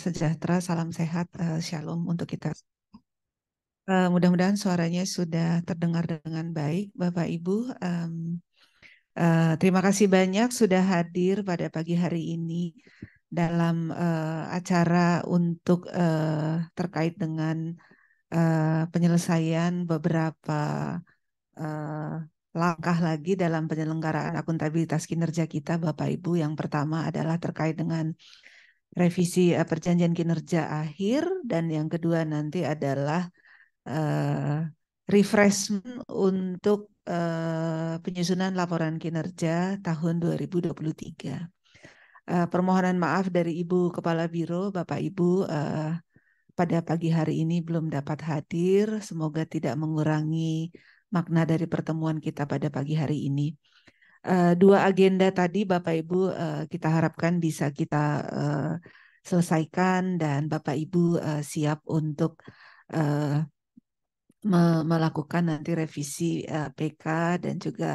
sejahtera, salam sehat, uh, shalom untuk kita. Uh, mudah-mudahan suaranya sudah terdengar dengan baik, Bapak Ibu. Um, uh, terima kasih banyak sudah hadir pada pagi hari ini dalam uh, acara untuk uh, terkait dengan uh, penyelesaian beberapa uh, langkah lagi dalam penyelenggaraan akuntabilitas kinerja kita, Bapak Ibu. Yang pertama adalah terkait dengan revisi uh, perjanjian kinerja akhir dan yang kedua nanti adalah uh, refreshment untuk uh, penyusunan laporan kinerja tahun 2023. Uh, permohonan maaf dari Ibu Kepala Biro, Bapak Ibu uh, pada pagi hari ini belum dapat hadir. Semoga tidak mengurangi makna dari pertemuan kita pada pagi hari ini. Eh, dua agenda tadi Bapak Ibu uh, kita harapkan bisa kita uh, selesaikan dan Bapak Ibu uh, siap untuk uh, me melakukan nanti revisi uh, PK dan juga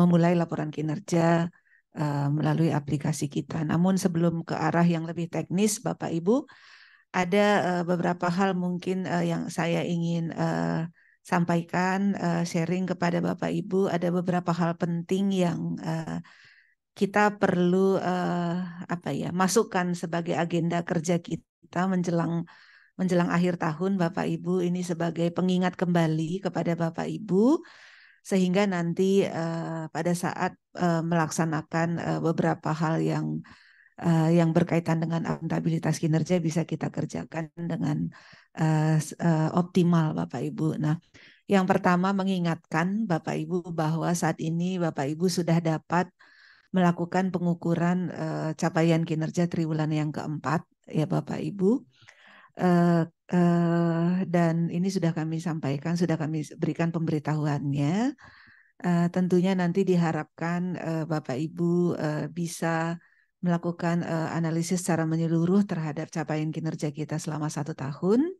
memulai laporan kinerja uh, melalui aplikasi kita. Namun sebelum ke arah yang lebih teknis Bapak Ibu ada uh, beberapa hal mungkin uh, yang saya ingin uh, sampaikan uh, sharing kepada Bapak Ibu ada beberapa hal penting yang uh, kita perlu uh, apa ya masukkan sebagai agenda kerja kita menjelang menjelang akhir tahun Bapak Ibu ini sebagai pengingat kembali kepada Bapak Ibu sehingga nanti uh, pada saat uh, melaksanakan uh, beberapa hal yang uh, yang berkaitan dengan akuntabilitas kinerja bisa kita kerjakan dengan uh, uh, optimal Bapak Ibu. Nah, yang pertama mengingatkan Bapak Ibu bahwa saat ini Bapak Ibu sudah dapat melakukan pengukuran uh, capaian kinerja triwulan yang keempat ya Bapak Ibu. Uh, uh, dan ini sudah kami sampaikan, sudah kami berikan pemberitahuannya. Uh, tentunya nanti diharapkan uh, Bapak Ibu uh, bisa melakukan uh, analisis secara menyeluruh terhadap capaian kinerja kita selama satu tahun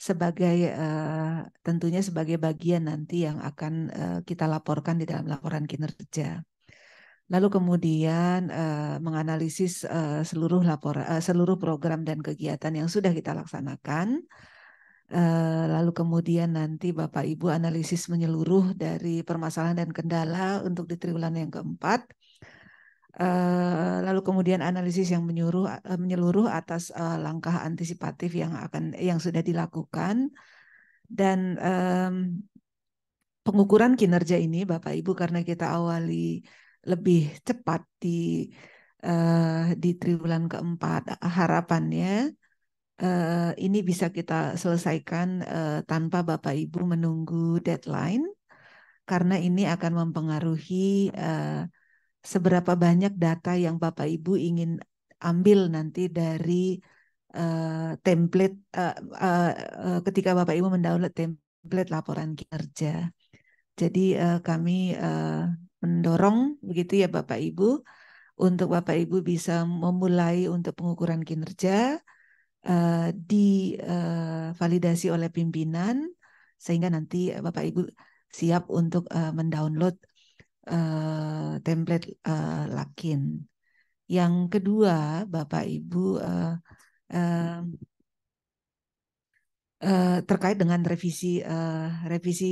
sebagai uh, tentunya sebagai bagian nanti yang akan uh, kita laporkan di dalam laporan kinerja. Lalu kemudian uh, menganalisis uh, seluruh lapor uh, seluruh program dan kegiatan yang sudah kita laksanakan. Uh, lalu kemudian nanti Bapak Ibu analisis menyeluruh dari permasalahan dan kendala untuk di triwulan yang keempat Eh, lalu kemudian analisis yang menyuruh, eh, menyeluruh atas eh, langkah antisipatif yang akan yang sudah dilakukan dan um, pengukuran kinerja ini Bapak Ibu karena kita awali lebih cepat di uh, di triwulan keempat harapannya uh, ini bisa kita selesaikan uh, tanpa Bapak Ibu menunggu deadline karena ini akan mempengaruhi uh, seberapa banyak data yang Bapak Ibu ingin ambil nanti dari uh, template uh, uh, uh, ketika Bapak Ibu mendownload template laporan kinerja. Jadi uh, kami uh, mendorong begitu ya Bapak Ibu untuk Bapak Ibu bisa memulai untuk pengukuran kinerja uh, divalidasi uh, oleh pimpinan sehingga nanti Bapak Ibu siap untuk uh, mendownload uh, template uh, lakin. Yang kedua, Bapak Ibu uh, uh, uh, terkait dengan revisi uh, revisi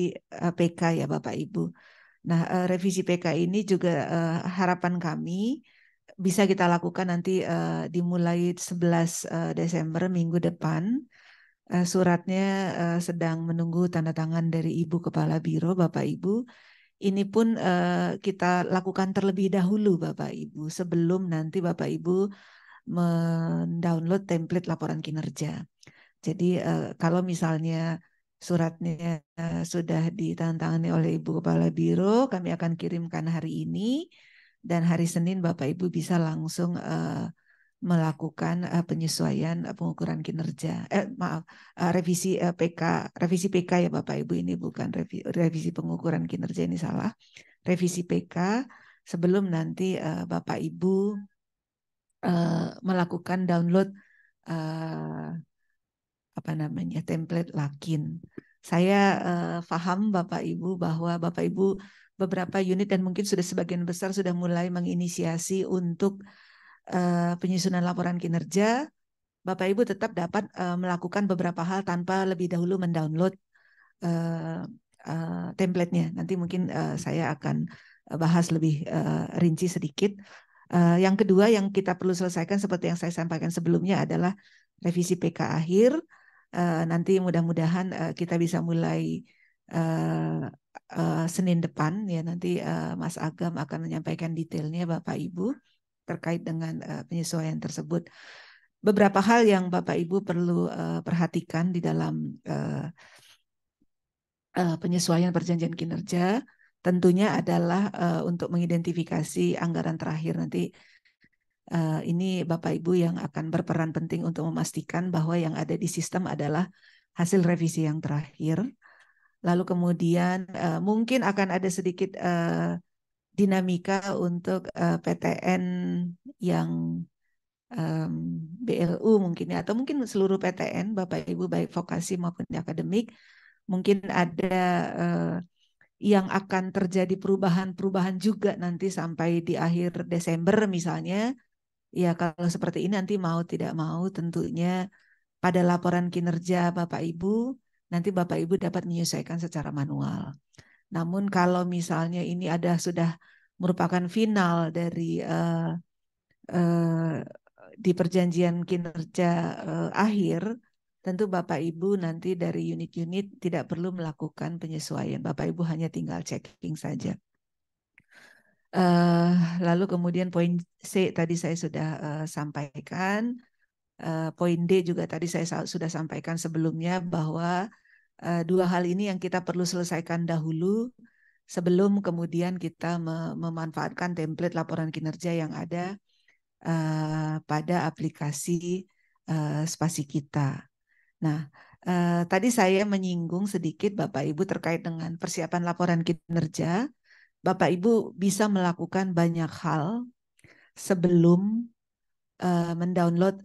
uh, PK ya Bapak Ibu. Nah, uh, revisi PK ini juga uh, harapan kami bisa kita lakukan nanti uh, dimulai 11 uh, Desember minggu depan. Uh, suratnya uh, sedang menunggu tanda tangan dari Ibu Kepala Biro, Bapak Ibu ini pun uh, kita lakukan terlebih dahulu Bapak Ibu sebelum nanti Bapak Ibu mendownload template laporan kinerja. Jadi uh, kalau misalnya suratnya eh, sudah ditandatangani oleh Ibu Kepala Biro, kami akan kirimkan hari ini dan hari Senin Bapak Ibu bisa langsung uh, melakukan uh, penyesuaian uh, pengukuran kinerja. Eh, maaf, uh, revisi uh, PK, revisi PK ya Bapak Ibu ini bukan revi, revisi pengukuran kinerja ini salah. Revisi PK sebelum nanti uh, Bapak Ibu uh, melakukan download uh, apa namanya template lakin. Saya uh, faham Bapak Ibu bahwa Bapak Ibu beberapa unit dan mungkin sudah sebagian besar sudah mulai menginisiasi untuk Eh, penyusunan laporan kinerja, Bapak Ibu tetap dapat uh, melakukan beberapa hal tanpa lebih dahulu mendownload uh, uh, templatenya. Nanti mungkin uh, saya akan bahas lebih uh, rinci sedikit. Uh, yang kedua yang kita perlu selesaikan seperti yang saya sampaikan sebelumnya adalah revisi PK akhir. Uh, nanti mudah-mudahan uh, kita bisa mulai uh, uh, Senin depan ya nanti uh, Mas Agam akan menyampaikan detailnya Bapak Ibu terkait dengan uh, penyesuaian tersebut. Beberapa hal yang Bapak Ibu perlu uh, perhatikan di dalam uh, uh, penyesuaian perjanjian kinerja tentunya adalah uh, untuk mengidentifikasi anggaran terakhir nanti uh, ini Bapak Ibu yang akan berperan penting untuk memastikan bahwa yang ada di sistem adalah hasil revisi yang terakhir. Lalu kemudian uh, mungkin akan ada sedikit uh, dinamika untuk uh, eh, PTN yang um, BLU mungkin ya atau mungkin seluruh PTN Bapak Ibu baik vokasi maupun di akademik mungkin ada uh, yang akan terjadi perubahan-perubahan juga nanti sampai di akhir Desember misalnya ya kalau seperti ini nanti mau tidak mau tentunya pada laporan kinerja Bapak Ibu nanti Bapak Ibu dapat menyelesaikan secara manual. Namun kalau misalnya ini ada sudah merupakan final dari uh, uh, di perjanjian kinerja uh, akhir, tentu Bapak Ibu nanti dari unit-unit tidak perlu melakukan penyesuaian. Bapak Ibu hanya tinggal checking saja. Uh, lalu kemudian poin C tadi saya sudah uh, sampaikan, uh, poin D juga tadi saya sudah sampaikan sebelumnya bahwa Eh, dua hal ini yang kita perlu selesaikan dahulu sebelum kemudian kita memanfaatkan template laporan kinerja yang ada eh, pada aplikasi eh, spasi kita. Nah, tadi saya menyinggung sedikit Bapak Ibu terkait dengan persiapan laporan kinerja. Bapak Ibu bisa melakukan banyak hal sebelum mendownload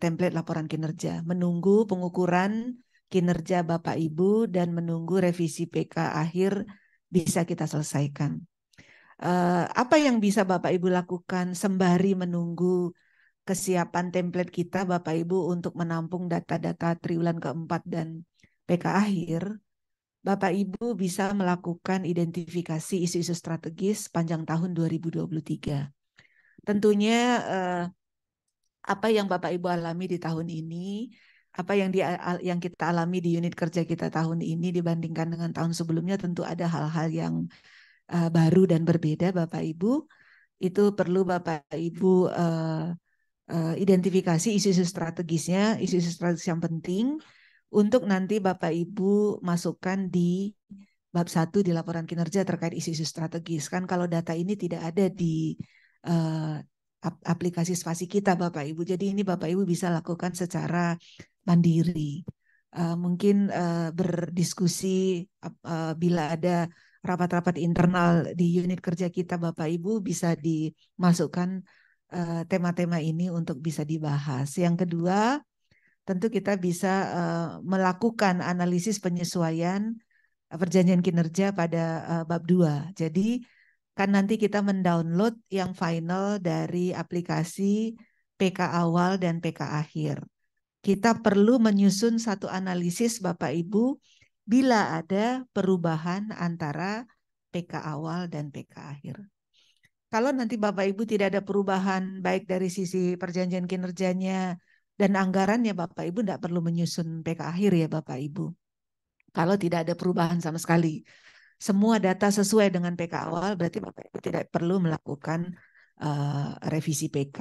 template laporan kinerja, menunggu pengukuran kinerja Bapak Ibu dan menunggu revisi PK akhir bisa kita selesaikan. Eh, apa yang bisa Bapak Ibu lakukan sembari menunggu kesiapan template kita Bapak Ibu untuk menampung data-data triwulan keempat dan PK akhir? Bapak Ibu bisa melakukan identifikasi isu-isu strategis panjang tahun 2023. Tentunya eh, apa yang Bapak Ibu alami di tahun ini apa yang dia yang kita alami di unit kerja kita tahun ini dibandingkan dengan tahun sebelumnya tentu ada hal-hal yang uh, baru dan berbeda Bapak Ibu itu perlu Bapak Ibu uh, uh, identifikasi isu-isu strategisnya isu-isu strategis yang penting untuk nanti Bapak Ibu masukkan di bab satu di laporan kinerja terkait isu-isu strategis kan kalau data ini tidak ada di uh, aplikasi spasi kita Bapak Ibu. Jadi ini Bapak Ibu bisa lakukan secara mandiri. Uh, mungkin uh, berdiskusi uh, bila ada rapat-rapat internal di unit kerja kita Bapak Ibu bisa dimasukkan tema-tema uh, ini untuk bisa dibahas. Yang kedua, tentu kita bisa uh, melakukan analisis penyesuaian perjanjian kinerja pada uh, bab 2. Jadi kan nanti kita mendownload yang final dari aplikasi PK awal dan PK akhir kita perlu menyusun satu analisis Bapak Ibu bila ada perubahan antara PK awal dan PK akhir. Kalau nanti Bapak Ibu tidak ada perubahan baik dari sisi perjanjian kinerjanya dan anggarannya Bapak Ibu tidak perlu menyusun PK akhir ya Bapak Ibu. Kalau tidak ada perubahan sama sekali. Semua data sesuai dengan PK awal berarti Bapak Ibu tidak perlu melakukan uh, revisi PK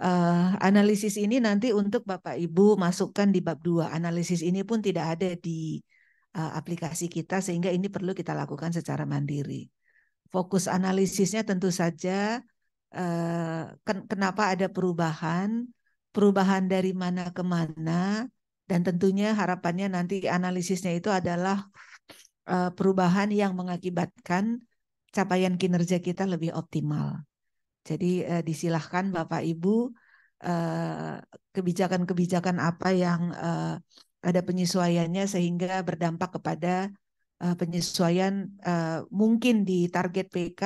uh, analisis ini nanti untuk Bapak Ibu masukkan di bab 2. Analisis ini pun tidak ada di uh, aplikasi kita sehingga ini perlu kita lakukan secara mandiri. Fokus analisisnya tentu saja uh, kenapa ada perubahan, perubahan dari mana ke mana dan tentunya harapannya nanti analisisnya itu adalah uh, perubahan yang mengakibatkan capaian kinerja kita lebih optimal. Jadi eh, disilahkan Bapak Ibu eh, kebijakan-kebijakan eh, apa yang eh, ada penyesuaiannya sehingga berdampak kepada eh, penyesuaian eh, mungkin di target PK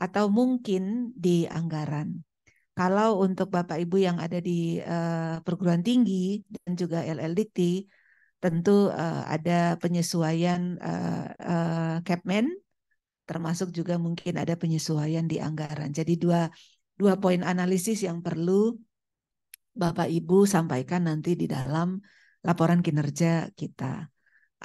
atau mungkin di anggaran. Kalau untuk Bapak Ibu yang ada di uh, perguruan tinggi dan juga LLDT, tentu uh, ada penyesuaian uh, uh, Capman termasuk juga mungkin ada penyesuaian di anggaran. Jadi dua dua poin analisis yang perlu Bapak Ibu sampaikan nanti di dalam laporan kinerja kita.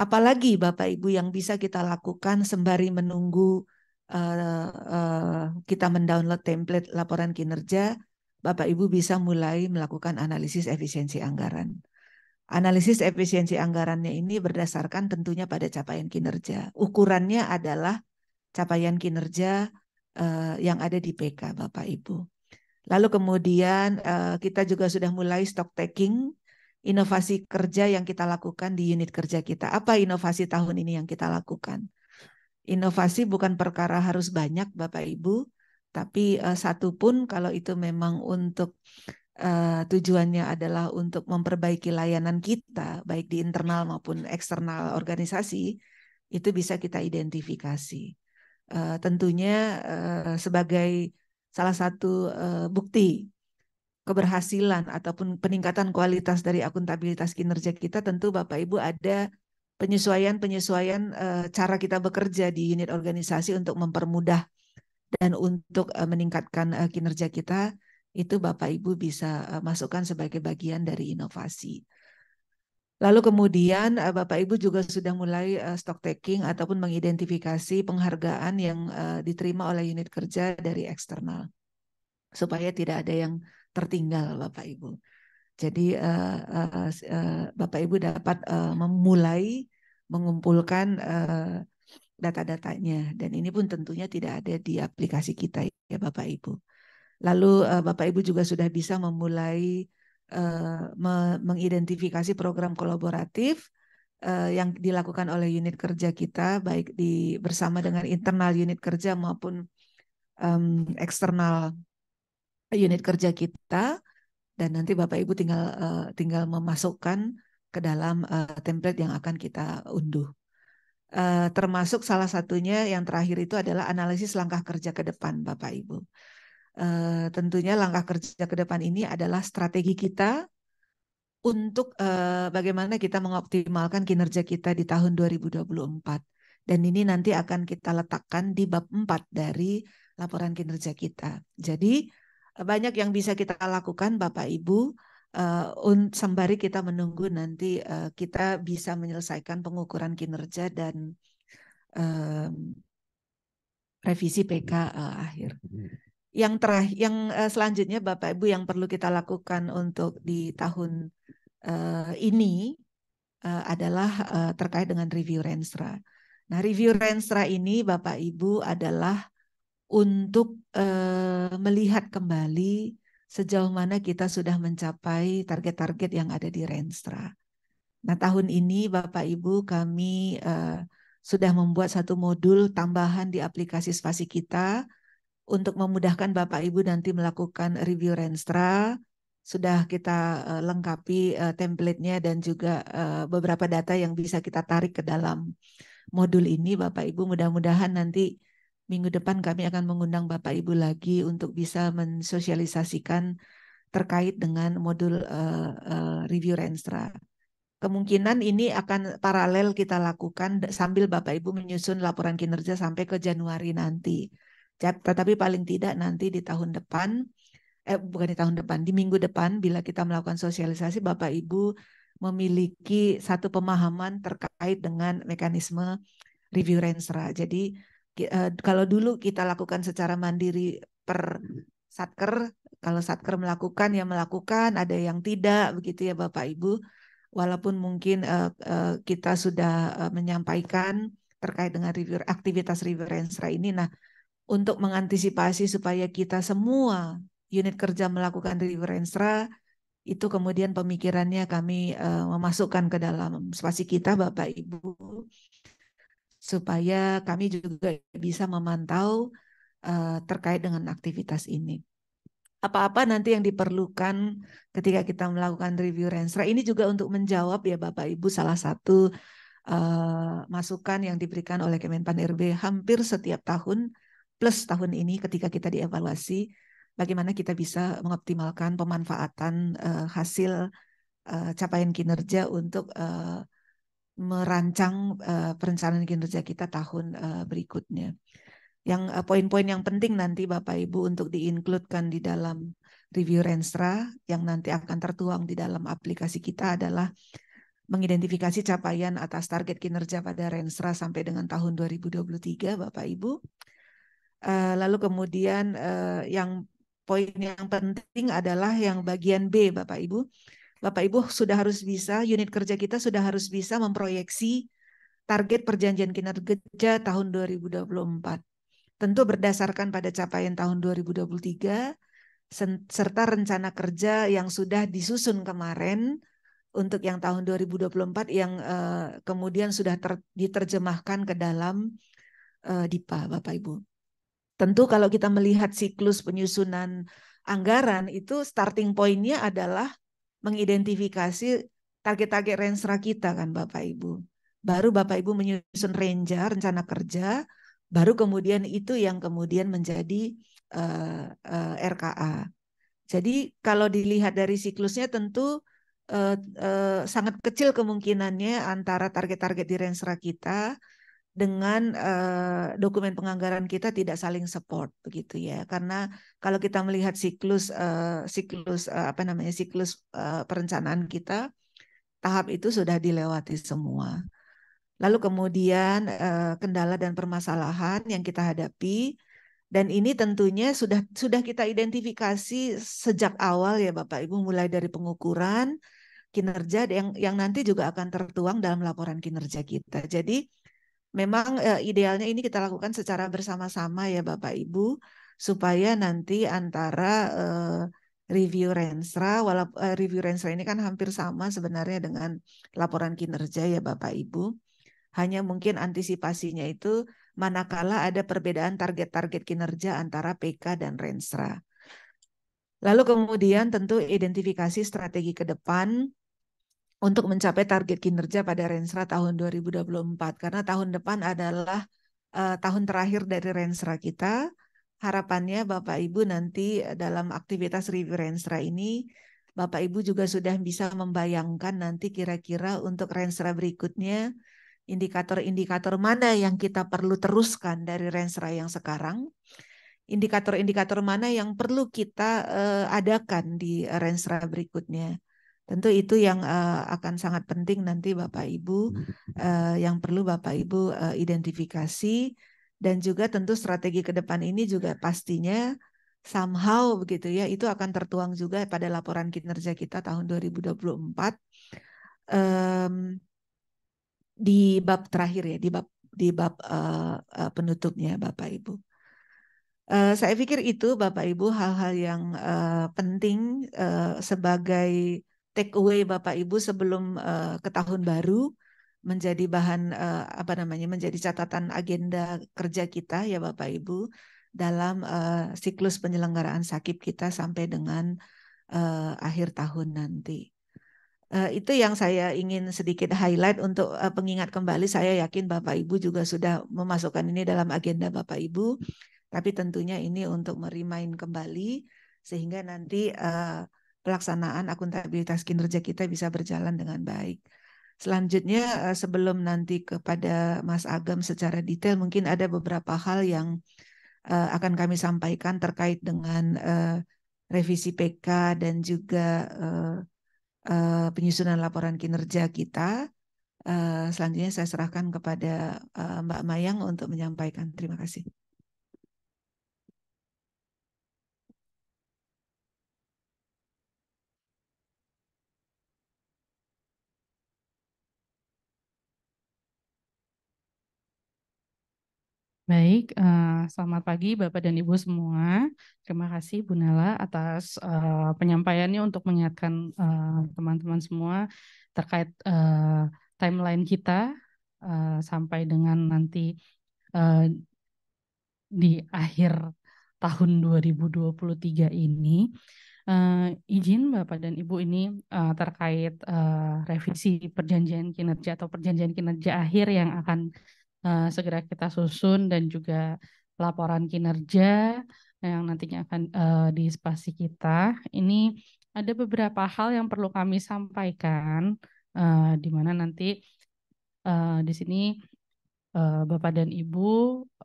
Apalagi Bapak Ibu yang bisa kita lakukan sembari menunggu uh, uh, kita mendownload template laporan kinerja, Bapak Ibu bisa mulai melakukan analisis efisiensi anggaran. Analisis efisiensi anggarannya ini berdasarkan tentunya pada capaian kinerja. Ukurannya adalah capaian kinerja uh, yang ada di PK Bapak Ibu. Lalu kemudian uh, kita juga sudah mulai stock taking inovasi kerja yang kita lakukan di unit kerja kita. Apa inovasi tahun ini yang kita lakukan? Inovasi bukan perkara harus banyak Bapak Ibu, tapi uh, satu pun kalau itu memang untuk uh, tujuannya adalah untuk memperbaiki layanan kita, baik di internal maupun eksternal organisasi, itu bisa kita identifikasi uh, tentunya uh, sebagai salah satu uh, bukti keberhasilan ataupun peningkatan kualitas dari akuntabilitas kinerja kita tentu Bapak Ibu ada penyesuaian-penyesuaian uh, cara kita bekerja di unit organisasi untuk mempermudah dan untuk uh, meningkatkan uh, kinerja kita itu Bapak Ibu bisa masukkan sebagai bagian dari inovasi. Lalu kemudian eh, Bapak Ibu juga sudah mulai eh, stock taking ataupun mengidentifikasi penghargaan yang eh, diterima oleh unit kerja dari eksternal supaya tidak ada yang tertinggal Bapak Ibu. Jadi Bapak Ibu dapat memulai mengumpulkan data-datanya dan ini pun tentunya tidak ada di aplikasi kita ya Bapak Ibu. Lalu Bapak Ibu juga sudah bisa memulai Eh, mengidentifikasi program kolaboratif eh, yang dilakukan oleh unit kerja kita baik di bersama dengan internal unit kerja maupun um, eksternal unit kerja kita dan nanti Bapak Ibu tinggal uh, tinggal memasukkan ke dalam uh, template yang akan kita unduh. Uh, termasuk salah satunya yang terakhir itu adalah analisis langkah kerja ke depan Bapak Ibu. Eh, tentunya langkah kerja ke depan ini adalah strategi kita untuk eh, bagaimana kita mengoptimalkan kinerja kita di tahun 2024. Dan ini nanti akan kita letakkan di bab 4 dari laporan kinerja kita. Jadi banyak yang bisa kita lakukan Bapak Ibu uh, sembari kita menunggu nanti uh, kita bisa menyelesaikan pengukuran kinerja dan uh, revisi PK uh, akhir. Mm-hmm yang terakhir yang uh, selanjutnya Bapak Ibu yang perlu kita lakukan untuk di tahun uh, ini uh, adalah uh, terkait dengan review Renstra. Nah, review Renstra ini Bapak Ibu adalah untuk uh, melihat kembali sejauh mana kita sudah mencapai target-target yang ada di Renstra. Nah, tahun ini Bapak Ibu kami uh, sudah membuat satu modul tambahan di aplikasi spasi kita untuk memudahkan Bapak Ibu nanti melakukan review Renstra sudah kita uh, lengkapi uh, eh, template dan juga uh, beberapa data yang bisa kita tarik ke dalam modul ini Bapak Ibu mudah-mudahan nanti minggu depan kami akan mengundang Bapak Ibu lagi untuk bisa mensosialisasikan terkait dengan modul uh, uh, review Renstra. Kemungkinan ini akan paralel kita lakukan sambil Bapak Ibu menyusun laporan kinerja sampai ke Januari nanti. Tetapi paling tidak nanti di tahun depan, eh bukan di tahun depan, di minggu depan bila kita melakukan sosialisasi, Bapak Ibu memiliki satu pemahaman terkait dengan mekanisme review rensra. Jadi eh, kalau dulu kita lakukan secara mandiri per satker, kalau satker melakukan ya melakukan, ada yang tidak, begitu ya Bapak Ibu. Walaupun mungkin eh, eh, kita sudah menyampaikan terkait dengan review aktivitas review rensra ini, nah untuk mengantisipasi supaya kita semua unit kerja melakukan deliverance itu kemudian pemikirannya kami uh, memasukkan ke dalam spasi kita Bapak Ibu supaya kami juga bisa memantau uh, terkait dengan aktivitas ini. Apa-apa nanti yang diperlukan ketika kita melakukan review Rensra ini juga untuk menjawab ya Bapak Ibu salah satu uh, masukan yang diberikan oleh Kemenpan RB hampir setiap tahun plus tahun ini ketika kita dievaluasi bagaimana kita bisa mengoptimalkan pemanfaatan uh, hasil uh, capaian kinerja untuk uh, merancang uh, perencanaan kinerja kita tahun uh, berikutnya. Yang uh, poin-poin yang penting nanti Bapak Ibu untuk diinkludkan di dalam review Renstra yang nanti akan tertuang di dalam aplikasi kita adalah mengidentifikasi capaian atas target kinerja pada Renstra sampai dengan tahun 2023 Bapak Ibu Eh, lalu kemudian uh, yang poin yang penting adalah yang bagian B, Bapak Ibu. Bapak Ibu sudah harus bisa, unit kerja kita sudah harus bisa memproyeksi target perjanjian kinerja tahun 2024. Tentu berdasarkan pada capaian tahun 2023 serta rencana kerja yang sudah disusun kemarin untuk yang tahun 2024 yang uh, kemudian sudah ter, diterjemahkan ke dalam uh, DIPA Bapak Ibu. Tentu kalau kita melihat siklus penyusunan anggaran itu starting point-nya adalah mengidentifikasi target-target rensra kita kan Bapak Ibu. Baru Bapak Ibu menyusun renja, rencana kerja, baru kemudian itu yang kemudian menjadi uh, eh, uh, eh, RKA. Jadi kalau dilihat dari siklusnya tentu uh, uh, sangat kecil kemungkinannya antara target-target di rensra kita dengan uh, dokumen penganggaran kita tidak saling support begitu ya karena kalau kita melihat siklus uh, siklus uh, apa namanya siklus uh, perencanaan kita tahap itu sudah dilewati semua lalu kemudian uh, kendala dan permasalahan yang kita hadapi dan ini tentunya sudah sudah kita identifikasi sejak awal ya Bapak Ibu mulai dari pengukuran kinerja yang yang nanti juga akan tertuang dalam laporan kinerja kita jadi memang uh, idealnya ini kita lakukan secara bersama-sama ya Bapak Ibu supaya nanti antara uh, review Rensra walaupun uh, eh, review Rensra ini kan hampir sama sebenarnya dengan laporan kinerja ya Bapak Ibu. Hanya mungkin antisipasinya itu manakala ada perbedaan target-target kinerja antara PK dan Rensra. Lalu kemudian tentu identifikasi strategi ke depan untuk mencapai target kinerja pada Rensra tahun 2024 karena tahun depan adalah uh, tahun terakhir dari Rensra kita. Harapannya Bapak Ibu nanti eh, dalam aktivitas review Rensra ini Bapak Ibu juga sudah bisa membayangkan nanti kira-kira untuk Rensra berikutnya indikator-indikator mana yang kita perlu teruskan dari Rensra yang sekarang. Indikator-indikator mana yang perlu kita uh, adakan di Rensra berikutnya Tentu itu yang uh, akan sangat penting nanti Bapak Ibu uh, yang perlu Bapak Ibu uh, identifikasi dan juga tentu strategi ke depan ini juga pastinya somehow begitu ya itu akan tertuang juga pada laporan kinerja kita tahun 2024 um, di bab terakhir ya di bab di bab uh, uh, penutupnya Bapak Ibu. Uh, saya pikir itu Bapak Ibu hal-hal yang uh, penting uh, sebagai take away Bapak Ibu sebelum uh, ke tahun baru menjadi bahan uh, apa namanya menjadi catatan agenda kerja kita ya Bapak Ibu dalam uh, siklus penyelenggaraan sakit kita sampai dengan uh, akhir tahun nanti. Uh, itu yang saya ingin sedikit highlight untuk uh, pengingat kembali saya yakin Bapak Ibu juga sudah memasukkan ini dalam agenda Bapak Ibu tapi tentunya ini untuk merimain kembali sehingga nanti uh, pelaksanaan akuntabilitas kinerja kita bisa berjalan dengan baik. Selanjutnya eh, sebelum nanti kepada Mas Agam secara detail mungkin ada beberapa hal yang eh, akan kami sampaikan terkait dengan eh, revisi PK dan juga penyusunan laporan kinerja kita. Selanjutnya saya serahkan kepada Mbak Mayang untuk menyampaikan. Terima kasih. Baik, eh, selamat pagi Bapak dan Ibu semua. Terima kasih Bu Nala atas eh, penyampaiannya untuk mengingatkan eh, teman-teman semua terkait timeline kita sampai dengan nanti di akhir tahun 2023 ini. Uh, izin Bapak dan Ibu ini uh, terkait uh, revisi perjanjian kinerja atau perjanjian kinerja akhir yang akan Eh, segera kita susun dan juga laporan kinerja yang nantinya akan uh, di spasi kita. Ini ada beberapa hal yang perlu kami sampaikan uh, di mana nanti uh, di sini uh, Bapak dan Ibu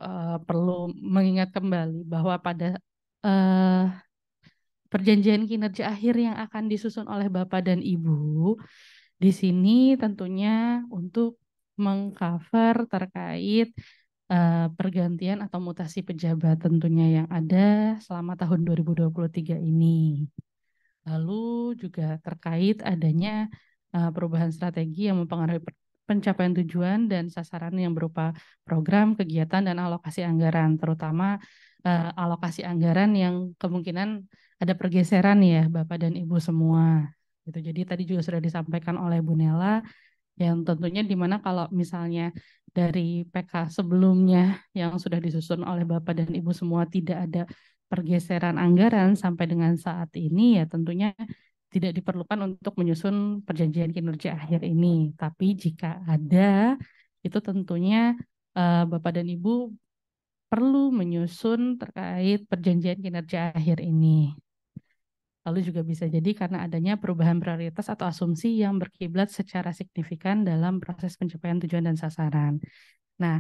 uh, perlu mengingat kembali bahwa pada uh, perjanjian kinerja akhir yang akan disusun oleh Bapak dan Ibu di sini tentunya untuk mengcover terkait uh, pergantian atau mutasi pejabat tentunya yang ada selama tahun 2023 ini. Lalu juga terkait adanya uh, perubahan strategi yang mempengaruhi pencapaian tujuan dan sasaran yang berupa program, kegiatan, dan alokasi anggaran, terutama uh, alokasi anggaran yang kemungkinan ada pergeseran ya Bapak dan Ibu semua. Gitu. Jadi tadi juga sudah disampaikan oleh Bu Nela, yang tentunya dimana kalau misalnya dari PK sebelumnya yang sudah disusun oleh Bapak dan Ibu semua tidak ada pergeseran anggaran sampai dengan saat ini ya tentunya tidak diperlukan untuk menyusun perjanjian kinerja akhir ini. Tapi jika ada, itu tentunya uh, Bapak dan Ibu perlu menyusun terkait perjanjian kinerja akhir ini. Lalu juga bisa jadi karena adanya perubahan prioritas atau asumsi yang berkiblat secara signifikan dalam proses pencapaian tujuan dan sasaran. Nah,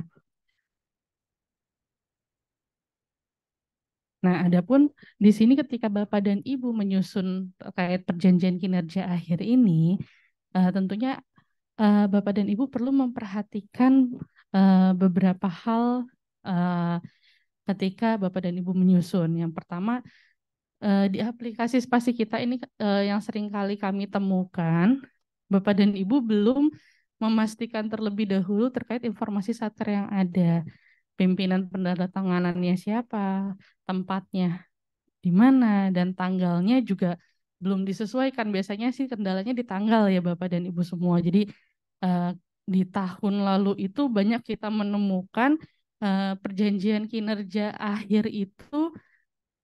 Nah, adapun di sini ketika Bapak dan Ibu menyusun terkait perjanjian kinerja akhir ini, eh, tentunya eh, Bapak dan Ibu perlu memperhatikan eh, beberapa hal ketika Bapak dan Ibu menyusun. Yang pertama, Eh, di aplikasi spasi kita ini eh, yang sering kali kami temukan, Bapak dan Ibu belum memastikan terlebih dahulu terkait informasi sater yang ada. Pimpinan pendatanganannya siapa, tempatnya di mana, dan tanggalnya juga belum disesuaikan. Biasanya sih kendalanya di tanggal ya Bapak dan Ibu semua. Jadi uh, di tahun lalu itu banyak kita menemukan uh, perjanjian kinerja akhir itu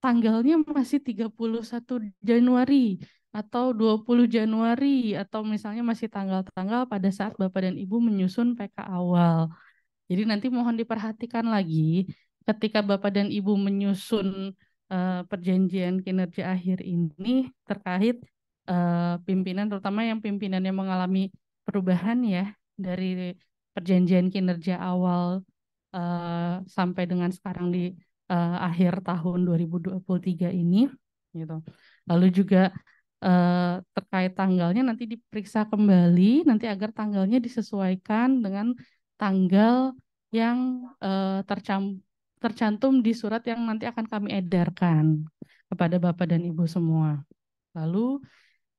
tanggalnya masih 31 Januari atau 20 Januari atau misalnya masih tanggal-tanggal pada saat Bapak dan Ibu menyusun PK awal. Jadi nanti mohon diperhatikan lagi ketika Bapak dan Ibu menyusun uh, perjanjian kinerja akhir ini terkait uh, pimpinan terutama yang pimpinannya mengalami perubahan ya dari perjanjian kinerja awal uh, sampai dengan sekarang di uh, akhir tahun 2023 ini gitu. Lalu juga uh, terkait tanggalnya nanti diperiksa kembali nanti agar tanggalnya disesuaikan dengan tanggal yang uh, tercam tercantum di surat yang nanti akan kami edarkan kepada Bapak dan Ibu semua. Lalu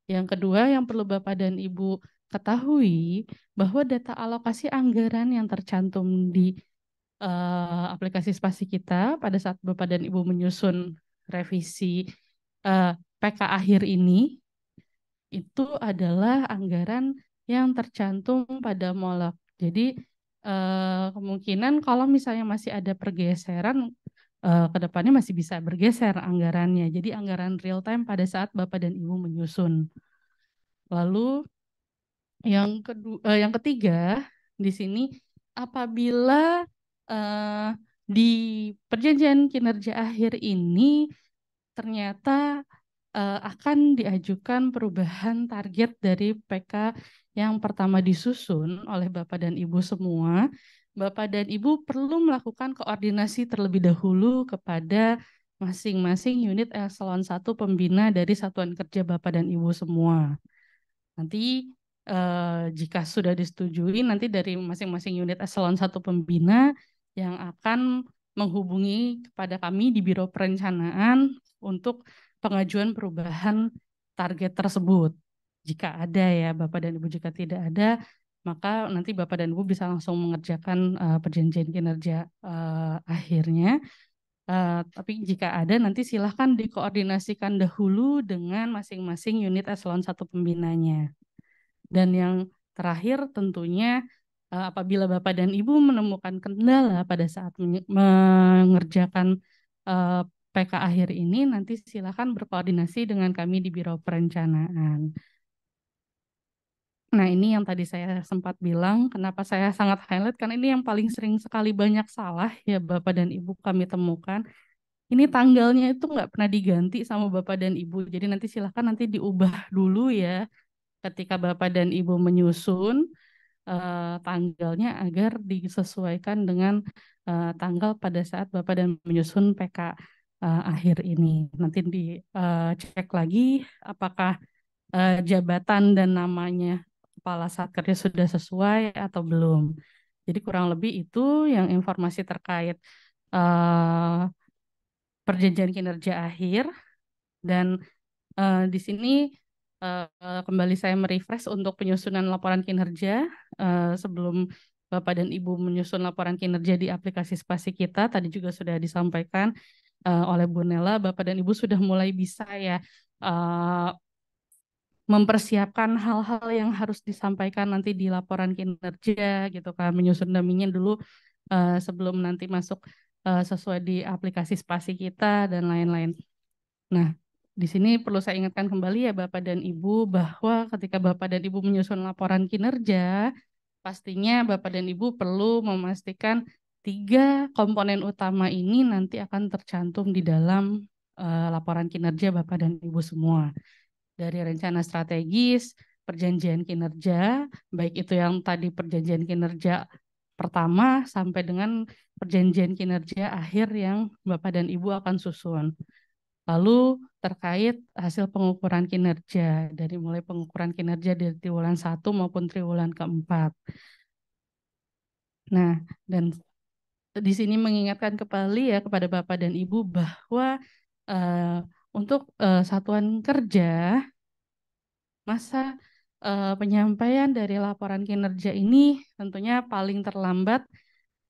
yang kedua yang perlu Bapak dan Ibu ketahui bahwa data alokasi anggaran yang tercantum di uh, aplikasi spasi kita pada saat Bapak dan Ibu menyusun revisi uh, eh, PK akhir ini itu adalah anggaran yang tercantum pada molek. Jadi uh, kemungkinan kalau misalnya masih ada pergeseran uh, ke depannya masih bisa bergeser anggarannya. Jadi anggaran real time pada saat Bapak dan Ibu menyusun. Lalu yang kedua uh, yang ketiga di sini apabila uh, di perjanjian kinerja akhir ini ternyata uh, akan diajukan perubahan target dari PK yang pertama disusun oleh Bapak dan Ibu semua. Bapak dan Ibu perlu melakukan koordinasi terlebih dahulu kepada masing-masing unit eselon 1 pembina dari satuan kerja Bapak dan Ibu semua. Nanti eh, jika sudah disetujui nanti dari masing-masing unit eselon 1 pembina yang akan menghubungi kepada kami di Biro Perencanaan untuk pengajuan perubahan target tersebut. Jika ada ya Bapak dan Ibu, jika tidak ada, maka nanti Bapak dan Ibu bisa langsung mengerjakan uh, perjanjian kinerja uh, akhirnya. Uh, tapi jika ada nanti silahkan dikoordinasikan dahulu dengan masing-masing unit eselon satu pembinanya. Dan yang terakhir tentunya Eh, apabila Bapak dan Ibu menemukan kendala pada saat mengerjakan eh, PK akhir ini, nanti silakan berkoordinasi dengan kami di Biro Perencanaan. Nah, ini yang tadi saya sempat bilang, kenapa saya sangat highlight, karena ini yang paling sering sekali banyak salah ya Bapak dan Ibu kami temukan. Ini tanggalnya itu nggak pernah diganti sama Bapak dan Ibu, jadi nanti silakan nanti diubah dulu ya ketika Bapak dan Ibu menyusun, uh, tanggalnya agar disesuaikan dengan uh, tanggal pada saat Bapak dan menyusun PK uh, eh, akhir ini. Nanti dicek uh, lagi apakah uh, jabatan dan namanya kepala satkernya sudah sesuai atau belum. Jadi kurang lebih itu yang informasi terkait uh, perjanjian kinerja akhir dan uh, di sini uh, kembali saya merefresh untuk penyusunan laporan kinerja uh, sebelum Bapak dan Ibu menyusun laporan kinerja di aplikasi spasi kita. Tadi juga sudah disampaikan uh, oleh Bu Nella Bapak dan Ibu sudah mulai bisa ya uh, mempersiapkan hal-hal yang harus disampaikan nanti di laporan kinerja gitu kan, menyusun daminya dulu uh, sebelum nanti masuk uh, sesuai di aplikasi spasi kita dan lain-lain. Nah, di sini perlu saya ingatkan kembali ya Bapak dan Ibu bahwa ketika Bapak dan Ibu menyusun laporan kinerja, pastinya Bapak dan Ibu perlu memastikan tiga komponen utama ini nanti akan tercantum di dalam uh, laporan kinerja Bapak dan Ibu semua. Dari rencana strategis, perjanjian kinerja, baik itu yang tadi perjanjian kinerja pertama sampai dengan perjanjian kinerja akhir yang Bapak dan Ibu akan susun. Lalu terkait hasil pengukuran kinerja dari mulai pengukuran kinerja dari triwulan 1 maupun triwulan keempat. Nah, dan di sini mengingatkan kembali ya kepada Bapak dan Ibu bahwa uh, untuk uh, satuan kerja masa uh, penyampaian dari laporan kinerja ini tentunya paling terlambat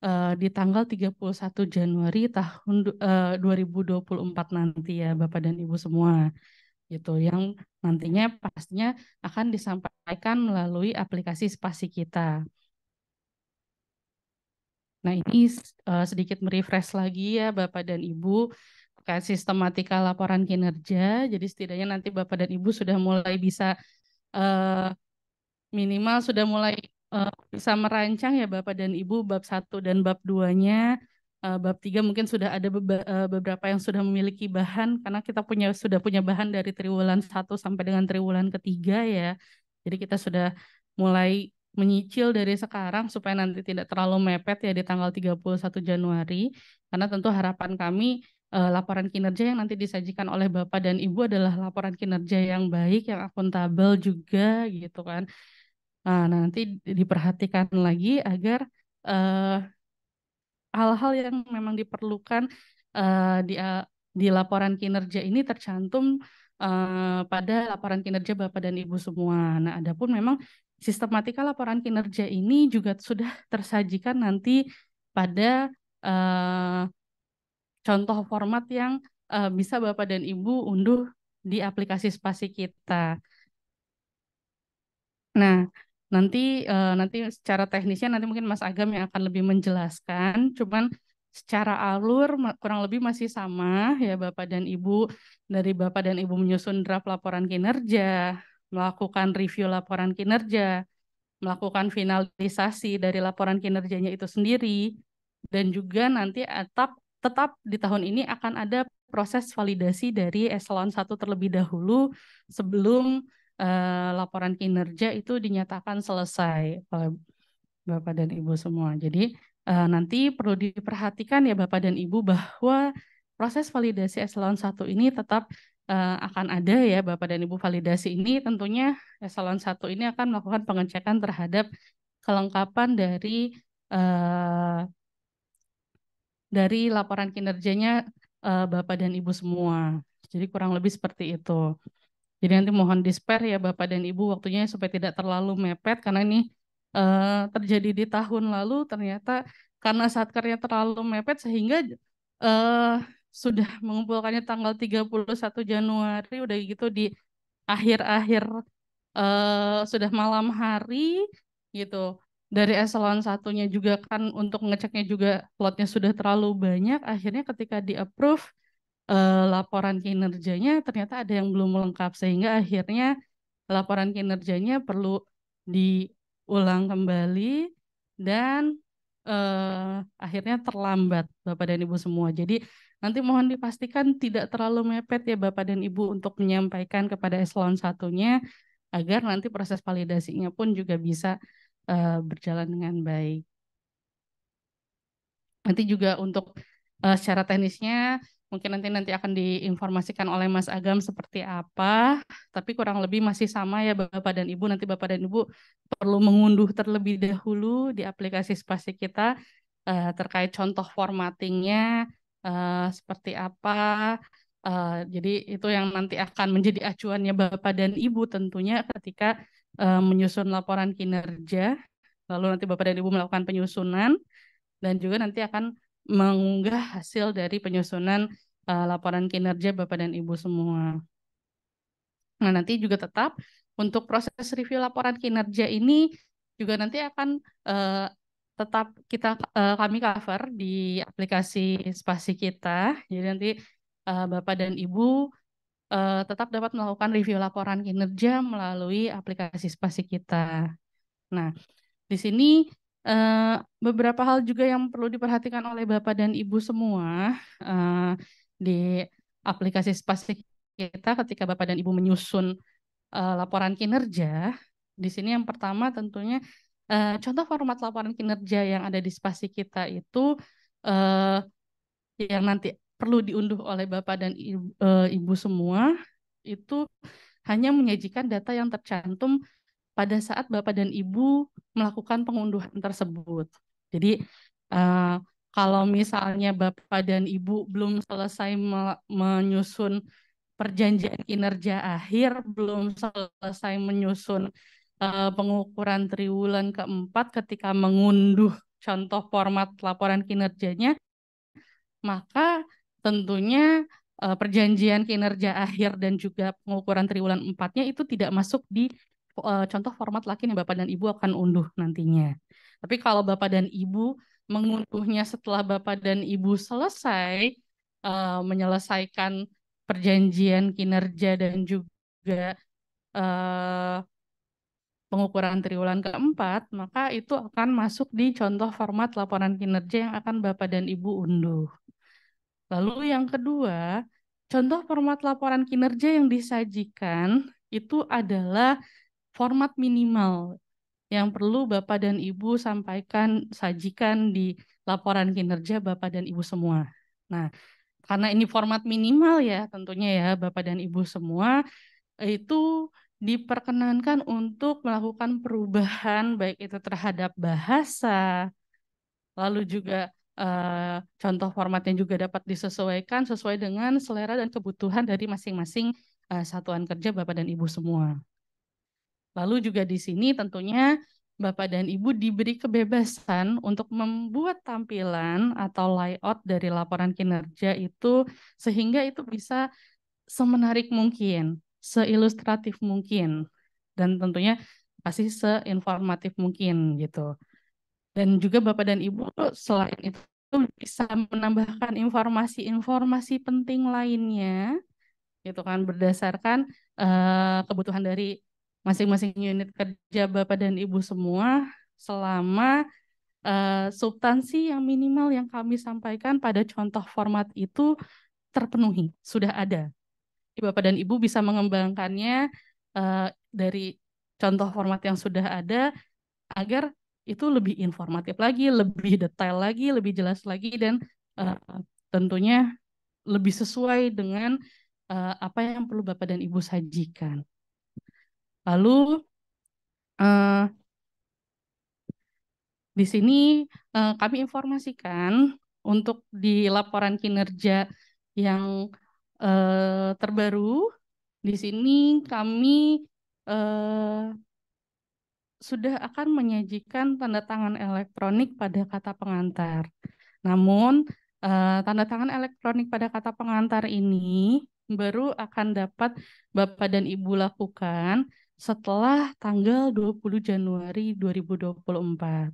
uh, di tanggal 31 Januari tahun eh, uh, 2024 nanti ya Bapak dan Ibu semua gitu yang nantinya pastinya akan disampaikan melalui aplikasi spasi kita. Nah ini uh, sedikit merefresh lagi ya Bapak dan Ibu terkait sistematika laporan kinerja. Jadi setidaknya nanti Bapak dan Ibu sudah mulai bisa uh, minimal sudah mulai uh, eh, bisa hmm. merancang ya Bapak dan Ibu bab 1 dan bab 2-nya. Uh, eh, bab 3 mungkin sudah ada beba, eh, beberapa yang sudah memiliki bahan karena kita punya sudah punya bahan dari triwulan 1 sampai dengan triwulan ketiga ya. Jadi kita sudah mulai menyicil dari sekarang supaya nanti tidak terlalu mepet ya di tanggal 31 Januari karena tentu harapan kami uh, laporan kinerja yang nanti disajikan oleh Bapak dan Ibu adalah laporan kinerja yang baik, yang akuntabel juga gitu kan Nah, nah, nanti diperhatikan lagi agar eh, hal-hal uh, yang memang diperlukan uh, di, di laporan kinerja ini tercantum uh, pada laporan kinerja Bapak dan Ibu semua. Nah, adapun memang sistematika laporan kinerja ini juga sudah tersajikan nanti pada contoh format yang bisa Bapak dan Ibu unduh di aplikasi spasi kita. Nah, Nanti uh, nanti secara teknisnya nanti mungkin Mas Agam yang akan lebih menjelaskan. Cuman secara alur kurang lebih masih sama ya Bapak dan Ibu dari Bapak dan Ibu menyusun draft laporan kinerja, melakukan review laporan kinerja, melakukan finalisasi dari laporan kinerjanya itu sendiri dan juga nanti tetap tetap di tahun ini akan ada proses validasi dari eselon 1 terlebih dahulu sebelum Eh, laporan kinerja itu dinyatakan selesai oleh Bapak dan Ibu semua. Jadi uh, nanti perlu diperhatikan ya Bapak dan Ibu bahwa proses validasi eselon 1 ini tetap uh, akan ada ya Bapak dan Ibu validasi ini tentunya eselon 1 ini akan melakukan pengecekan terhadap kelengkapan dari uh, dari laporan kinerjanya uh, Bapak dan Ibu semua. Jadi kurang lebih seperti itu. Jadi nanti mohon di-spare ya Bapak dan Ibu waktunya supaya tidak terlalu mepet karena ini uh, terjadi di tahun lalu ternyata karena satkernya terlalu mepet sehingga uh, sudah mengumpulkannya tanggal 31 Januari udah gitu di akhir-akhir uh, sudah malam hari gitu. Dari eselon satunya juga kan untuk ngeceknya juga lotnya sudah terlalu banyak akhirnya ketika di-approve eh, laporan kinerjanya ternyata ada yang belum lengkap sehingga akhirnya laporan kinerjanya perlu diulang kembali dan eh, akhirnya terlambat Bapak dan Ibu semua. Jadi nanti mohon dipastikan tidak terlalu mepet ya Bapak dan Ibu untuk menyampaikan kepada eselon satunya agar nanti proses validasinya pun juga bisa eh, berjalan dengan baik. Nanti juga untuk uh, secara teknisnya Mungkin nanti nanti akan diinformasikan oleh Mas Agam seperti apa, tapi kurang lebih masih sama ya Bapak dan Ibu. Nanti Bapak dan Ibu perlu mengunduh terlebih dahulu di aplikasi spasi kita uh, terkait contoh formattingnya uh, seperti apa. Uh, jadi itu yang nanti akan menjadi acuannya Bapak dan Ibu tentunya ketika uh, menyusun laporan kinerja. Lalu nanti Bapak dan Ibu melakukan penyusunan dan juga nanti akan mengunggah hasil dari penyusunan uh, laporan kinerja Bapak dan Ibu semua. Nah, nanti juga tetap untuk proses review laporan kinerja ini juga nanti akan uh, tetap kita uh, kami cover di aplikasi spasi kita. Jadi nanti uh, Bapak dan Ibu uh, tetap dapat melakukan review laporan kinerja melalui aplikasi spasi kita. Nah, di sini Eh, beberapa hal juga yang perlu diperhatikan oleh Bapak dan Ibu semua uh, di aplikasi spasi kita ketika Bapak dan Ibu menyusun uh, laporan kinerja. Di sini yang pertama tentunya uh, contoh format laporan kinerja yang ada di spasi kita itu uh, yang nanti perlu diunduh oleh Bapak dan Ibu, uh, Ibu semua itu hanya menyajikan data yang tercantum pada saat Bapak dan Ibu melakukan pengunduhan tersebut. Jadi uh, kalau misalnya Bapak dan Ibu belum selesai me menyusun perjanjian kinerja akhir, belum selesai menyusun uh, pengukuran triwulan keempat ketika mengunduh contoh format laporan kinerjanya, maka tentunya eh, perjanjian kinerja akhir dan juga pengukuran triwulan empatnya itu tidak masuk di Eh, contoh format laki yang Bapak dan Ibu akan unduh nantinya. Tapi kalau Bapak dan Ibu mengunduhnya setelah Bapak dan Ibu selesai uh, menyelesaikan perjanjian kinerja dan juga uh, pengukuran triwulan keempat, maka itu akan masuk di contoh format laporan kinerja yang akan Bapak dan Ibu unduh. Lalu yang kedua, contoh format laporan kinerja yang disajikan itu adalah format minimal yang perlu Bapak dan Ibu sampaikan, sajikan di laporan kinerja Bapak dan Ibu semua. Nah, karena ini format minimal ya tentunya ya Bapak dan Ibu semua, itu diperkenankan untuk melakukan perubahan baik itu terhadap bahasa, lalu juga eh, contoh formatnya juga dapat disesuaikan sesuai dengan selera dan kebutuhan dari masing-masing eh, satuan kerja Bapak dan Ibu semua. Lalu juga di sini tentunya Bapak dan Ibu diberi kebebasan untuk membuat tampilan atau layout dari laporan kinerja itu sehingga itu bisa semenarik mungkin, seilustratif mungkin, dan tentunya pasti seinformatif mungkin gitu. Dan juga Bapak dan Ibu selain itu bisa menambahkan informasi-informasi penting lainnya gitu kan berdasarkan uh, kebutuhan dari masing-masing unit kerja Bapak dan Ibu semua selama uh, substansi yang minimal yang kami sampaikan pada contoh format itu terpenuhi, sudah ada. Bapak dan Ibu bisa mengembangkannya uh, dari contoh format yang sudah ada agar itu lebih informatif lagi, lebih detail lagi, lebih jelas lagi, dan uh, tentunya lebih sesuai dengan uh, apa yang perlu Bapak dan Ibu sajikan. Lalu uh, di sini uh, kami informasikan untuk di laporan kinerja yang uh, terbaru di sini kami uh, sudah akan menyajikan tanda tangan elektronik pada kata pengantar. Namun uh, tanda tangan elektronik pada kata pengantar ini baru akan dapat Bapak dan Ibu lakukan setelah tanggal 20 Januari 2024.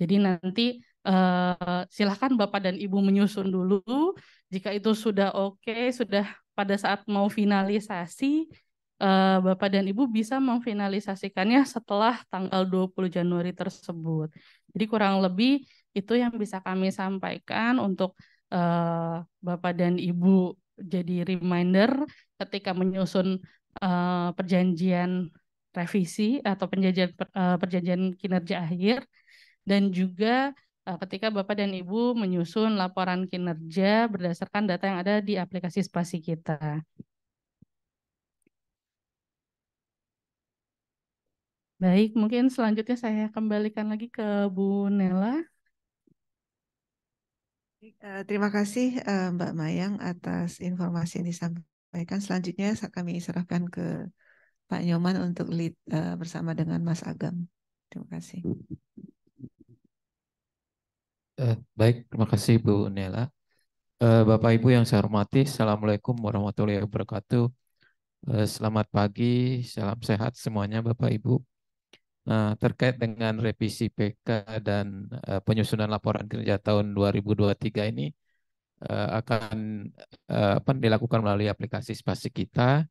Jadi nanti uh, silahkan Bapak dan Ibu menyusun dulu. Jika itu sudah oke, okay, sudah pada saat mau finalisasi, uh, Bapak dan Ibu bisa memfinalisasikannya setelah tanggal 20 Januari tersebut. Jadi kurang lebih itu yang bisa kami sampaikan untuk uh, Bapak dan Ibu jadi reminder ketika menyusun Eh, perjanjian revisi atau perjanjian eh, perjanjian kinerja akhir dan juga eh, ketika Bapak dan Ibu menyusun laporan kinerja berdasarkan data yang ada di aplikasi spasi kita. Baik, mungkin selanjutnya saya kembalikan lagi ke Bu Nela. Terima kasih Mbak Mayang atas informasi yang disampaikan sampaikan. Selanjutnya kami serahkan ke Pak Nyoman untuk lead uh, bersama dengan Mas Agam. Terima kasih. Uh, baik, terima kasih Bu Nela. Uh, Bapak Ibu yang saya hormati, Assalamualaikum warahmatullahi wabarakatuh. Uh, selamat pagi, salam sehat semuanya Bapak Ibu. Nah, terkait dengan revisi PK dan uh, penyusunan laporan kerja tahun 2023 ini, uh, akan uh, apa dilakukan melalui aplikasi spasi kita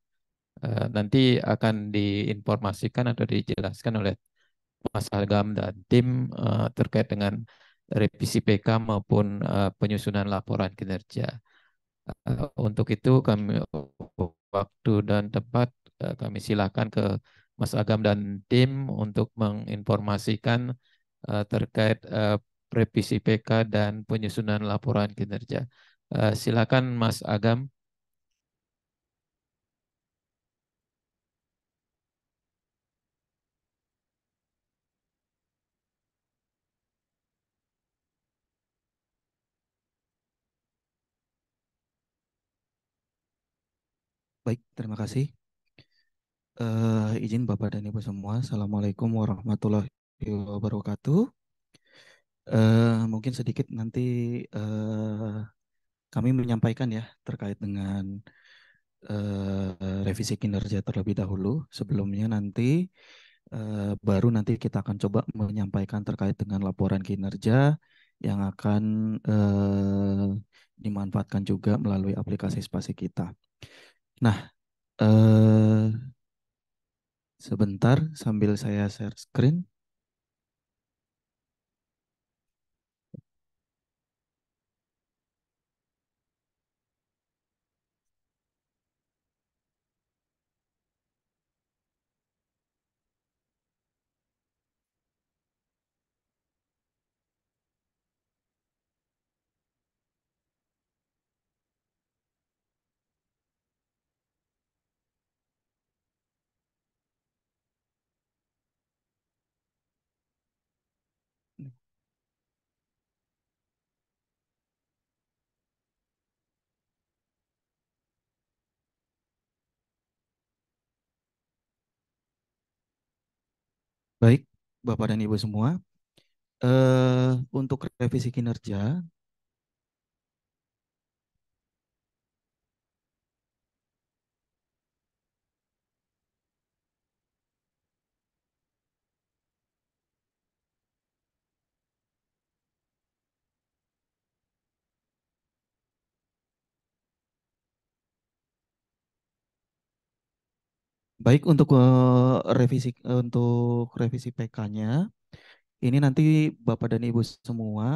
uh, nanti akan diinformasikan atau dijelaskan oleh Mas Agam dan tim uh, terkait dengan revisi PK maupun uh, penyusunan laporan kinerja. Uh, untuk itu kami waktu dan tempat uh, kami silakan ke Mas Agam dan tim untuk menginformasikan uh, terkait uh, revisi PK dan penyusunan laporan kinerja. Eh, silakan Mas Agam. Baik, terima kasih. Uh, izin Bapak dan Ibu semua, Assalamualaikum warahmatullahi wabarakatuh. Eh, mungkin sedikit nanti uh, kami menyampaikan ya terkait dengan uh, revisi kinerja terlebih dahulu. Sebelumnya nanti uh, baru nanti kita akan coba menyampaikan terkait dengan laporan kinerja yang akan uh, dimanfaatkan juga melalui aplikasi spasi kita. Nah, uh, sebentar sambil saya share screen. Baik, Bapak dan Ibu semua, uh, untuk revisi kinerja Baik untuk uh, revisi eh, untuk revisi PK-nya ini nanti Bapak dan Ibu semua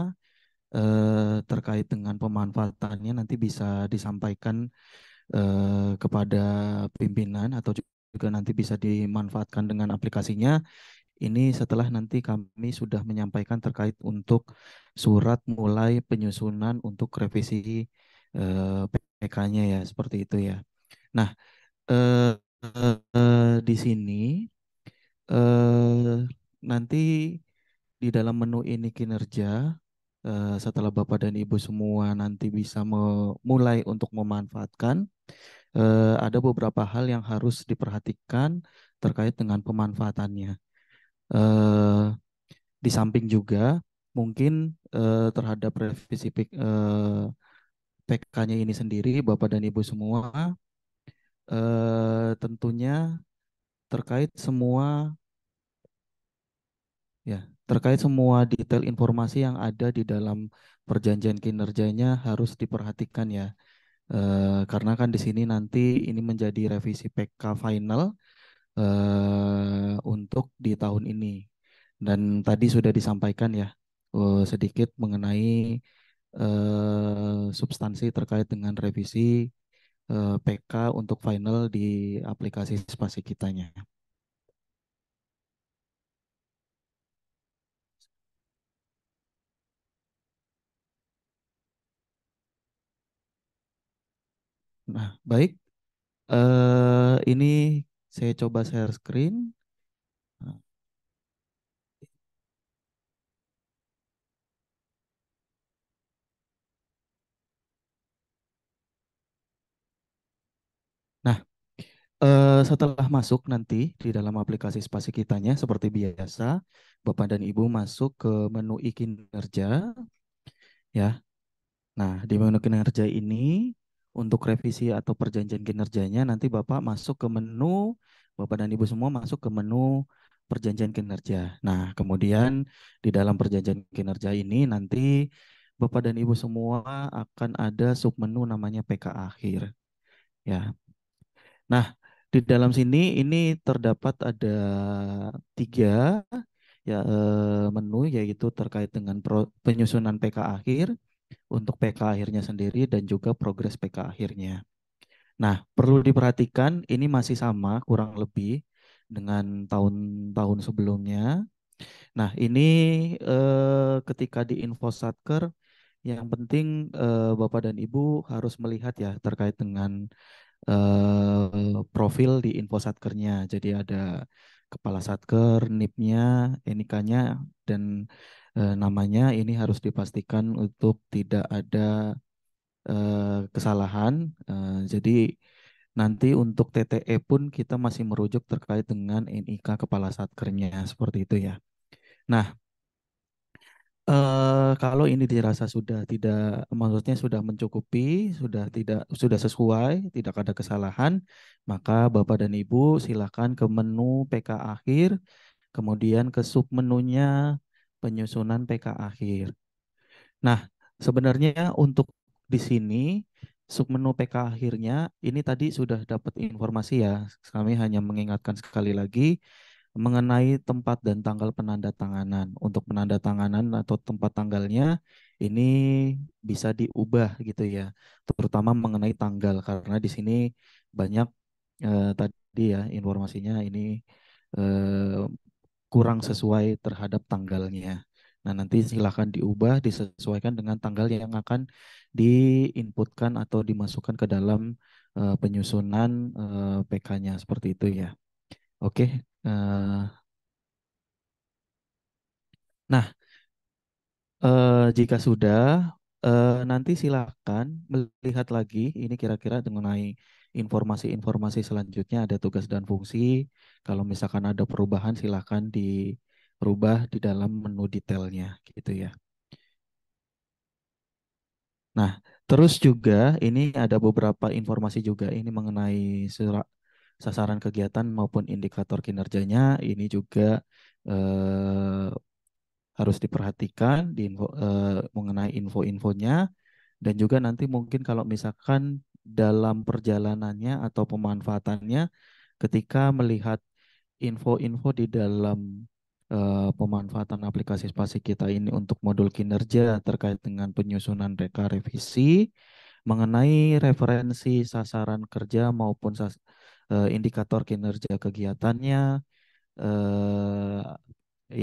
uh, terkait dengan pemanfaatannya nanti bisa disampaikan uh, kepada pimpinan atau juga nanti bisa dimanfaatkan dengan aplikasinya. Ini setelah nanti kami sudah menyampaikan terkait untuk surat mulai penyusunan untuk revisi uh, PK-nya ya seperti itu ya. Nah, uh, uh, di sini uh, nanti di dalam menu ini kinerja uh, setelah Bapak dan Ibu semua nanti bisa mulai untuk memanfaatkan uh, ada beberapa hal yang harus diperhatikan terkait dengan pemanfaatannya. Uh, di samping juga mungkin uh, terhadap revisi uh, PK-nya ini sendiri Bapak dan Ibu semua Eh, tentunya terkait semua ya terkait semua detail informasi yang ada di dalam perjanjian kinerjanya harus diperhatikan ya eh, karena kan di sini nanti ini menjadi revisi PK final eh, untuk di tahun ini dan tadi sudah disampaikan ya eh, sedikit mengenai uh, substansi terkait dengan revisi Eh, PK untuk final di aplikasi spasi kitanya. Nah, baik. Uh, ini saya coba share screen. Uh, setelah masuk nanti di dalam aplikasi spasi kitanya seperti biasa Bapak dan Ibu masuk ke menu kinerja ya. Nah, di menu kinerja ini untuk revisi atau perjanjian kinerjanya nanti Bapak masuk ke menu Bapak dan Ibu semua masuk ke menu perjanjian kinerja. Nah, kemudian di dalam perjanjian kinerja ini nanti Bapak dan Ibu semua akan ada submenu namanya PK akhir. Ya. Nah, di dalam sini ini terdapat ada tiga ya eh, menu yaitu terkait dengan penyusunan PK akhir untuk PK akhirnya sendiri dan juga progres PK akhirnya. Nah, perlu diperhatikan ini masih sama kurang lebih dengan tahun-tahun sebelumnya. Nah, ini eh, ketika di info satker yang penting eh, Bapak dan Ibu harus melihat ya terkait dengan Eh, profil di info satkernya. Jadi ada kepala satker, NIP-nya, NIK-nya, dan uh, namanya ini harus dipastikan untuk tidak ada uh, kesalahan. Uh, jadi nanti untuk TTE pun kita masih merujuk terkait dengan NIK kepala satkernya seperti itu ya. Nah, Eh, kalau ini dirasa sudah tidak maksudnya sudah mencukupi, sudah tidak sudah sesuai, tidak ada kesalahan, maka Bapak dan Ibu silakan ke menu PK akhir, kemudian ke submenunya penyusunan PK akhir. Nah, sebenarnya untuk di sini submenu PK akhirnya ini tadi sudah dapat informasi ya. Kami hanya mengingatkan sekali lagi mengenai tempat dan tanggal penandatanganan. Untuk penandatanganan atau tempat tanggalnya ini bisa diubah gitu ya, terutama mengenai tanggal karena di sini banyak eh, tadi ya informasinya ini eh, kurang sesuai terhadap tanggalnya. Nah, nanti silahkan diubah disesuaikan dengan tanggal yang akan diinputkan atau dimasukkan ke dalam eh, penyusunan eh, PK-nya seperti itu ya. Oke. Eh, nah, eh, jika sudah, eh, nanti silakan melihat lagi ini kira-kira mengenai informasi-informasi selanjutnya ada tugas dan fungsi. Kalau misalkan ada perubahan, silakan diubah di dalam menu detailnya, gitu ya. Nah, terus juga ini ada beberapa informasi juga ini mengenai surat sasaran kegiatan maupun indikator kinerjanya ini juga eh, harus diperhatikan di info, eh, mengenai info-infonya dan juga nanti mungkin kalau misalkan dalam perjalanannya atau pemanfaatannya ketika melihat info-info di dalam uh, pemanfaatan aplikasi spasi kita ini untuk modul kinerja terkait dengan penyusunan reka revisi mengenai referensi sasaran kerja maupun sas uh, indikator kinerja kegiatannya, uh,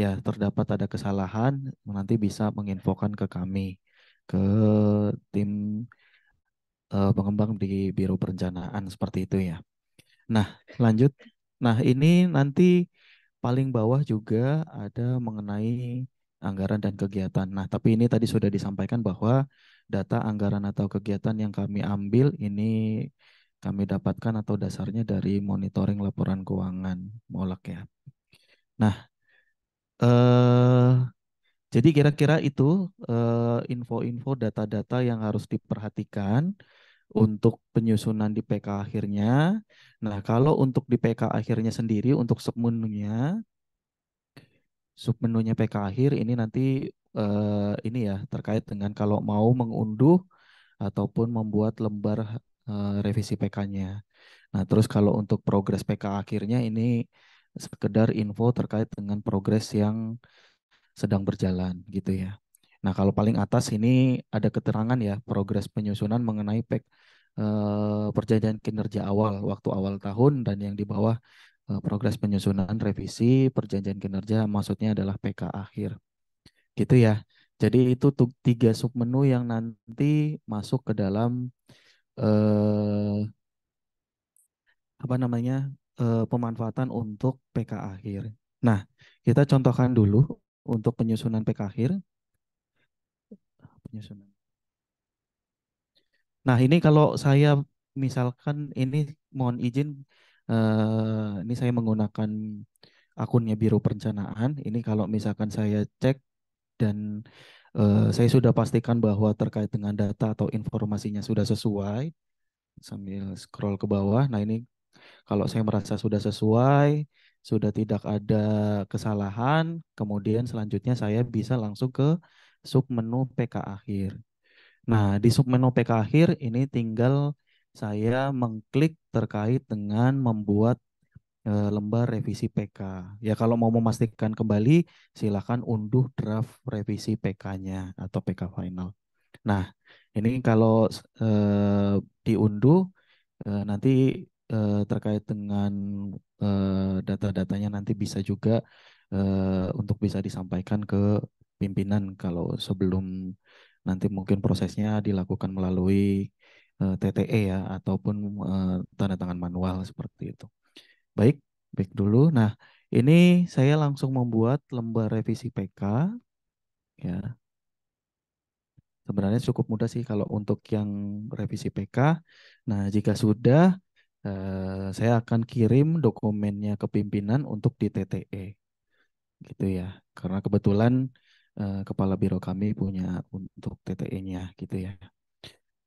ya terdapat ada kesalahan, nanti bisa menginfokan ke kami, ke tim uh, pengembang di Biro Perencanaan seperti itu ya. Nah, lanjut. Nah, ini nanti paling bawah juga ada mengenai anggaran dan kegiatan. Nah, tapi ini tadi sudah disampaikan bahwa data anggaran atau kegiatan yang kami ambil ini kami dapatkan atau dasarnya dari monitoring laporan keuangan Molek ya. Nah, eh, jadi kira-kira itu eh, info-info eh, data-data yang harus diperhatikan untuk penyusunan di PK akhirnya. Nah, kalau untuk di PK akhirnya sendiri untuk submenunya submenunya PK akhir ini nanti eh, ini ya terkait dengan kalau mau mengunduh ataupun membuat lembar Eh, revisi PK-nya. Nah, terus kalau untuk progres PK akhirnya ini sekedar info terkait dengan progres yang sedang berjalan gitu ya. Nah, kalau paling atas ini ada keterangan ya progres penyusunan mengenai PK eh, perjanjian kinerja awal waktu awal tahun dan yang di bawah eh, progres penyusunan revisi perjanjian kinerja maksudnya adalah PK akhir. Gitu ya. Jadi itu tiga submenu yang nanti masuk ke dalam eh, apa namanya eh, pemanfaatan untuk PK akhir. Nah, kita contohkan dulu untuk penyusunan PK akhir. Penyusunan. Nah, ini kalau saya misalkan ini mohon izin eh, ini saya menggunakan akunnya Biro Perencanaan. Ini kalau misalkan saya cek dan Eh, saya sudah pastikan bahwa terkait dengan data atau informasinya sudah sesuai. Sambil scroll ke bawah. Nah ini kalau saya merasa sudah sesuai, sudah tidak ada kesalahan, kemudian selanjutnya saya bisa langsung ke submenu PK akhir. Nah, di submenu PK akhir ini tinggal saya mengklik terkait dengan membuat Eh, lembar revisi PK. Ya kalau mau memastikan kembali silakan unduh draft revisi PK-nya atau PK final. Nah, ini kalau eh, diunduh eh, nanti eh, terkait dengan eh, data-datanya nanti bisa juga eh, untuk bisa disampaikan ke pimpinan kalau sebelum nanti mungkin prosesnya dilakukan melalui TTE ya ataupun tanda tangan manual seperti itu. Baik, baik dulu. Nah, ini saya langsung membuat lembar revisi PK. Ya. Sebenarnya cukup mudah sih kalau untuk yang revisi PK. Nah, jika sudah, eh, saya akan kirim dokumennya ke pimpinan untuk di TTE. Gitu ya. Karena kebetulan eh, kepala biro kami punya untuk TTE-nya gitu ya.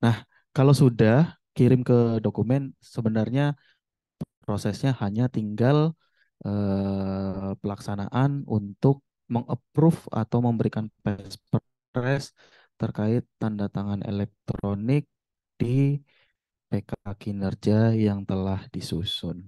Nah, kalau sudah kirim ke dokumen, sebenarnya prosesnya hanya tinggal eh, pelaksanaan untuk mengapprove atau memberikan press terkait tanda tangan elektronik di PK kinerja yang telah disusun.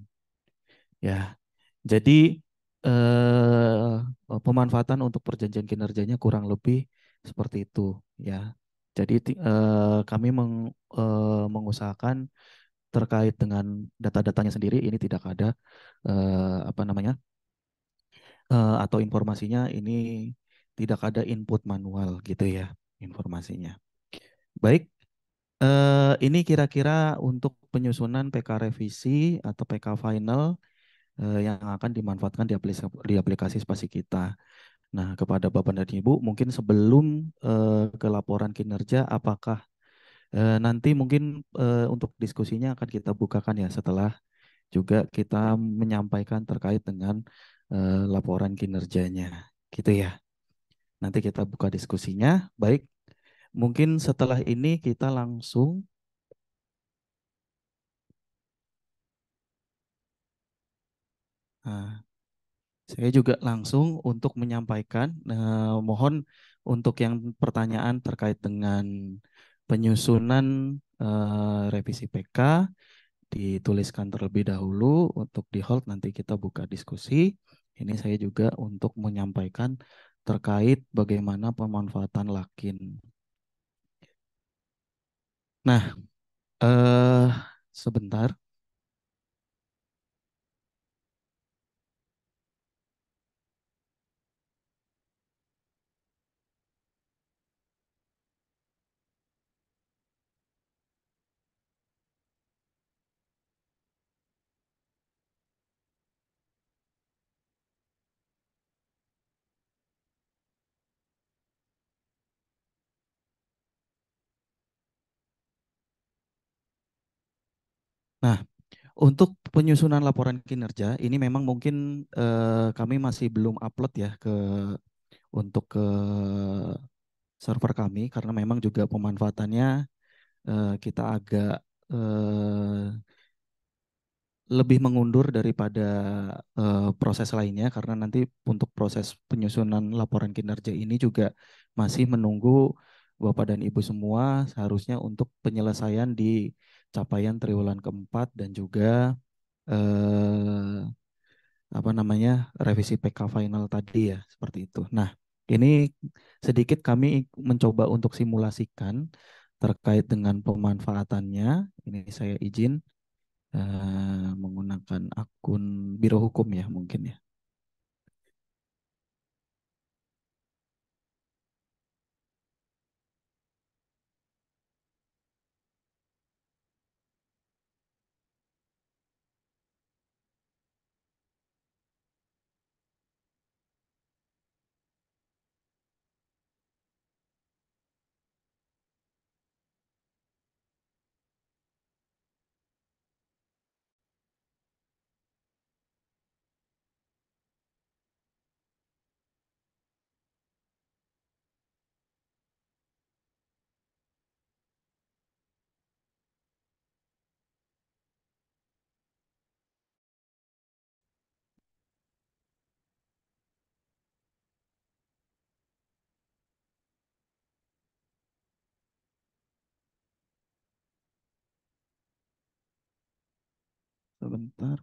Ya, jadi eh, pemanfaatan untuk perjanjian kinerjanya kurang lebih seperti itu ya. Jadi eh, kami meng, eh, mengusahakan terkait dengan data-datanya sendiri ini tidak ada uh, apa namanya uh, atau informasinya ini tidak ada input manual gitu ya informasinya. Baik, uh, ini kira-kira untuk penyusunan PK revisi atau PK final uh, yang akan dimanfaatkan di aplikasi, di aplikasi spasi kita. Nah, kepada Bapak dan Ibu, mungkin sebelum uh, ke laporan kinerja, apakah Uh, nanti mungkin uh, untuk diskusinya akan kita bukakan ya setelah juga kita menyampaikan terkait dengan uh, laporan kinerjanya, gitu ya. Nanti kita buka diskusinya. Baik, mungkin setelah ini kita langsung Nah, saya juga langsung untuk menyampaikan eh, mohon untuk yang pertanyaan terkait dengan penyusunan uh, revisi PK dituliskan terlebih dahulu untuk di hold nanti kita buka diskusi. Ini saya juga untuk menyampaikan terkait bagaimana pemanfaatan lakin. Nah, eh sebentar. Untuk penyusunan laporan kinerja ini memang mungkin uh, kami masih belum upload ya ke untuk ke server kami karena memang juga pemanfaatannya uh, kita agak uh, lebih mengundur daripada uh, proses lainnya karena nanti untuk proses penyusunan laporan kinerja ini juga masih menunggu Bapak dan Ibu semua seharusnya untuk penyelesaian di capaian triwulan keempat dan juga eh, apa namanya revisi PK final tadi ya seperti itu. Nah ini sedikit kami mencoba untuk simulasikan terkait dengan pemanfaatannya. Ini saya izin eh, menggunakan akun biro hukum ya mungkin ya. sebentar.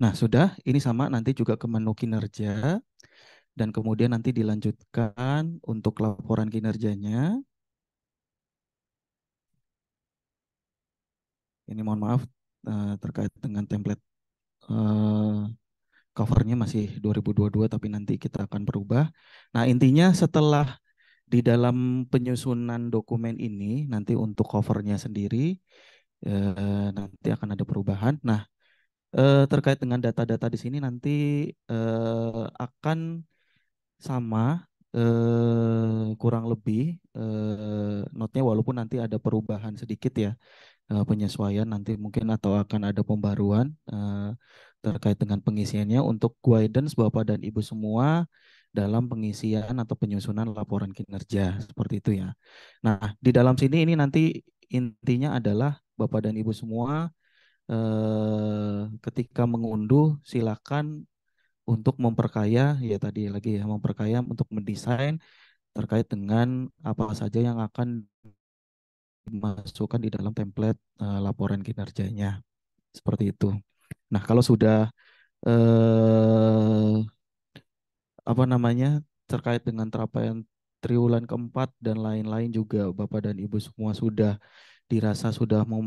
Nah, sudah. Ini sama nanti juga ke menu kinerja. Dan kemudian nanti dilanjutkan untuk laporan kinerjanya. ini mohon maaf eh, terkait dengan template eh, covernya masih 2022 tapi nanti kita akan berubah. Nah intinya setelah di dalam penyusunan dokumen ini nanti untuk covernya sendiri eh, nanti akan ada perubahan. Nah terkait dengan data-data di sini nanti akan sama kurang lebih notnya walaupun nanti ada perubahan sedikit ya. Eh, penyesuaian nanti mungkin atau akan ada pembaruan eh, terkait dengan pengisiannya untuk guidance Bapak dan Ibu semua dalam pengisian atau penyusunan laporan kinerja seperti itu ya. Nah, di dalam sini ini nanti intinya adalah Bapak dan Ibu semua eh, ketika mengunduh silakan untuk memperkaya ya tadi lagi ya memperkaya untuk mendesain terkait dengan apa saja yang akan dimasukkan di dalam template uh, laporan kinerjanya seperti itu. Nah kalau sudah uh, apa namanya terkait dengan terapaian triwulan keempat dan lain-lain juga Bapak dan Ibu semua sudah dirasa sudah mau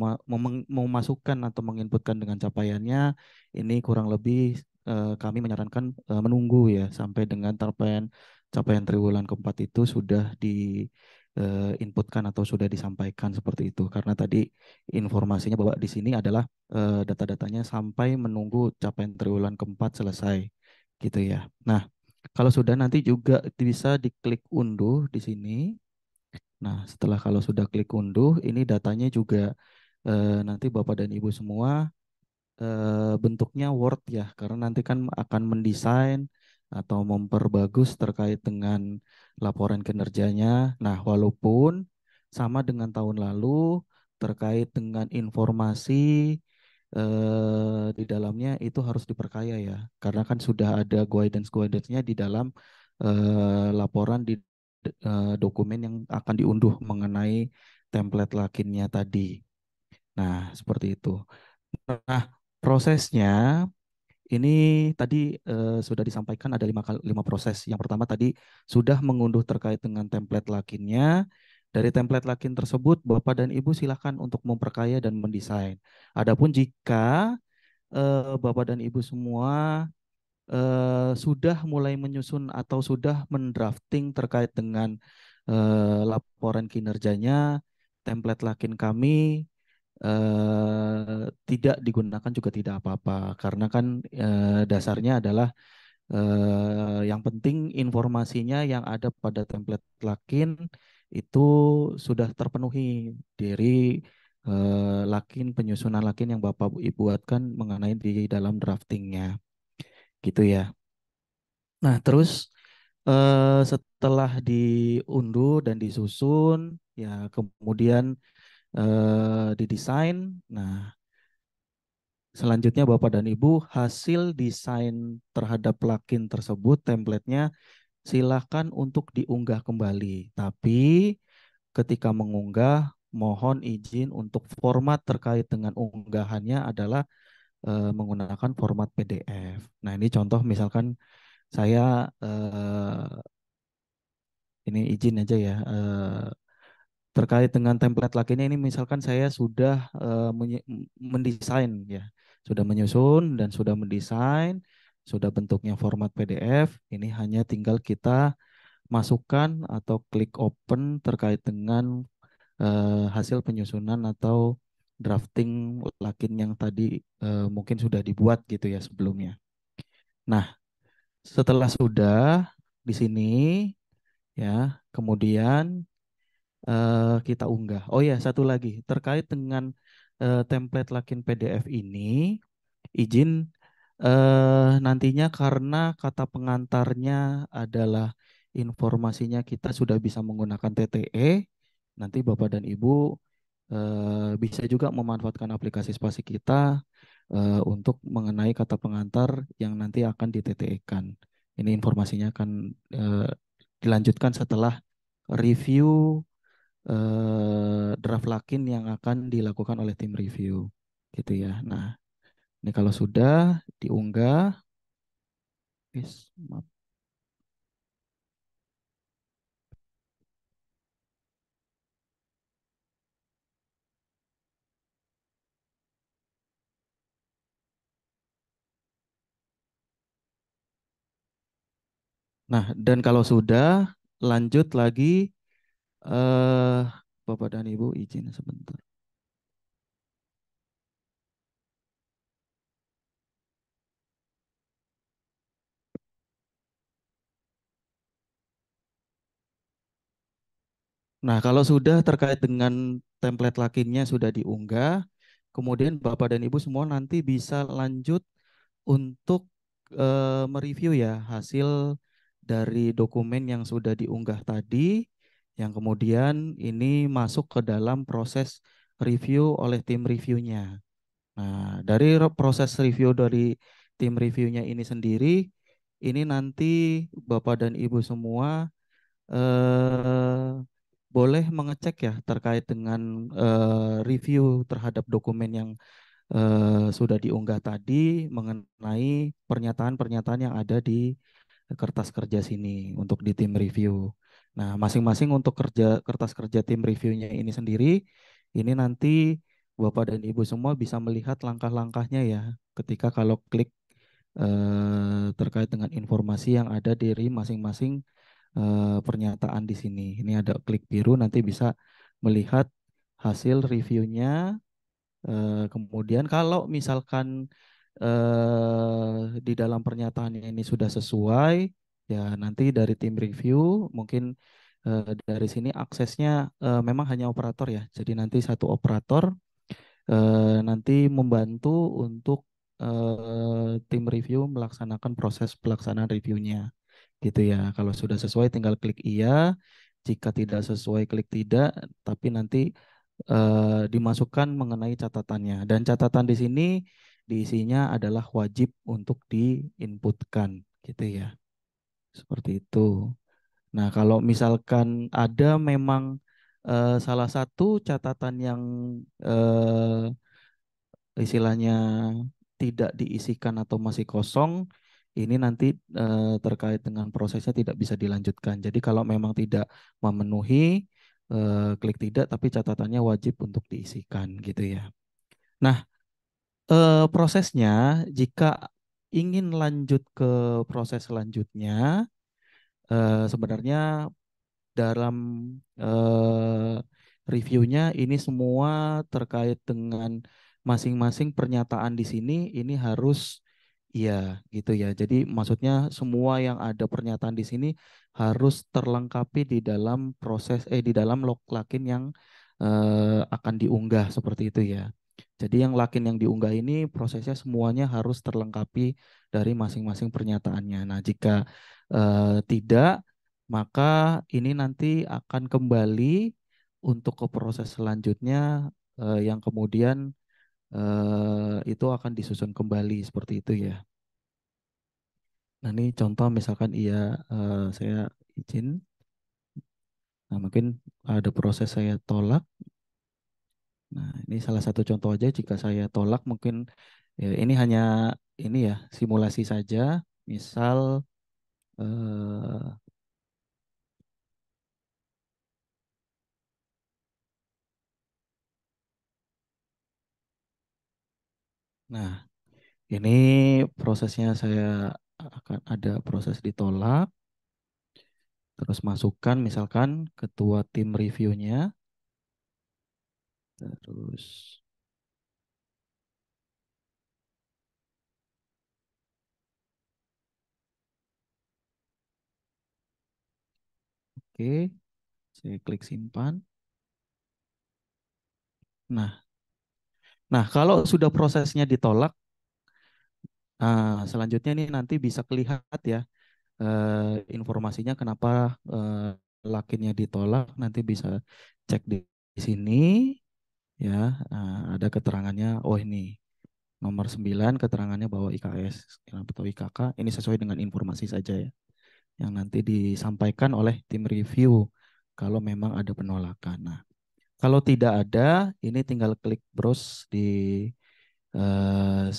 memasukkan atau menginputkan dengan capaiannya ini kurang lebih eh, kami menyarankan menunggu ya sampai dengan capaian capaian triwulan keempat itu sudah di Eh, inputkan atau sudah disampaikan seperti itu karena tadi informasinya bahwa di sini adalah eh, data-datanya sampai menunggu capaian triwulan keempat selesai gitu ya. Nah, kalau sudah nanti juga bisa diklik unduh di sini. Nah, setelah kalau sudah klik unduh, ini datanya juga eh, nanti Bapak dan Ibu semua bentuknya Word ya, karena nanti kan akan mendesain atau memperbagus terkait dengan laporan kinerjanya. Nah, walaupun sama dengan tahun lalu terkait dengan informasi eh, di dalamnya itu harus diperkaya ya, karena kan sudah ada guidance-guidance-nya di dalam eh, laporan di eh, dokumen yang akan diunduh mengenai template lakinnya tadi. Nah, seperti itu. Nah, prosesnya ini tadi uh, sudah disampaikan ada lima, lima proses. Yang pertama tadi sudah mengunduh terkait dengan template lakinnya. Dari template lakin tersebut, Bapak dan Ibu silakan untuk memperkaya dan mendesain. Adapun jika uh, Bapak dan Ibu semua uh, sudah mulai menyusun atau sudah mendrafting terkait dengan uh, laporan kinerjanya, template lakin kami Eh, tidak digunakan juga tidak apa-apa karena kan uh, dasarnya adalah uh, yang penting informasinya yang ada pada template lakin itu sudah terpenuhi dari uh, lakin penyusunan lakin yang Bapak Ibu buatkan mengenai di dalam draftingnya gitu ya. Nah terus uh, setelah diunduh dan disusun ya kemudian di eh, didesain. Nah, selanjutnya Bapak dan Ibu, hasil desain terhadap plugin tersebut, templatenya silahkan untuk diunggah kembali. Tapi ketika mengunggah, mohon izin untuk format terkait dengan unggahannya adalah e, menggunakan format PDF. Nah ini contoh misalkan saya e, ini izin aja ya e, terkait dengan template lakinya ini misalkan saya sudah uh, mendesain ya sudah menyusun dan sudah mendesain sudah bentuknya format PDF ini hanya tinggal kita masukkan atau klik open terkait dengan uh, hasil penyusunan atau drafting lakin yang tadi uh, mungkin sudah dibuat gitu ya sebelumnya nah setelah sudah di sini ya kemudian uh, kita unggah. Oh ya, satu lagi terkait dengan uh, template lakin PDF ini, izin uh, nantinya karena kata pengantarnya adalah informasinya kita sudah bisa menggunakan TTE, nanti Bapak dan Ibu uh, bisa juga memanfaatkan aplikasi spasi kita uh, untuk mengenai kata pengantar yang nanti akan ditetekan. Ini informasinya akan uh, dilanjutkan setelah review eh, draft lakin yang akan dilakukan oleh tim review gitu ya. Nah, ini kalau sudah diunggah yes, maaf. Nah, dan kalau sudah lanjut lagi Uh, Bapak dan Ibu izin sebentar. Nah, kalau sudah terkait dengan template lakinnya sudah diunggah, kemudian Bapak dan Ibu semua nanti bisa lanjut untuk e, mereview ya hasil dari dokumen yang sudah diunggah tadi yang kemudian ini masuk ke dalam proses review oleh tim reviewnya. Nah, dari proses review dari tim reviewnya ini sendiri, ini nanti Bapak dan Ibu semua eh, boleh mengecek ya terkait dengan eh, review terhadap dokumen yang eh, sudah diunggah tadi mengenai pernyataan-pernyataan yang ada di kertas kerja sini untuk di tim review. Nah, masing-masing untuk kerja kertas kerja tim reviewnya ini sendiri, ini nanti Bapak dan Ibu semua bisa melihat langkah-langkahnya ya ketika kalau klik eh, terkait dengan informasi yang ada dari masing-masing eh, pernyataan di sini. Ini ada klik biru nanti bisa melihat hasil reviewnya. Eh, kemudian kalau misalkan eh, di dalam pernyataannya ini sudah sesuai, Ya, nanti dari tim review mungkin uh, dari sini aksesnya uh, memang hanya operator ya. Jadi nanti satu operator uh, nanti membantu untuk tim review melaksanakan proses pelaksanaan reviewnya. Gitu ya. Kalau sudah sesuai tinggal klik iya. Jika tidak sesuai klik tidak, tapi nanti uh, dimasukkan mengenai catatannya. Dan catatan di sini diisinya adalah wajib untuk diinputkan gitu ya. Seperti itu. Nah, kalau misalkan ada memang uh, salah satu catatan yang uh, istilahnya tidak diisikan atau masih kosong, ini nanti uh, terkait dengan prosesnya tidak bisa dilanjutkan. Jadi kalau memang tidak memenuhi, uh, klik tidak, tapi catatannya wajib untuk diisikan gitu ya. Nah, uh, prosesnya jika ingin lanjut ke proses selanjutnya, uh, sebenarnya dalam uh, reviewnya ini semua terkait dengan masing-masing pernyataan di sini ini harus ya gitu ya. Jadi maksudnya semua yang ada pernyataan di sini harus terlengkapi di dalam proses eh di dalam log lakin yang eh, akan diunggah seperti itu ya. Jadi yang lakin yang diunggah ini prosesnya semuanya harus terlengkapi dari masing-masing pernyataannya. Nah, jika eh, tidak, maka ini nanti akan kembali untuk ke proses selanjutnya eh, yang kemudian eh, itu akan disusun kembali seperti itu ya. Nah, ini contoh misalkan iya eh, saya izin. Nah, mungkin ada proses saya tolak Nah, ini salah satu contoh aja jika saya tolak mungkin ya, ini hanya ini ya simulasi saja. Misal eh, Nah, ini prosesnya saya akan ada proses ditolak, terus masukkan misalkan ketua tim reviewnya, Terus Oke, saya klik simpan. Nah, nah kalau sudah prosesnya ditolak, nah selanjutnya ini nanti bisa kelihatan ya eh, informasinya kenapa eh, lakinnya ditolak. Nanti bisa cek di, di sini ya eh, ada keterangannya oh ini nomor 9 keterangannya bahwa IKS atau IKK ini sesuai dengan informasi saja ya yang nanti disampaikan oleh tim review kalau memang ada penolakan. Nah, kalau tidak ada, ini tinggal klik browse di uh,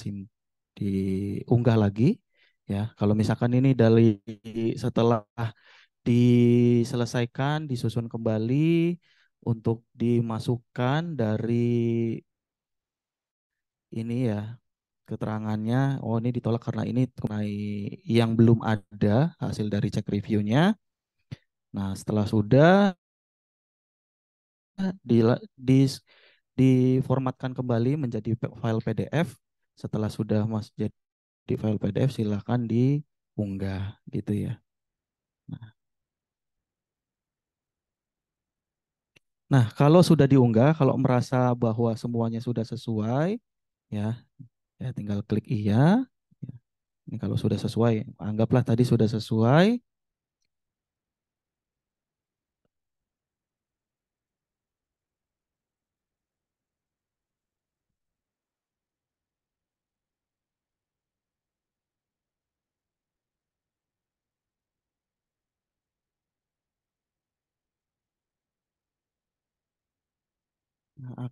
diunggah lagi ya. Kalau misalkan ini dari setelah diselesaikan, disusun kembali, untuk dimasukkan dari ini ya keterangannya oh ini ditolak karena ini mengenai yang belum ada hasil dari cek reviewnya nah setelah sudah di, di diformatkan kembali menjadi file PDF setelah sudah mas jadi file PDF silahkan diunggah gitu ya Nah, kalau sudah diunggah, kalau merasa bahwa semuanya sudah sesuai, ya, ya tinggal klik iya. Ya. Ini kalau sudah sesuai, anggaplah tadi sudah sesuai,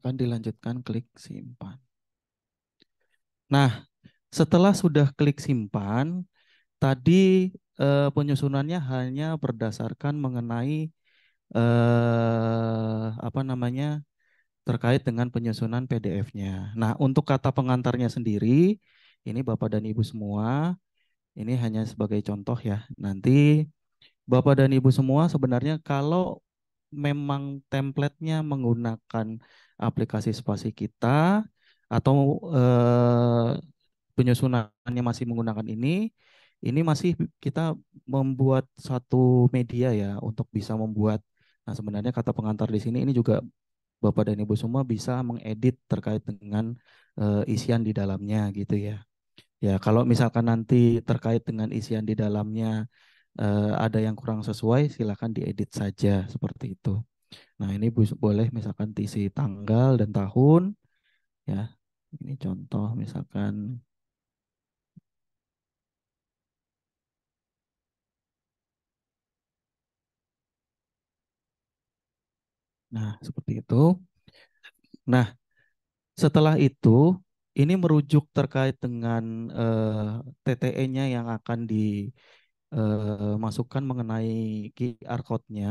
akan dilanjutkan klik simpan. Nah, setelah sudah klik simpan, tadi eh, penyusunannya hanya berdasarkan mengenai eh, apa namanya terkait dengan penyusunan PDF-nya. Nah, untuk kata pengantarnya sendiri, ini Bapak dan Ibu semua, ini hanya sebagai contoh ya. Nanti Bapak dan Ibu semua sebenarnya kalau memang templatenya menggunakan aplikasi spasi kita atau eh, penyusunannya masih menggunakan ini, ini masih kita membuat satu media ya untuk bisa membuat. Nah sebenarnya kata pengantar di sini ini juga Bapak dan Ibu semua bisa mengedit terkait dengan eh, isian di dalamnya gitu ya. Ya kalau misalkan nanti terkait dengan isian di dalamnya eh, ada yang kurang sesuai, silakan diedit saja seperti itu. Nah, ini boleh misalkan diisi tanggal dan tahun ya. Ini contoh misalkan Nah, seperti itu. Nah, setelah itu ini merujuk terkait dengan eh, TTE-nya yang akan dimasukkan eh, mengenai QR code-nya.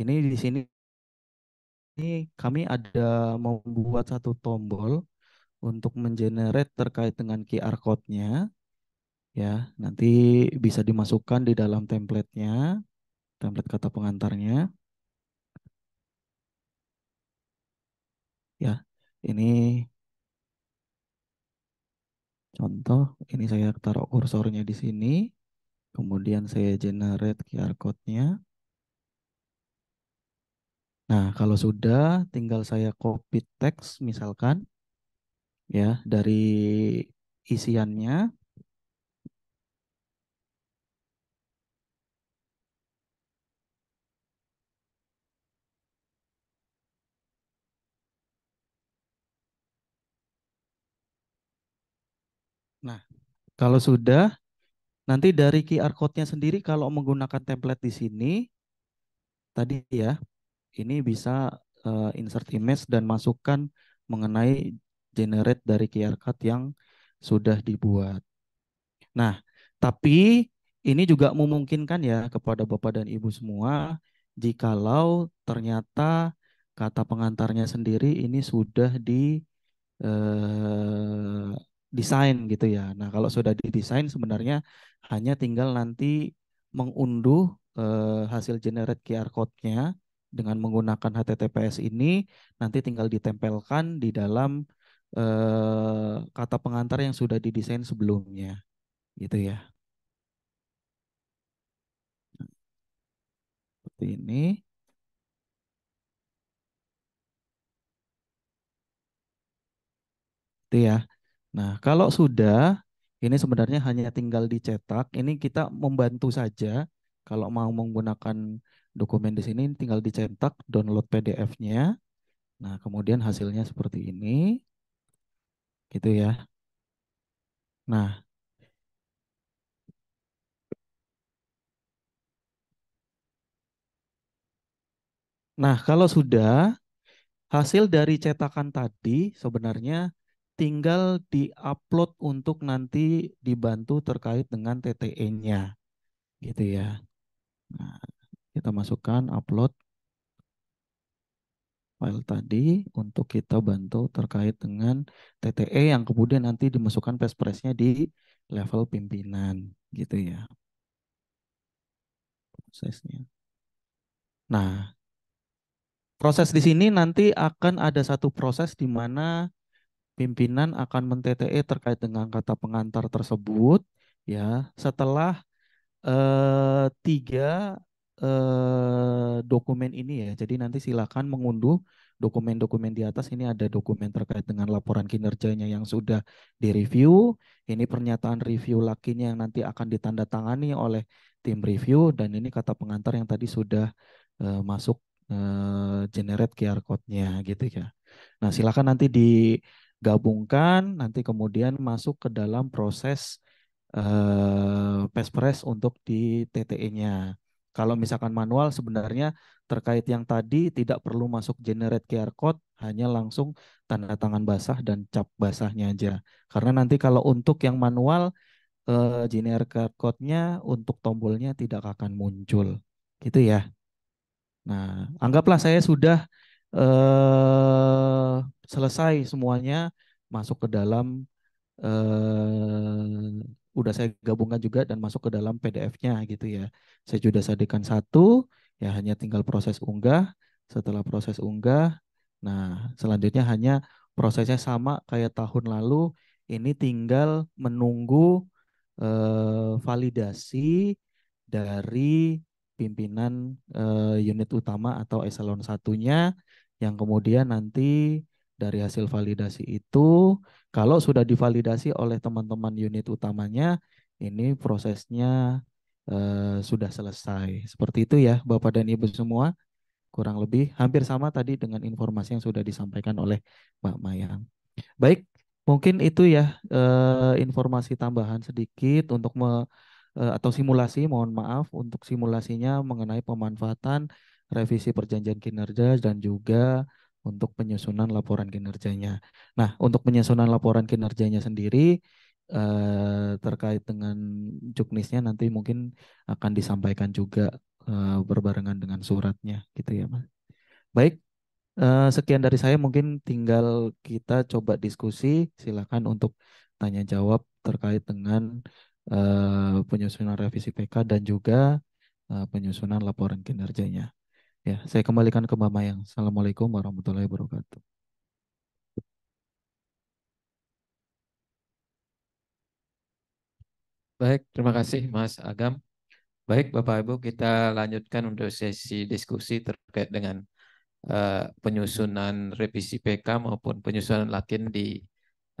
Ini di sini ini kami ada membuat satu tombol untuk mengenerate terkait dengan QR code-nya. Ya, nanti bisa dimasukkan di dalam template-nya, template kata pengantarnya. Ya, ini contoh, ini saya taruh kursornya di sini. Kemudian saya generate QR code-nya. Nah, kalau sudah tinggal saya copy teks misalkan ya dari isiannya Nah, kalau sudah, nanti dari QR code-nya sendiri kalau menggunakan template di sini, tadi ya, ini bisa uh, insert image dan masukkan mengenai generate dari QR code yang sudah dibuat. Nah, tapi ini juga memungkinkan ya kepada Bapak dan Ibu semua jikalau ternyata kata pengantarnya sendiri ini sudah di eh, desain gitu ya. Nah, kalau sudah didesain sebenarnya hanya tinggal nanti mengunduh eh, hasil generate QR code-nya dengan menggunakan HTTPS ini nanti tinggal ditempelkan di dalam eh, kata pengantar yang sudah didesain sebelumnya. Gitu ya. Seperti ini. Itu ya. Nah, kalau sudah ini sebenarnya hanya tinggal dicetak. Ini kita membantu saja kalau mau menggunakan dokumen di sini tinggal dicetak, download PDF-nya. Nah, kemudian hasilnya seperti ini. Gitu ya. Nah, Nah, kalau sudah hasil dari cetakan tadi sebenarnya tinggal diupload untuk nanti dibantu terkait dengan TTE-nya. Gitu ya. Nah, kita masukkan upload file tadi untuk kita bantu terkait dengan TTE yang kemudian nanti dimasukkan pespresnya di level pimpinan gitu ya. Prosesnya. Nah, proses di sini nanti akan ada satu proses di mana pimpinan akan men-TTE terkait dengan kata pengantar tersebut ya setelah eh, tiga eh, dokumen ini ya. Jadi nanti silakan mengunduh dokumen-dokumen di atas. Ini ada dokumen terkait dengan laporan kinerjanya yang sudah direview. Ini pernyataan review lakinya yang nanti akan ditandatangani oleh tim review. Dan ini kata pengantar yang tadi sudah eh, masuk eh, generate QR code-nya gitu ya. Nah silakan nanti digabungkan, nanti kemudian masuk ke dalam proses eh, pespres untuk di TTE-nya. Kalau misalkan manual sebenarnya terkait yang tadi tidak perlu masuk generate QR code, hanya langsung tanda tangan basah dan cap basahnya aja. Karena nanti kalau untuk yang manual uh, generate QR code-nya untuk tombolnya tidak akan muncul. Gitu ya. Nah, anggaplah saya sudah eh, selesai semuanya masuk ke dalam eh, udah saya gabungkan juga dan masuk ke dalam PDF-nya gitu ya. Saya sudah sadikan satu, ya hanya tinggal proses unggah. Setelah proses unggah, nah selanjutnya hanya prosesnya sama kayak tahun lalu. Ini tinggal menunggu eh, validasi dari pimpinan eh, unit utama atau eselon satunya yang kemudian nanti dari hasil validasi itu kalau sudah divalidasi oleh teman-teman unit utamanya, ini prosesnya eh, sudah selesai. Seperti itu ya Bapak dan Ibu semua. Kurang lebih hampir sama tadi dengan informasi yang sudah disampaikan oleh Mbak Mayang. Baik, mungkin itu ya eh, informasi tambahan sedikit untuk me, eh, atau simulasi, mohon maaf untuk simulasinya mengenai pemanfaatan revisi perjanjian kinerja dan juga untuk penyusunan laporan kinerjanya. Nah, untuk penyusunan laporan kinerjanya sendiri eh, terkait dengan juknisnya nanti mungkin akan disampaikan juga eh, berbarengan dengan suratnya, gitu ya, Mas. Baik, eh, sekian dari saya. Mungkin tinggal kita coba diskusi. Silakan untuk tanya jawab terkait dengan eh, penyusunan revisi PK dan juga eh, penyusunan laporan kinerjanya. Ya, saya kembalikan ke Mbak yang. Assalamualaikum warahmatullahi wabarakatuh. Baik, terima kasih Mas Agam. Baik, Bapak Ibu, kita lanjutkan untuk sesi diskusi terkait dengan uh, penyusunan revisi PK maupun penyusunan Latin di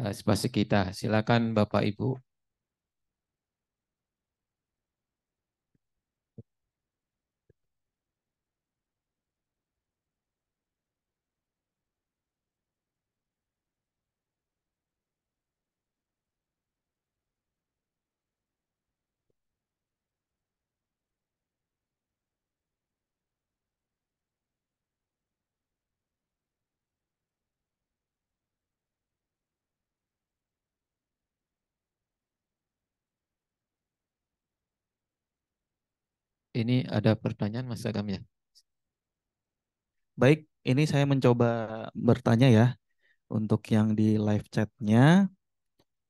uh, spasi kita. Silakan Bapak Ibu Ini ada pertanyaan Mas Agam ya? Baik, ini saya mencoba bertanya ya. Untuk yang di live chatnya,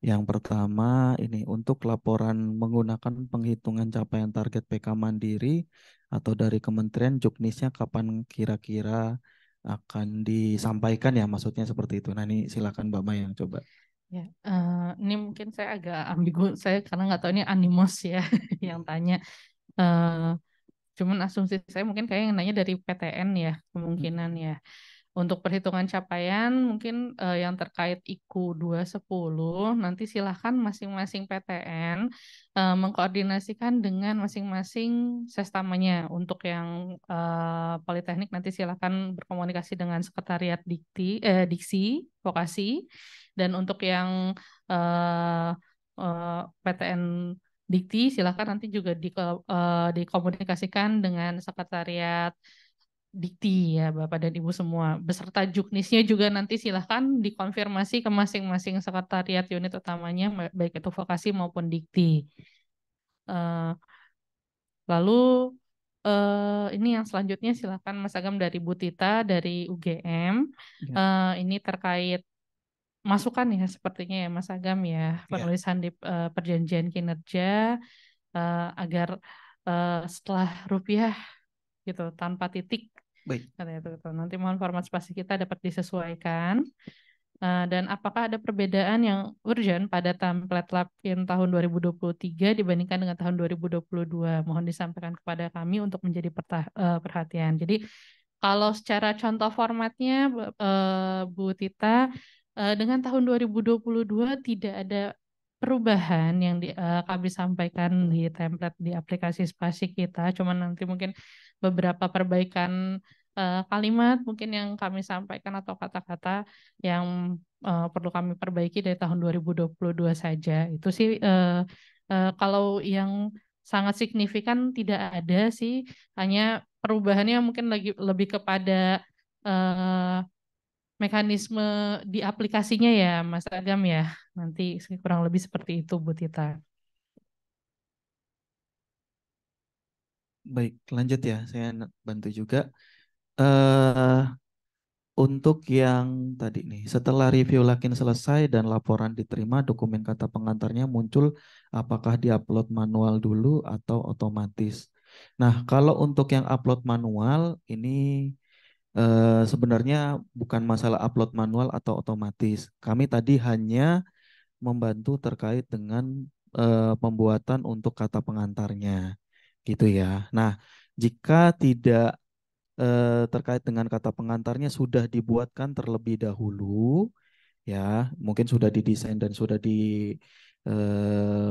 yang pertama ini untuk laporan menggunakan penghitungan capaian target PK Mandiri atau dari kementerian juknisnya kapan kira-kira akan disampaikan ya maksudnya seperti itu. Nah ini silakan Mbak Maya yang coba. Ya, uh, ini mungkin saya agak ambigu saya karena nggak tahu ini animos ya yang tanya. Eh, cuman asumsi saya mungkin kayak yang nanya dari PTN ya kemungkinan ya. Untuk perhitungan capaian mungkin uh, yang terkait IKU 210 nanti silahkan masing-masing PTN uh, eh, mengkoordinasikan dengan masing-masing sestamanya. Untuk yang uh, Politeknik nanti silahkan berkomunikasi dengan Sekretariat Dikti, eh, Diksi, Vokasi. Dan untuk yang uh, uh, PTN Dikti silakan nanti juga di, uh, eh, dikomunikasikan dengan sekretariat Dikti ya Bapak dan Ibu semua. Beserta juknisnya juga nanti silakan dikonfirmasi ke masing-masing sekretariat unit utamanya baik itu vokasi maupun Dikti. Uh, lalu uh, ini yang selanjutnya silakan Mas Agam dari Butita dari UGM. Ya. Uh, ini terkait masukan ya sepertinya ya Mas Agam ya iya. penulisan yeah. di uh, perjanjian kinerja uh, agar uh, setelah rupiah gitu tanpa titik Baik. Gitu. nanti mohon format spasi kita dapat disesuaikan uh, dan apakah ada perbedaan yang urgent pada template lapin tahun 2023 dibandingkan dengan tahun 2022 mohon disampaikan kepada kami untuk menjadi uh, perhatian jadi kalau secara contoh formatnya uh, Bu Tita Eh, dengan tahun 2022 tidak ada perubahan yang di, uh, kami sampaikan di template di aplikasi spasi kita cuman nanti mungkin beberapa perbaikan uh, kalimat mungkin yang kami sampaikan atau kata-kata yang uh, perlu kami perbaiki dari tahun 2022 saja itu sih uh, uh, kalau yang sangat signifikan tidak ada sih hanya perubahannya mungkin lagi lebih kepada uh, mekanisme di aplikasinya ya Mas Agam ya. Nanti kurang lebih seperti itu Bu Tita. Baik, lanjut ya. Saya bantu juga. Uh, untuk yang tadi nih, setelah review Lakin selesai dan laporan diterima, dokumen kata pengantarnya muncul apakah diupload manual dulu atau otomatis. Nah, kalau untuk yang upload manual ini Eh, sebenarnya bukan masalah upload manual atau otomatis. Kami tadi hanya membantu terkait dengan uh, pembuatan untuk kata pengantarnya, gitu ya. Nah, jika tidak uh, terkait dengan kata pengantarnya sudah dibuatkan terlebih dahulu, ya, mungkin sudah didesain dan sudah di Eh,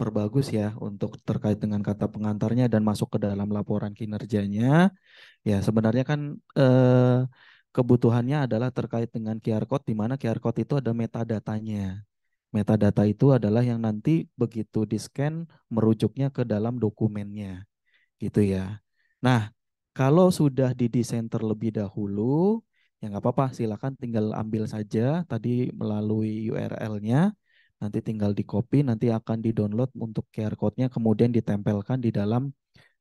perbagus ya untuk terkait dengan kata pengantarnya dan masuk ke dalam laporan kinerjanya. Ya sebenarnya kan eh, kebutuhannya adalah terkait dengan QR code di mana QR code itu ada metadatanya. Metadata itu adalah yang nanti begitu di-scan merujuknya ke dalam dokumennya. Gitu ya. Nah, kalau sudah didesain terlebih dahulu, ya nggak apa-apa, silakan tinggal ambil saja tadi melalui URL-nya Nanti tinggal di copy, nanti akan di-download untuk QR code-nya, kemudian ditempelkan di dalam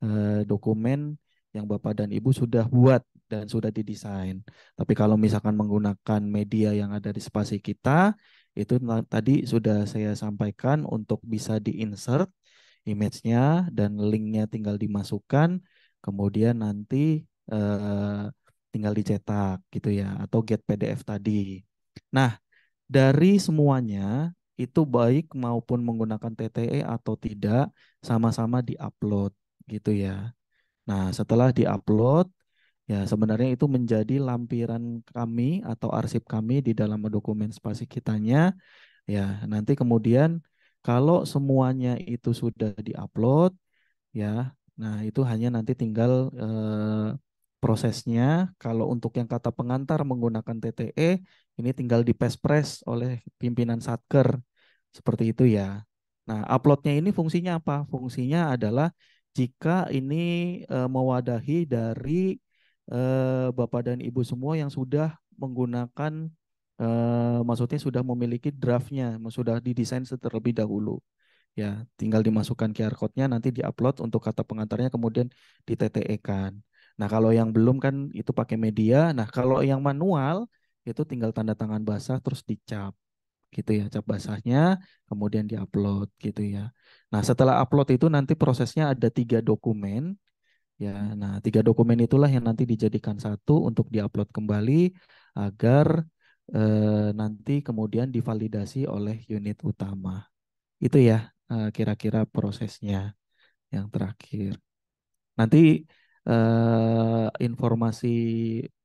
eh, dokumen yang Bapak dan Ibu sudah buat dan sudah didesain. Tapi kalau misalkan menggunakan media yang ada di spasi kita, itu tadi sudah saya sampaikan untuk bisa diinsert image-nya dan link-nya tinggal dimasukkan, kemudian nanti eh, tinggal dicetak gitu ya atau get PDF tadi. Nah, dari semuanya itu baik maupun menggunakan TTE atau tidak sama-sama diupload gitu ya. Nah, setelah diupload ya sebenarnya itu menjadi lampiran kami atau arsip kami di dalam dokumen spasi kitanya. Ya, nanti kemudian kalau semuanya itu sudah diupload ya. Nah, itu hanya nanti tinggal eh, prosesnya kalau untuk yang kata pengantar menggunakan TTE ini tinggal di pespres oleh pimpinan Satker. Seperti itu ya. Nah, uploadnya ini fungsinya apa? Fungsinya adalah jika ini e, mewadahi dari e, Bapak dan Ibu semua yang sudah menggunakan, e, maksudnya sudah memiliki draftnya, sudah didesain terlebih dahulu. Ya, tinggal dimasukkan QR code-nya, nanti diupload untuk kata pengantarnya, kemudian di TTE kan. Nah, kalau yang belum kan itu pakai media. Nah, kalau yang manual itu tinggal tanda tangan basah terus dicap gitu ya cap basahnya kemudian diupload gitu ya nah setelah upload itu nanti prosesnya ada tiga dokumen ya nah tiga dokumen itulah yang nanti dijadikan satu untuk diupload kembali agar eh, nanti kemudian divalidasi oleh unit utama itu ya eh, kira-kira eh, prosesnya yang terakhir nanti eh, informasi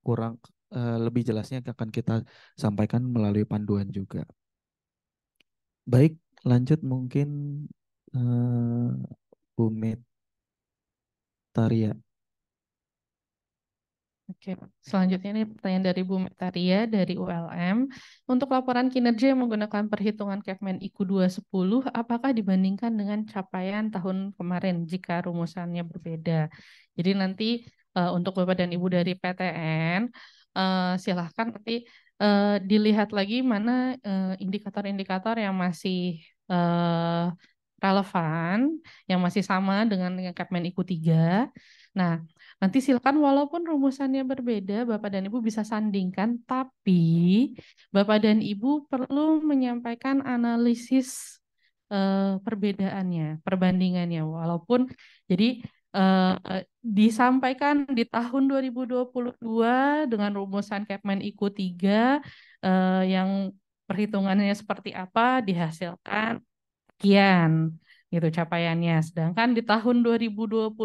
kurang Eh, lebih jelasnya akan kita sampaikan melalui panduan juga. Baik, lanjut mungkin uh, Bu Met Taria. Oke, selanjutnya ini pertanyaan dari Bu Metaria dari ULM. Untuk laporan kinerja yang menggunakan perhitungan Kevmen IQ 210, apakah dibandingkan dengan capaian tahun kemarin jika rumusannya berbeda? Jadi nanti uh, untuk Bapak dan Ibu dari PTN, uh, silahkan nanti uh, eh, dilihat lagi mana eh, indikator-indikator uh, yang masih uh, relevan, yang masih sama dengan Capman IQ 3. Nah, nanti silakan walaupun rumusannya berbeda, Bapak dan Ibu bisa sandingkan, tapi Bapak dan Ibu perlu menyampaikan analisis perbedaannya, perbandingannya. Walaupun jadi Eh, disampaikan di tahun 2022 dengan rumusan Capman IQ 3 uh, eh, yang perhitungannya seperti apa dihasilkan sekian gitu capaiannya. Sedangkan di tahun 2023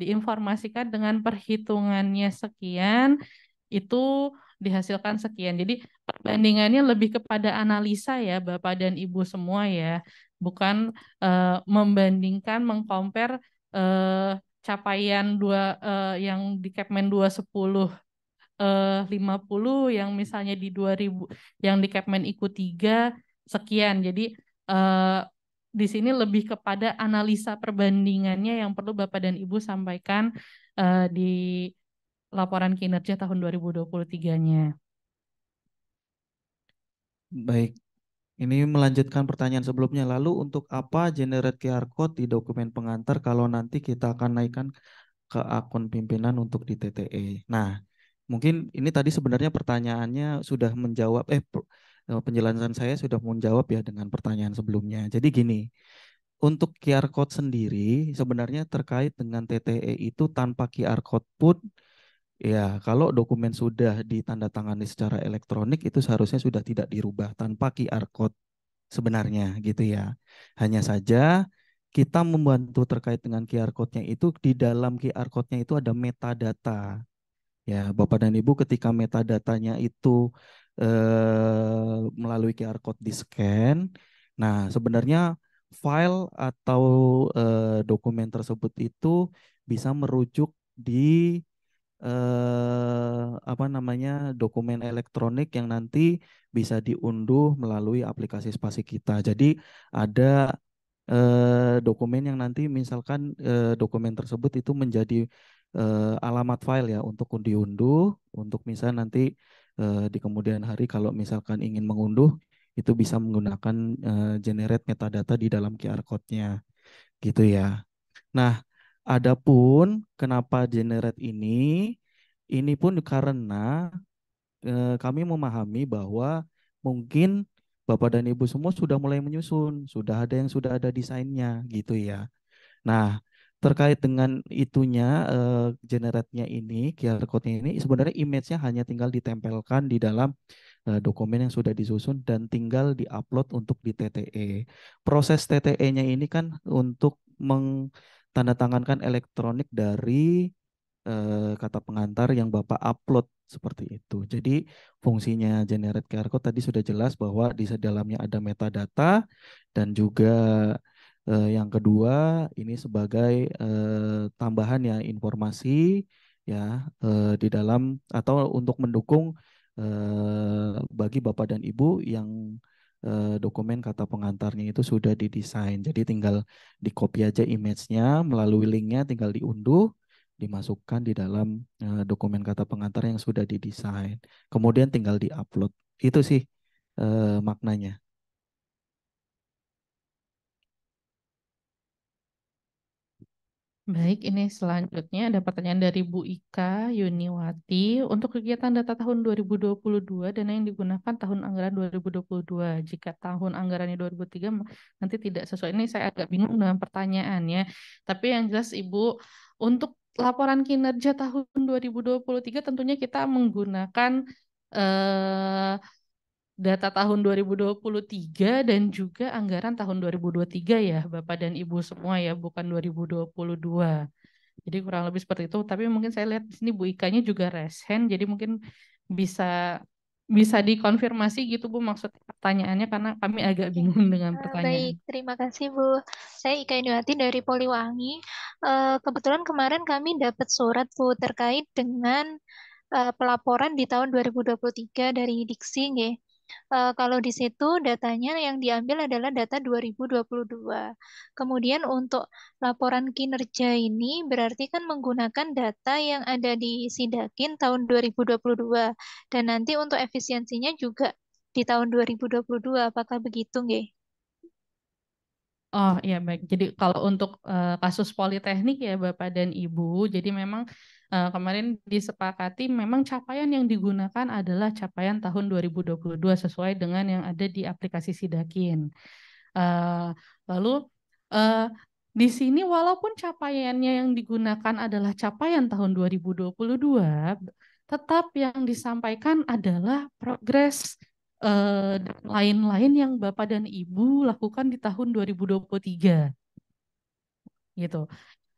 diinformasikan dengan perhitungannya sekian itu dihasilkan sekian. Jadi perbandingannya lebih kepada analisa ya Bapak dan Ibu semua ya, bukan uh, membandingkan mengcompare uh, capaian dua uh, yang di Capman 210 eh, 50 yang misalnya di 2000 yang di Capman ikut 3 sekian. Jadi eh, di sini lebih kepada analisa perbandingannya yang perlu Bapak dan Ibu sampaikan uh, di laporan kinerja tahun 2023-nya. Baik, ini melanjutkan pertanyaan sebelumnya. Lalu untuk apa generate QR code di dokumen pengantar kalau nanti kita akan naikkan ke akun pimpinan untuk di TTE? Nah, mungkin ini tadi sebenarnya pertanyaannya sudah menjawab eh, eh penjelasan saya sudah menjawab ya dengan pertanyaan sebelumnya. Jadi gini, untuk QR code sendiri sebenarnya terkait dengan TTE itu tanpa QR code pun Ya, kalau dokumen sudah ditandatangani secara elektronik itu seharusnya sudah tidak dirubah tanpa QR code sebenarnya gitu ya. Hanya saja kita membantu terkait dengan QR code-nya itu di dalam QR code-nya itu ada metadata. Ya, Bapak dan Ibu ketika metadatanya itu eh, melalui QR code di-scan, nah sebenarnya file atau eh, dokumen tersebut itu bisa merujuk di eh, apa namanya dokumen elektronik yang nanti bisa diunduh melalui aplikasi spasi kita. Jadi ada eh, dokumen yang nanti misalkan eh, dokumen tersebut itu menjadi eh, alamat file ya untuk diunduh untuk misal nanti eh, di kemudian hari kalau misalkan ingin mengunduh itu bisa menggunakan uh, generate metadata di dalam QR code-nya gitu ya. Nah, Adapun kenapa generate ini, ini pun karena eh, kami memahami bahwa mungkin Bapak dan Ibu semua sudah mulai menyusun, sudah ada yang sudah ada desainnya gitu ya. Nah, terkait dengan itunya eh, generate-nya ini, QR code-nya ini sebenarnya image-nya hanya tinggal ditempelkan di dalam eh, dokumen yang sudah disusun dan tinggal diupload untuk di TTE. Proses TTE-nya ini kan untuk meng tanda tangan kan elektronik dari eh, kata pengantar yang Bapak upload seperti itu. Jadi fungsinya generate QR code tadi sudah jelas bahwa di dalamnya ada metadata dan juga eh, yang kedua ini sebagai eh, tambahan ya informasi ya eh, di dalam atau untuk mendukung eh, bagi Bapak dan Ibu yang Eh, dokumen kata pengantarnya itu sudah didesain. Jadi tinggal di copy aja image-nya melalui linknya, tinggal diunduh, dimasukkan di dalam eh, dokumen kata pengantar yang sudah didesain. Kemudian tinggal di-upload. Itu sih eh, maknanya. Baik, ini selanjutnya ada pertanyaan dari Bu Ika Yuniwati. Untuk kegiatan data tahun 2022, dana yang digunakan tahun anggaran 2022. Jika tahun anggarannya 2003 nanti tidak sesuai. Ini saya agak bingung dengan pertanyaannya. Tapi yang jelas Ibu, untuk laporan kinerja tahun 2023 tentunya kita menggunakan eh, data tahun 2023 dan juga anggaran tahun 2023 ya Bapak dan Ibu semua ya bukan 2022. Jadi kurang lebih seperti itu. Tapi mungkin saya lihat di sini Bu Ikanya juga resen. Jadi mungkin bisa bisa dikonfirmasi gitu Bu maksud pertanyaannya karena kami agak iya. bingung dengan eh, pertanyaan. Baik, terima kasih Bu. Saya Ika Indiwati dari Poliwangi. Eh, kebetulan kemarin kami dapat surat Bu terkait dengan eh, pelaporan di tahun 2023 dari Diksi nggih uh, kalau di situ datanya yang diambil adalah data 2022. Kemudian untuk laporan kinerja ini berarti kan menggunakan data yang ada di Sidakin tahun 2022 dan nanti untuk efisiensinya juga di tahun 2022. Apakah begitu, nggih? Oh iya baik. Jadi kalau untuk uh, kasus politeknik ya Bapak dan Ibu, jadi memang Eh, kemarin disepakati memang capaian yang digunakan adalah capaian tahun 2022 sesuai dengan yang ada di aplikasi Sidakin. Uh, lalu uh, di sini walaupun capaiannya yang digunakan adalah capaian tahun 2022, tetap yang disampaikan adalah progres lain lain-lain yang Bapak dan Ibu lakukan di tahun 2023. Gitu.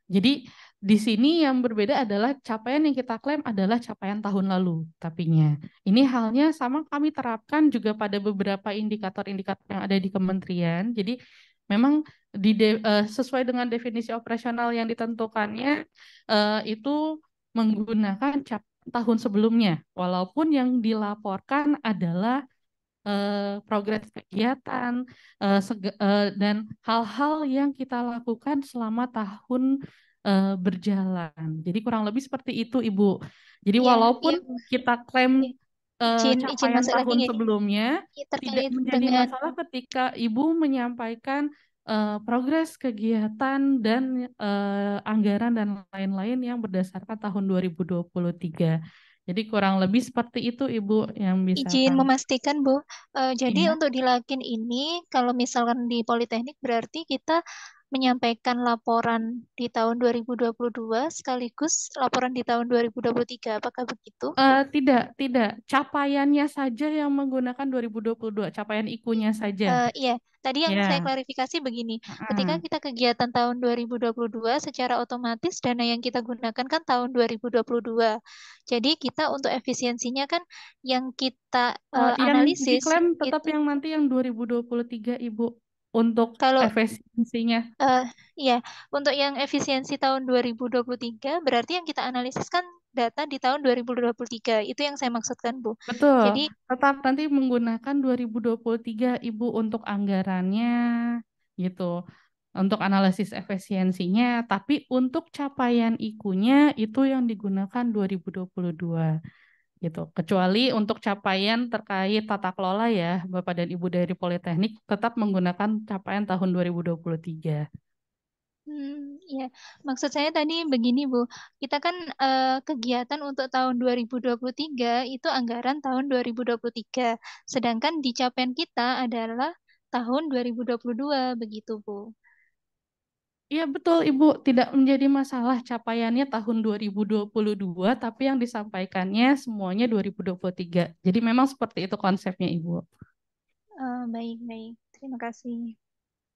Jadi di sini yang berbeda adalah capaian yang kita klaim adalah capaian tahun lalu tapinya. Ini halnya sama kami terapkan juga pada beberapa indikator-indikator yang ada di kementerian. Jadi memang di de, uh, sesuai dengan definisi operasional yang ditentukannya uh, itu menggunakan cap tahun sebelumnya. Walaupun yang dilaporkan adalah eh, progres kegiatan dan hal-hal yang kita lakukan selama tahun uh, berjalan. Jadi kurang lebih seperti itu, Ibu. Jadi ya, walaupun ya. kita klaim uh, iya. eh, izin, masuk tahun sebelumnya iya, tidak menjadi dengan... masalah ketika Ibu menyampaikan uh, progres kegiatan dan uh, anggaran dan lain-lain yang berdasarkan tahun 2023. Jadi kurang lebih seperti itu Ibu yang bisa. Izin tahu. memastikan Bu. Uh, jadi ya. untuk di Lakin ini kalau misalkan di Politeknik berarti kita menyampaikan laporan di tahun 2022 sekaligus laporan di tahun 2023. Apakah begitu? Uh, tidak, tidak. Capaiannya saja yang menggunakan 2022, capaian IQ-nya saja. Uh, iya, tadi yang yeah. saya klarifikasi begini. Ketika kita kegiatan tahun 2022 secara otomatis dana yang kita gunakan kan tahun 2022. Jadi kita untuk efisiensinya kan yang kita uh, uh, yang analisis diklaim tetap itu, yang nanti yang 2023, Ibu untuk kalau efisiensinya. Uh, ya, untuk yang efisiensi tahun 2023 berarti yang kita analisis kan data di tahun 2023. Itu yang saya maksudkan, Bu. Betul. Jadi tetap nanti menggunakan 2023 Ibu untuk anggarannya gitu. Untuk analisis efisiensinya, tapi untuk capaian ikunya itu yang digunakan 2022 gitu. Kecuali untuk capaian terkait tata kelola ya, Bapak dan Ibu dari Politeknik tetap menggunakan capaian tahun 2023. Hmm, ya, maksud saya tadi begini Bu, kita kan eh, kegiatan untuk tahun 2023 itu anggaran tahun 2023, sedangkan di capaian kita adalah tahun 2022 begitu Bu. Iya betul Ibu, tidak menjadi masalah capaiannya tahun 2022 tapi yang disampaikannya semuanya 2023. Jadi memang seperti itu konsepnya Ibu. Uh, baik, baik. Terima kasih.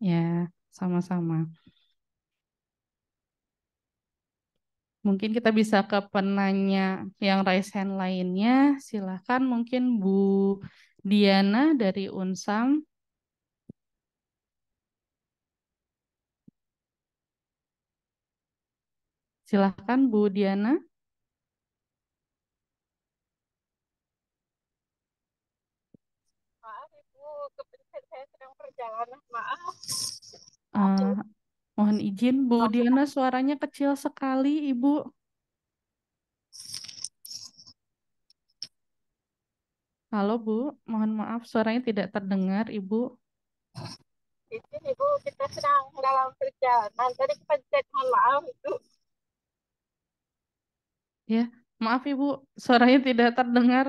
Ya, sama-sama. Mungkin kita bisa ke penanya yang raise hand lainnya. Silahkan mungkin Bu Diana dari Unsam. Silahkan Bu Diana. Maaf Ibu, kebetulan saya sedang perjalanan. Maaf. Uh, mohon izin Bu Maaf. Diana suaranya kecil sekali Ibu. Halo Bu, mohon maaf suaranya tidak terdengar Ibu. Izin Ibu, kita sedang dalam perjalanan. Tadi kepencet, mohon maaf Ibu. Ya, maaf Ibu, suaranya tidak terdengar.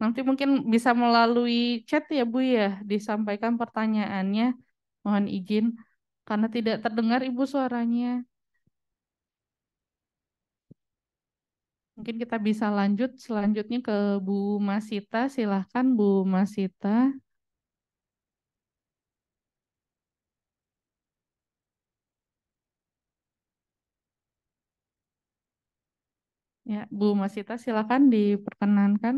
Nanti mungkin bisa melalui chat ya Bu ya, disampaikan pertanyaannya. Mohon izin karena tidak terdengar Ibu suaranya. Mungkin kita bisa lanjut selanjutnya ke Bu Masita. Silahkan Bu Masita. Ya, Bu Masita silakan diperkenankan.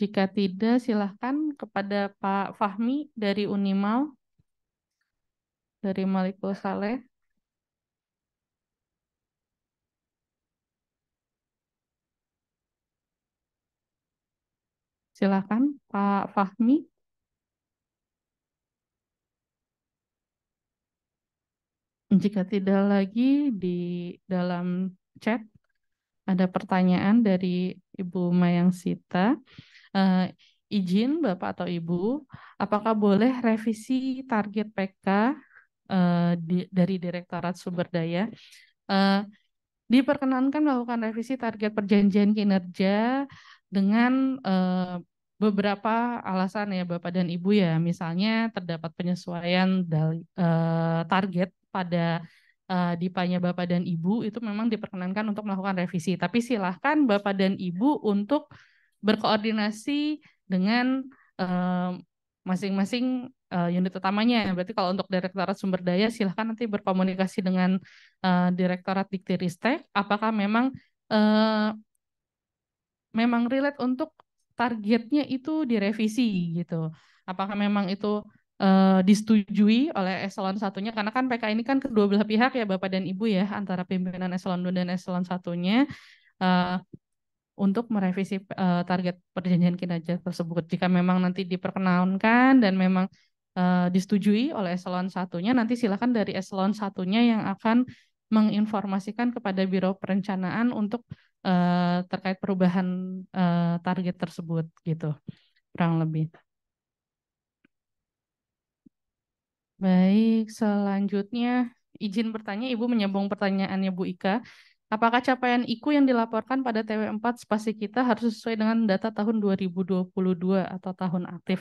Jika tidak, silakan kepada Pak Fahmi dari Unimal, dari Malikul Saleh. Silakan Pak Fahmi. Jika tidak lagi di dalam chat ada pertanyaan dari Ibu Mayang Sita. Uh, eh, izin Bapak atau Ibu, apakah boleh revisi target PK uh, eh, di, dari Direktorat Sumber Daya? Uh, diperkenankan melakukan revisi target perjanjian kinerja dengan uh, beberapa alasan ya Bapak dan Ibu ya. Misalnya terdapat penyesuaian dari, uh, target pada uh, dipanya Bapak dan Ibu itu memang diperkenankan untuk melakukan revisi. Tapi silahkan Bapak dan Ibu untuk berkoordinasi dengan eh, masing-masing uh, uh, unit utamanya. Berarti kalau untuk Direktorat Sumber Daya silahkan nanti berkomunikasi dengan uh, Direktorat Diktiristek. Apakah memang uh, memang relate untuk targetnya itu direvisi gitu? Apakah memang itu uh, disetujui oleh eselon satunya karena kan PK ini kan kedua belah pihak ya Bapak dan Ibu ya antara pimpinan eselon 2 dan eselon satunya uh, untuk merevisi uh, target perjanjian kinerja tersebut jika memang nanti diperkenalkan dan memang uh, disetujui oleh eselon satunya nanti silakan dari eselon satunya yang akan menginformasikan kepada Biro Perencanaan untuk uh, terkait perubahan uh, target tersebut gitu kurang lebih. Baik, selanjutnya izin bertanya Ibu menyambung pertanyaannya Bu Ika. Apakah capaian IKU yang dilaporkan pada TW4 spasi kita harus sesuai dengan data tahun 2022 atau tahun aktif?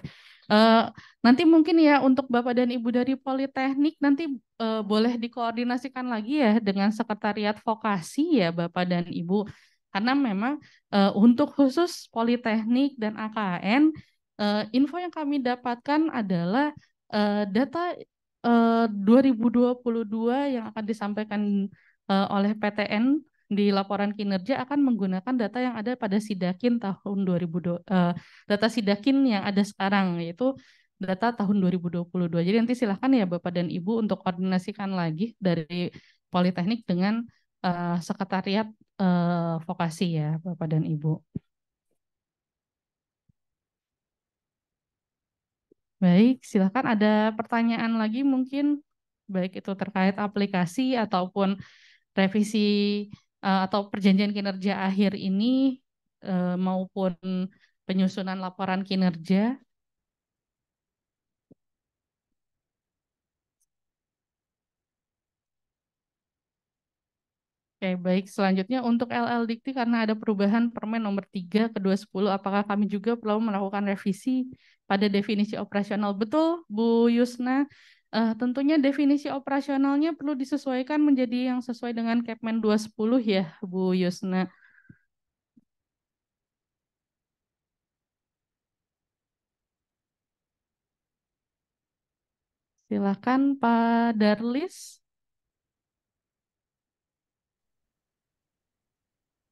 Uh, nanti mungkin ya untuk Bapak dan Ibu dari Politeknik nanti uh, boleh dikoordinasikan lagi ya dengan Sekretariat Vokasi ya Bapak dan Ibu. Karena memang uh, untuk khusus Politeknik dan AKN, info yang kami dapatkan adalah uh, data eh, uh, 2022 yang akan disampaikan uh, oleh PTN di laporan kinerja akan menggunakan data yang ada pada Sidakin tahun 2000 uh, data Sidakin yang ada sekarang yaitu data tahun 2022. Jadi nanti silahkan ya Bapak dan Ibu untuk koordinasikan lagi dari Politeknik dengan uh, sekretariat uh, vokasi ya Bapak dan Ibu. Baik, silakan ada pertanyaan lagi mungkin baik itu terkait aplikasi ataupun revisi uh, atau perjanjian kinerja akhir ini uh, maupun penyusunan laporan kinerja. Oke, baik. Selanjutnya untuk LL Dikti karena ada perubahan Permen nomor 3 ke 210, apakah kami juga perlu melakukan revisi pada definisi operasional? Betul, Bu Yusna. Uh, tentunya definisi operasionalnya perlu disesuaikan menjadi yang sesuai dengan Kepmen 210 ya, Bu Yusna. Silakan Pak Darlis.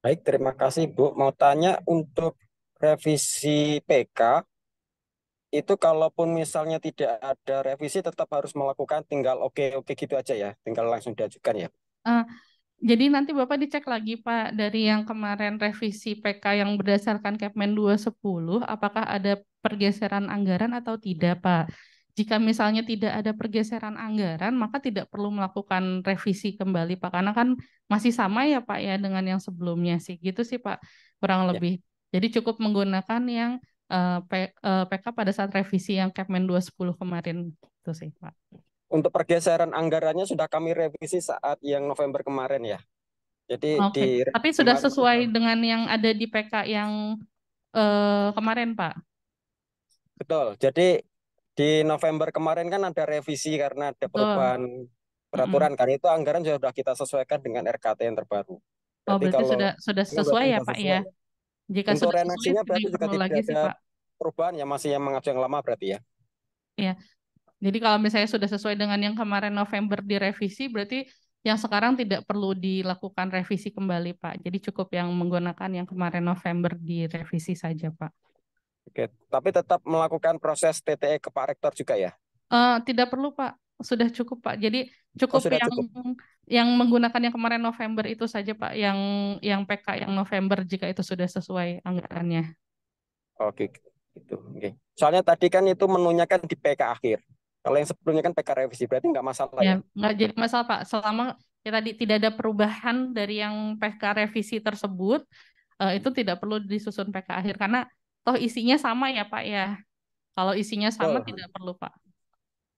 Baik, terima kasih Bu. Mau tanya untuk revisi PK, itu kalaupun misalnya tidak ada revisi tetap harus melakukan tinggal oke-oke gitu aja ya, tinggal langsung diajukan ya? Uh, jadi nanti Bapak dicek lagi Pak, dari yang kemarin revisi PK yang berdasarkan Kepmen 210, apakah ada pergeseran anggaran atau tidak Pak? jika misalnya tidak ada pergeseran anggaran, maka tidak perlu melakukan revisi kembali, Pak. Karena kan masih sama ya, Pak, ya dengan yang sebelumnya sih. Gitu sih, Pak, kurang ya. lebih. Jadi cukup menggunakan yang uh, eh, PK eh, pada saat revisi yang Kepmen 210 kemarin. Itu sih, Pak. Untuk pergeseran anggarannya sudah kami revisi saat yang November kemarin ya. Jadi okay. di Tapi sudah sesuai dengan yang ada di PK yang uh, kemarin, Pak. Betul. Jadi di November kemarin kan ada revisi karena ada perubahan oh. peraturan mm -hmm. kan itu anggaran juga sudah kita sesuaikan dengan RKT yang terbaru. Oh, berarti oh berarti kalau sudah sudah sesuai ya Pak ya? sesuai. ya. Jika Untuk sudah sesuai berarti juga tidak lagi ada sih, Pak. perubahan yang masih yang mengacu yang lama berarti ya. Iya. Jadi kalau misalnya sudah sesuai dengan yang kemarin November direvisi berarti yang sekarang tidak perlu dilakukan revisi kembali Pak. Jadi cukup yang menggunakan yang kemarin November direvisi saja Pak. Oke, tapi tetap melakukan proses TTE ke Pak Rektor juga ya? Uh, tidak perlu Pak, sudah cukup Pak. Jadi cukup oh, yang cukup. yang menggunakan yang kemarin November itu saja Pak, yang yang PK yang November jika itu sudah sesuai anggarannya. Oke, itu. Oke. Soalnya tadi kan itu menunya kan di PK akhir. Kalau yang sebelumnya kan PK revisi, berarti nggak masalah ya? ya? Nggak ya? jadi masalah Pak, selama ya tadi tidak ada perubahan dari yang PK revisi tersebut, uh, itu tidak perlu disusun PK akhir karena toh isinya sama ya Pak ya. Kalau isinya sama oh. tidak perlu Pak.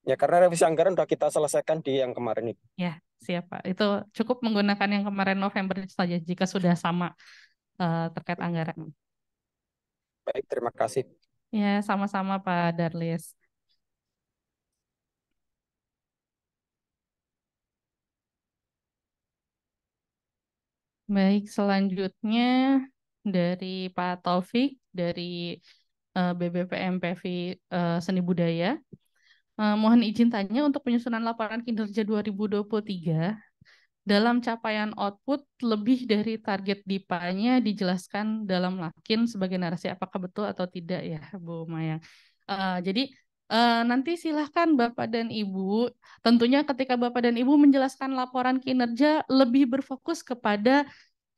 Ya karena revisi anggaran sudah kita selesaikan di yang kemarin itu. Ya siap Pak. Itu cukup menggunakan yang kemarin November saja jika sudah sama uh, terkait anggaran. Baik terima kasih. Ya sama-sama Pak Darlis. Baik selanjutnya dari Pak Taufik dari uh, eh, BBPM PV uh, eh, Seni Budaya. Uh, mohon izin tanya untuk penyusunan laporan kinerja 2023 dalam capaian output lebih dari target dipanya dijelaskan dalam lakin sebagai narasi apakah betul atau tidak ya Bu Mayang. Uh, jadi uh, nanti silahkan Bapak dan Ibu, tentunya ketika Bapak dan Ibu menjelaskan laporan kinerja lebih berfokus kepada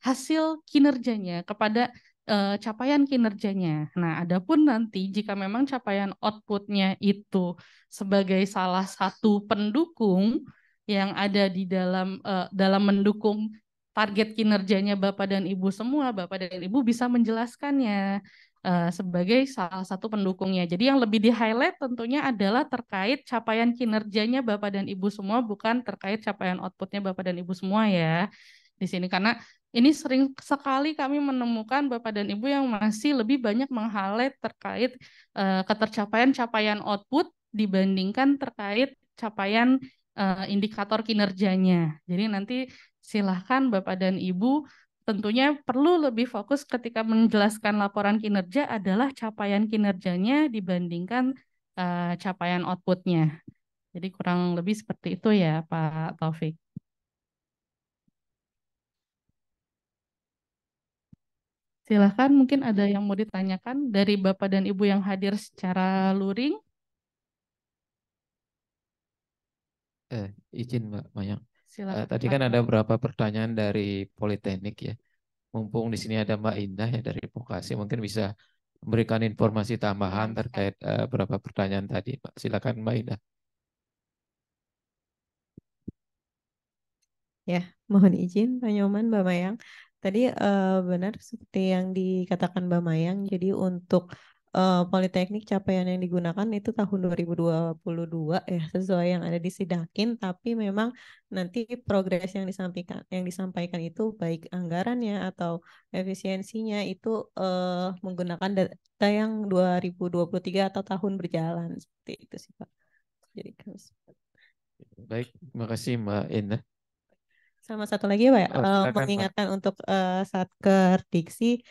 hasil kinerjanya, kepada uh, capaian kinerjanya. Nah, adapun nanti jika memang capaian outputnya itu sebagai salah satu pendukung yang ada di dalam uh, dalam mendukung target kinerjanya bapak dan ibu semua, bapak dan ibu bisa menjelaskannya uh, sebagai salah satu pendukungnya. Jadi yang lebih di highlight tentunya adalah terkait capaian kinerjanya bapak dan ibu semua, bukan terkait capaian outputnya bapak dan ibu semua ya di sini karena ini sering sekali kami menemukan Bapak dan Ibu yang masih lebih banyak menghalet terkait uh, eh, ketercapaian capaian output dibandingkan terkait capaian uh, indikator kinerjanya. Jadi nanti silahkan Bapak dan Ibu tentunya perlu lebih fokus ketika menjelaskan laporan kinerja adalah capaian kinerjanya dibandingkan uh, capaian outputnya. Jadi kurang lebih seperti itu ya Pak Taufik. Silahkan mungkin ada yang mau ditanyakan dari Bapak dan Ibu yang hadir secara luring. Eh, izin Mbak Mayang. Eh, Silahkan. Uh, tadi kan ada beberapa pertanyaan dari Politeknik ya. Mumpung di sini ada Mbak Indah ya dari Vokasi, mungkin bisa memberikan informasi tambahan terkait uh, beberapa pertanyaan tadi, mbak Silakan Mbak Indah Ya, mohon izin Pak Nyoman, Mbak Mayang. Tadi uh, benar seperti yang dikatakan Mbak Mayang, jadi untuk uh, Politeknik capaian yang digunakan itu tahun 2022 ya sesuai yang ada di Sidakin tapi memang nanti progres yang disampaikan yang disampaikan itu baik anggarannya atau efisiensinya itu uh, menggunakan data yang 2023 atau tahun berjalan seperti itu sih Pak. Jadi Baik, terima kasih Mbak Indah sama satu lagi ya, oh, eh, Pak. oh, mengingatkan Pak. untuk uh, eh, satker diksi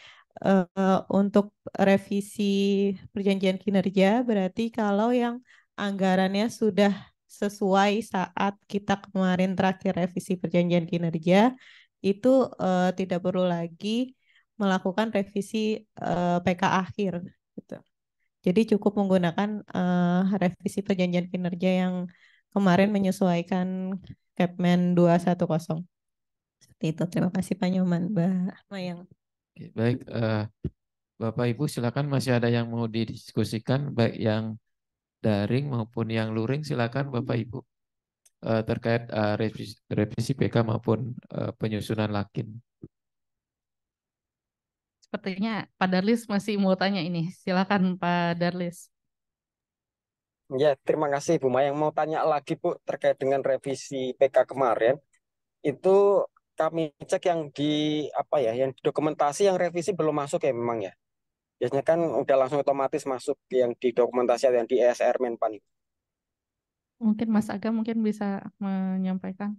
uh, untuk revisi perjanjian kinerja berarti kalau yang anggarannya sudah sesuai saat kita kemarin terakhir revisi perjanjian kinerja itu uh, tidak perlu lagi melakukan revisi uh, PK akhir gitu. Jadi cukup menggunakan uh, revisi perjanjian kinerja yang kemarin menyesuaikan Capman 210. Seperti itu. Terima kasih Pak Nyoman, Mbak Mayang. Oke, baik, uh, Bapak Ibu silakan masih ada yang mau didiskusikan baik yang daring maupun yang luring silakan Bapak Ibu uh, terkait uh, revisi, revisi PK maupun uh, penyusunan lakin. Sepertinya Pak Darlis masih mau tanya ini. Silakan Pak Darlis. Ya, terima kasih Bu yang Mau tanya lagi Bu terkait dengan revisi PK kemarin. Itu kami cek yang di apa ya, yang dokumentasi yang revisi belum masuk ya memang ya. Biasanya kan udah langsung otomatis masuk yang di dokumentasi yang di ESR Menpan. Mungkin Mas Aga mungkin bisa menyampaikan.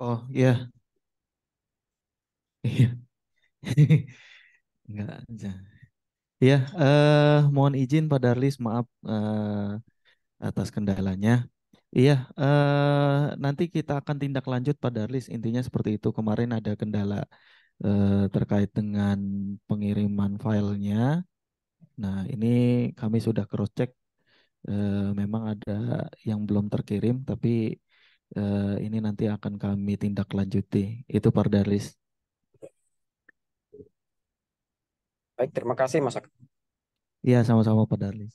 Oh, iya. Iya. Enggak aja. Iya, eh mohon izin Pak Darlis, maaf eh, atas kendalanya. Iya, eh nanti kita akan tindak lanjut Pak Darlis. Intinya seperti itu. Kemarin ada kendala eh, terkait dengan pengiriman filenya. Nah, ini kami sudah cross check. Eh, memang ada yang belum terkirim, tapi eh, ini nanti akan kami tindak lanjuti. Itu Pak Darlis. Baik, terima kasih Mas Agung. Iya, sama-sama Pak Darlis.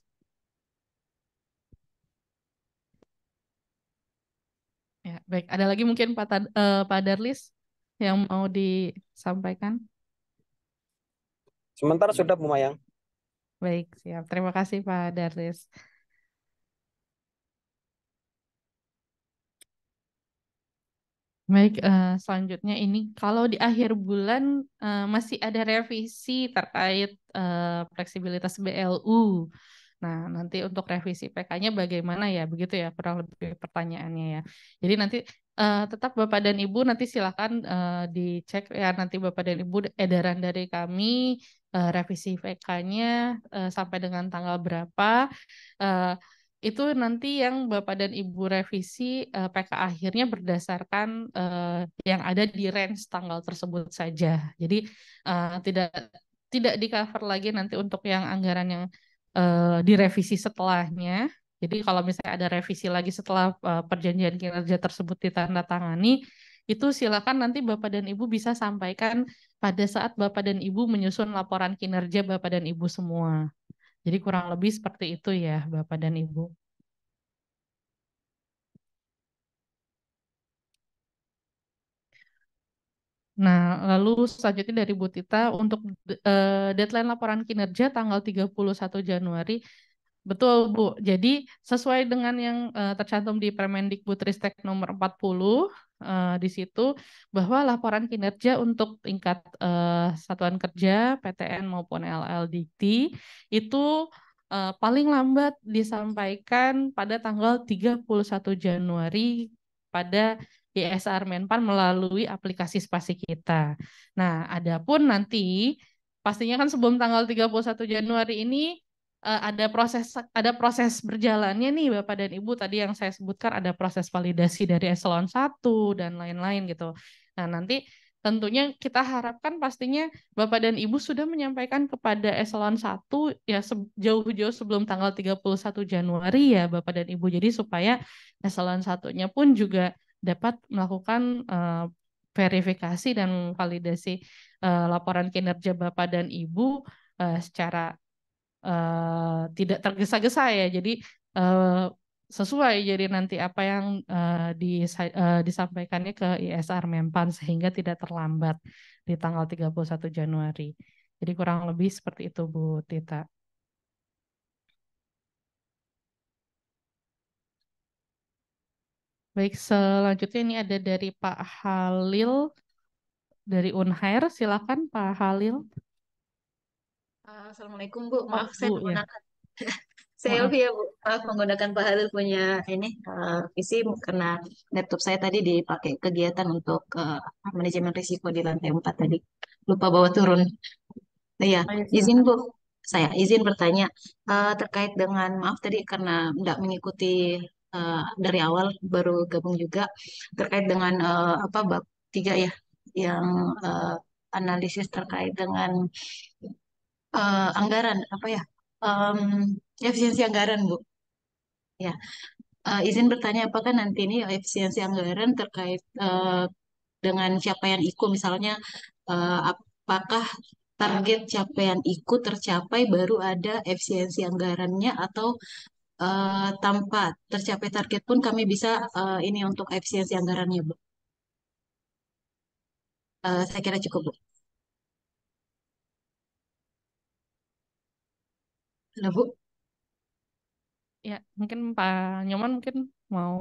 Ya, baik. Ada lagi mungkin Pak, Tad, uh, Pak Darlis yang mau disampaikan? Sementara sudah Bu Mayang. Baik, siap. Terima kasih Pak Darlis. Baik, uh, selanjutnya ini kalau di akhir bulan uh, masih ada revisi terkait uh, fleksibilitas BLU. Nah, nanti untuk revisi PK-nya bagaimana ya? Begitu ya kurang lebih pertanyaannya ya. Jadi nanti uh, tetap Bapak dan Ibu nanti silakan uh, dicek ya nanti Bapak dan Ibu edaran dari kami uh, revisi PK-nya uh, sampai dengan tanggal berapa. Uh, itu nanti yang Bapak dan Ibu revisi uh, eh, PK akhirnya berdasarkan uh, yang ada di range tanggal tersebut saja. Jadi uh, tidak tidak di cover lagi nanti untuk yang anggaran yang uh, direvisi setelahnya. Jadi kalau misalnya ada revisi lagi setelah uh, perjanjian kinerja tersebut ditandatangani, itu silakan nanti Bapak dan Ibu bisa sampaikan pada saat Bapak dan Ibu menyusun laporan kinerja Bapak dan Ibu semua. Jadi kurang lebih seperti itu ya Bapak dan Ibu. Nah, lalu selanjutnya dari Bu Tita untuk eh, deadline laporan kinerja tanggal 31 Januari Betul, Bu. Jadi sesuai dengan yang uh, tercantum di Permendikbud Ristek nomor 40 uh, di situ bahwa laporan kinerja untuk tingkat uh, satuan kerja PTN maupun LLDT itu uh, paling lambat disampaikan pada tanggal 31 Januari pada ISR Menpan melalui aplikasi spasi kita. Nah, adapun nanti pastinya kan sebelum tanggal 31 Januari ini Eh, ada proses ada proses berjalannya nih Bapak dan Ibu tadi yang saya sebutkan ada proses validasi dari eselon 1 dan lain-lain gitu. Nah, nanti tentunya kita harapkan pastinya Bapak dan Ibu sudah menyampaikan kepada eselon 1 ya jauh-jauh sebelum tanggal 31 Januari ya Bapak dan Ibu. Jadi supaya eselon satunya pun juga dapat melakukan uh, verifikasi dan validasi uh, laporan kinerja Bapak dan Ibu uh, secara uh, tidak tergesa-gesa ya jadi uh, sesuai jadi nanti apa yang uh, eh, di, uh, disampaikannya ke ISR Mempan sehingga tidak terlambat di tanggal 31 Januari. Jadi kurang lebih seperti itu Bu Tita. Baik, selanjutnya ini ada dari Pak Halil dari Unhair. Silakan Pak Halil. Eh, Assalamualaikum Bu, maaf ah, saya menggunakan ya. menggunakan saya Maaf. ya Bu, maaf menggunakan Pak Halil punya ini uh, PC karena laptop saya tadi dipakai kegiatan untuk uh, manajemen risiko di lantai 4 tadi. Lupa bawa turun. Iya, oh, iya izin Bu. Saya izin bertanya uh, terkait dengan maaf tadi karena tidak mengikuti uh, dari awal baru gabung juga terkait dengan uh, apa bab tiga ya yang uh, analisis terkait dengan uh, anggaran apa ya um, efisiensi anggaran Bu. Ya, uh, izin bertanya apakah nanti ini efisiensi anggaran terkait uh, dengan capaian IKU misalnya uh, apakah target capaian IKU tercapai baru ada efisiensi anggarannya atau uh, tanpa tercapai target pun kami bisa uh, ini untuk efisiensi anggarannya Bu. uh, saya kira cukup Bu. Halo, Bu. Ya, mungkin Pak Nyoman mungkin mau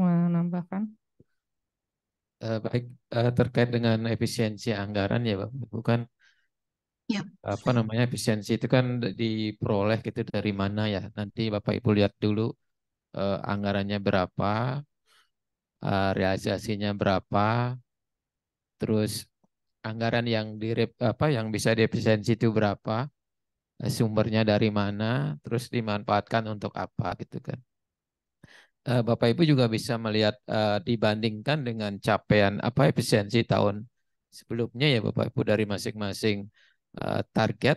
menambahkan. Uh, baik, uh, terkait dengan efisiensi anggaran ya, Pak. Bukan ya. apa namanya efisiensi itu kan diperoleh gitu dari mana ya. Nanti Bapak Ibu lihat dulu uh, anggarannya berapa, uh, realisasinya berapa, terus anggaran yang di apa yang bisa diefisiensi itu berapa Eh, sumbernya dari mana, terus dimanfaatkan untuk apa gitu kan. Eh, Bapak Ibu juga bisa melihat eh, dibandingkan dengan capaian apa efisiensi tahun sebelumnya ya Bapak Ibu dari masing-masing target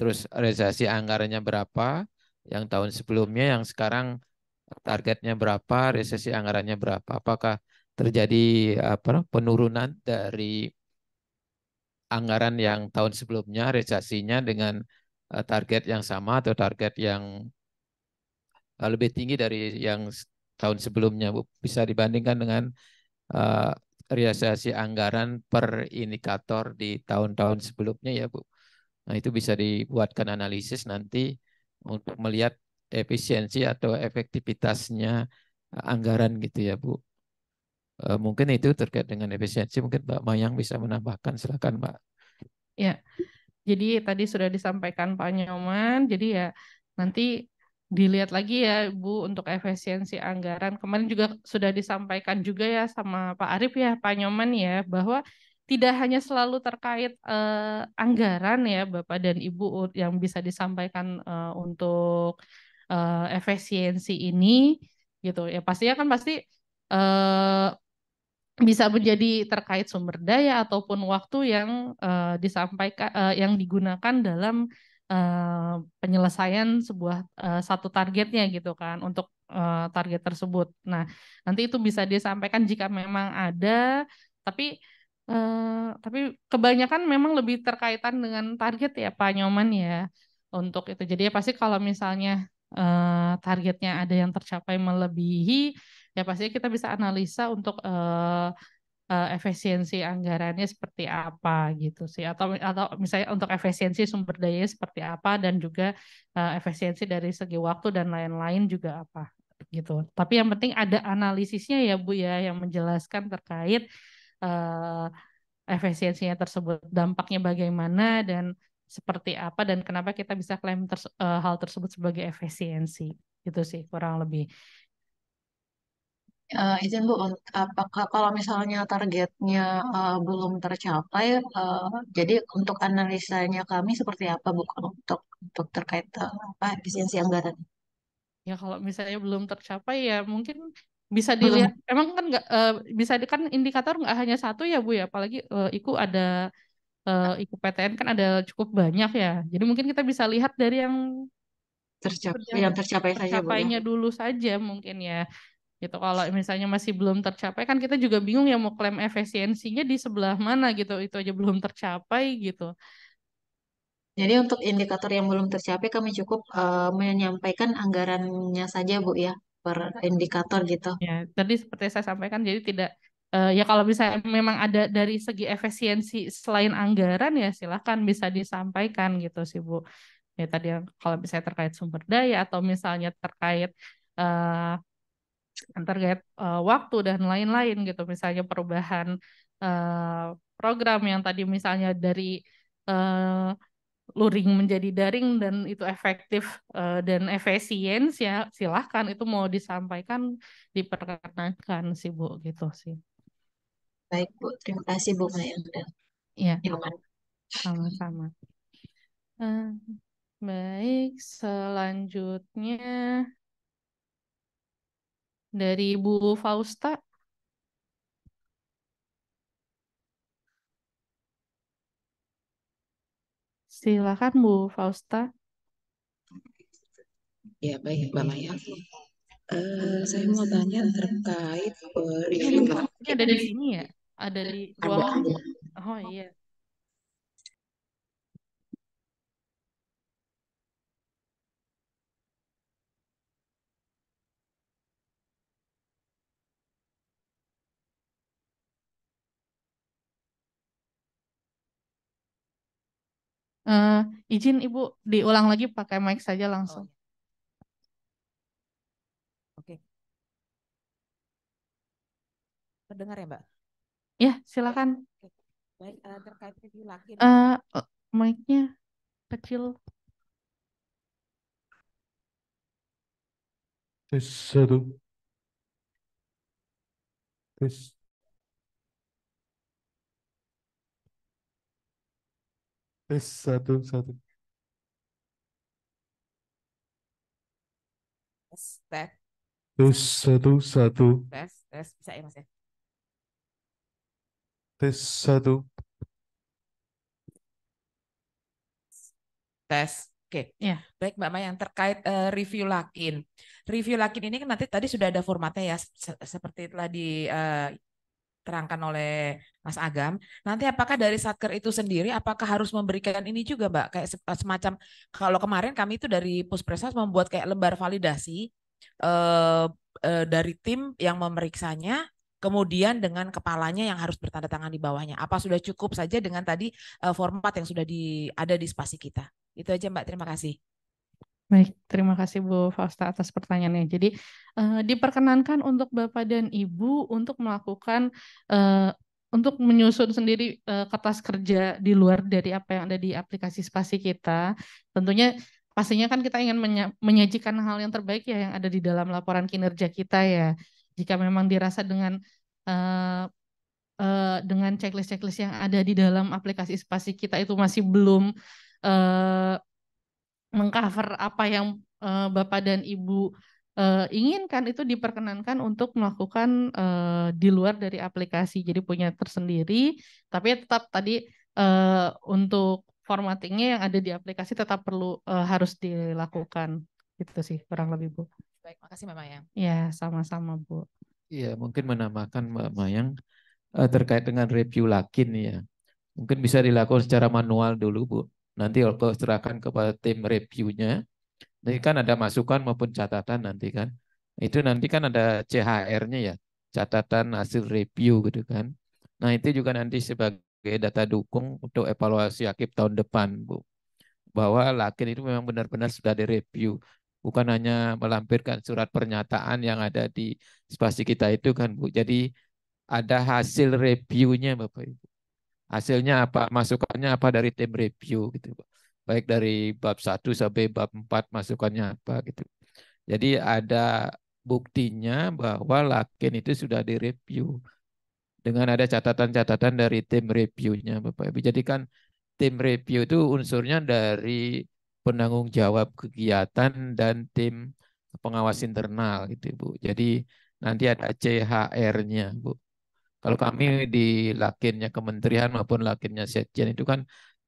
terus realisasi anggarannya berapa yang tahun sebelumnya yang sekarang targetnya berapa realisasi anggarannya berapa apakah terjadi apa penurunan dari anggaran yang tahun sebelumnya, realisasinya dengan eh, target yang sama atau target yang eh, lebih tinggi dari yang tahun sebelumnya, Bu. Bisa dibandingkan dengan uh, realisasi anggaran per indikator di tahun-tahun sebelumnya ya, Bu. Nah, itu bisa dibuatkan analisis nanti untuk melihat efisiensi atau efektivitasnya anggaran gitu ya, Bu. Eh, mungkin itu terkait dengan efisiensi. Mungkin Mbak Mayang bisa menambahkan, silakan Mbak. Ya, jadi tadi sudah disampaikan Pak Nyoman. Jadi ya nanti dilihat lagi ya Bu untuk efisiensi anggaran. Kemarin juga sudah disampaikan juga ya sama Pak Arif ya, Pak Nyoman ya, bahwa tidak hanya selalu terkait uh, anggaran ya Bapak dan Ibu yang bisa disampaikan uh, untuk uh, efisiensi ini gitu ya pastinya kan pasti uh, bisa menjadi terkait sumber daya ataupun waktu yang uh, disampaikan uh, yang digunakan dalam uh, penyelesaian sebuah uh, satu targetnya gitu kan untuk uh, target tersebut. Nah, nanti itu bisa disampaikan jika memang ada tapi uh, tapi kebanyakan memang lebih terkaitan dengan target ya Pak Nyoman ya untuk itu. Jadi ya pasti kalau misalnya uh, targetnya ada yang tercapai melebihi ya pastinya kita bisa analisa untuk uh, uh, efisiensi anggarannya seperti apa gitu sih atau atau misalnya untuk efisiensi sumber daya seperti apa dan juga uh, efisiensi dari segi waktu dan lain-lain juga apa gitu. Tapi yang penting ada analisisnya ya Bu ya yang menjelaskan terkait uh, efisiensinya tersebut, dampaknya bagaimana dan seperti apa dan kenapa kita bisa klaim terse hal tersebut sebagai efisiensi gitu sih kurang lebih. Uh, izin Bu, apakah kalau misalnya targetnya, uh, belum tercapai, uh, jadi untuk analisanya kami seperti apa Bu untuk untuk terkait, uh, apa, efisiensi anggaran? Ya kalau misalnya belum tercapai ya mungkin bisa hmm. dilihat emang kan nggak, uh, bisa di kan indikator nggak hanya satu ya Bu ya, apalagi, uh, IKU ada, uh, IKU PTN kan ada cukup banyak ya. Jadi mungkin kita bisa lihat dari yang tercapai yang tercapai tercapainya saja Bu ya? dulu saja mungkin ya gitu kalau misalnya masih belum tercapai kan kita juga bingung ya mau klaim efisiensinya di sebelah mana gitu itu aja belum tercapai gitu jadi untuk indikator yang belum tercapai kami cukup uh, menyampaikan anggarannya saja Bu ya per indikator gitu ya tadi seperti saya sampaikan jadi tidak uh, ya kalau bisa memang ada dari segi efisiensi selain anggaran ya silahkan bisa disampaikan gitu sih Bu ya tadi kalau misalnya terkait sumber daya atau misalnya terkait uh, Antar uh, waktu dan lain-lain gitu misalnya perubahan uh, program yang tadi misalnya dari uh, luring menjadi daring dan itu efektif uh, dan efisien ya silahkan itu mau disampaikan diperkenankan sih Bu gitu sih. Baik Bu, terima kasih Bu Maya dan ya. Sama-sama. Uh, baik, selanjutnya dari Bu Fausta. Silakan Bu Fausta. Ya baik Mbak Maya. Uh, saya mau tanya terkait uh, ini ada di sini ya, ada di ruang. Oh iya. Uh, izin Ibu diulang lagi pakai mic saja langsung. Oh. Iya. Oke. Okay. Terdengar ya, Mbak? Ya, silakan. Okay. Baik, uh, terkait review laki. Uh, eh, oh, mic-nya kecil. Tes satu. Tes Tes satu satu. Tes tes. Tes satu satu. Tes tes bisa ya mas ya. Tes satu. Tes. Oke, okay. Iya. yeah. baik Mbak Maya yang terkait uh, review lakin. Review lakin ini kan nanti tadi sudah ada formatnya ya, se seperti telah di uh, diterangkan oleh Mas Agam. Nanti apakah dari satker itu sendiri apakah harus memberikan ini juga Mbak kayak semacam kalau kemarin kami itu dari Puspresas membuat kayak lembar validasi eh, eh, dari tim yang memeriksanya kemudian dengan kepalanya yang harus bertanda tangan di bawahnya. Apa sudah cukup saja dengan tadi eh, format yang sudah di ada di spasi kita? Itu aja Mbak, terima kasih. Baik, terima kasih Bu Fausta atas pertanyaannya. Jadi uh, diperkenankan untuk Bapak dan Ibu untuk melakukan uh, untuk menyusun sendiri uh, kertas kerja di luar dari apa yang ada di aplikasi spasi kita. Tentunya pastinya kan kita ingin menyajikan hal yang terbaik ya yang ada di dalam laporan kinerja kita ya. Jika memang dirasa dengan dengan checklist-checklist yang ada di dalam aplikasi spasi kita itu masih belum uh, mengcover apa yang uh, Bapak dan Ibu uh, inginkan itu diperkenankan untuk melakukan uh, di luar dari aplikasi. Jadi punya tersendiri, tapi tetap tadi uh, untuk formattingnya yang ada di aplikasi tetap perlu uh, harus dilakukan. Gitu sih kurang lebih Bu. Baik, makasih Mbak Mayang. Ya, sama-sama Bu. Iya, mungkin menambahkan Mbak Mayang terkait dengan review lakin ya. Mungkin bisa dilakukan secara manual dulu Bu. Nanti aku serahkan kepada tim reviewnya. Nanti kan ada masukan maupun catatan nanti kan. Itu nanti kan ada CHR-nya ya, catatan hasil review gitu kan. Nah itu juga nanti sebagai data dukung untuk evaluasi akib tahun depan Bu. Bahwa laki itu memang benar-benar sudah direview bukan hanya melampirkan surat pernyataan yang ada di spasi kita itu kan Bu. Jadi ada hasil reviewnya Bapak Ibu hasilnya apa, masukannya apa dari tim review gitu. Baik dari bab 1 sampai bab 4 masukannya apa gitu. Jadi ada buktinya bahwa Laken itu sudah direview dengan ada catatan-catatan dari tim reviewnya Bapak Ibu. Jadi kan tim review itu unsurnya dari penanggung jawab kegiatan dan tim pengawas internal gitu Bu. Jadi nanti ada CHR-nya Bu. Kalau kami di lakinnya kementerian maupun lakinnya sekjen itu kan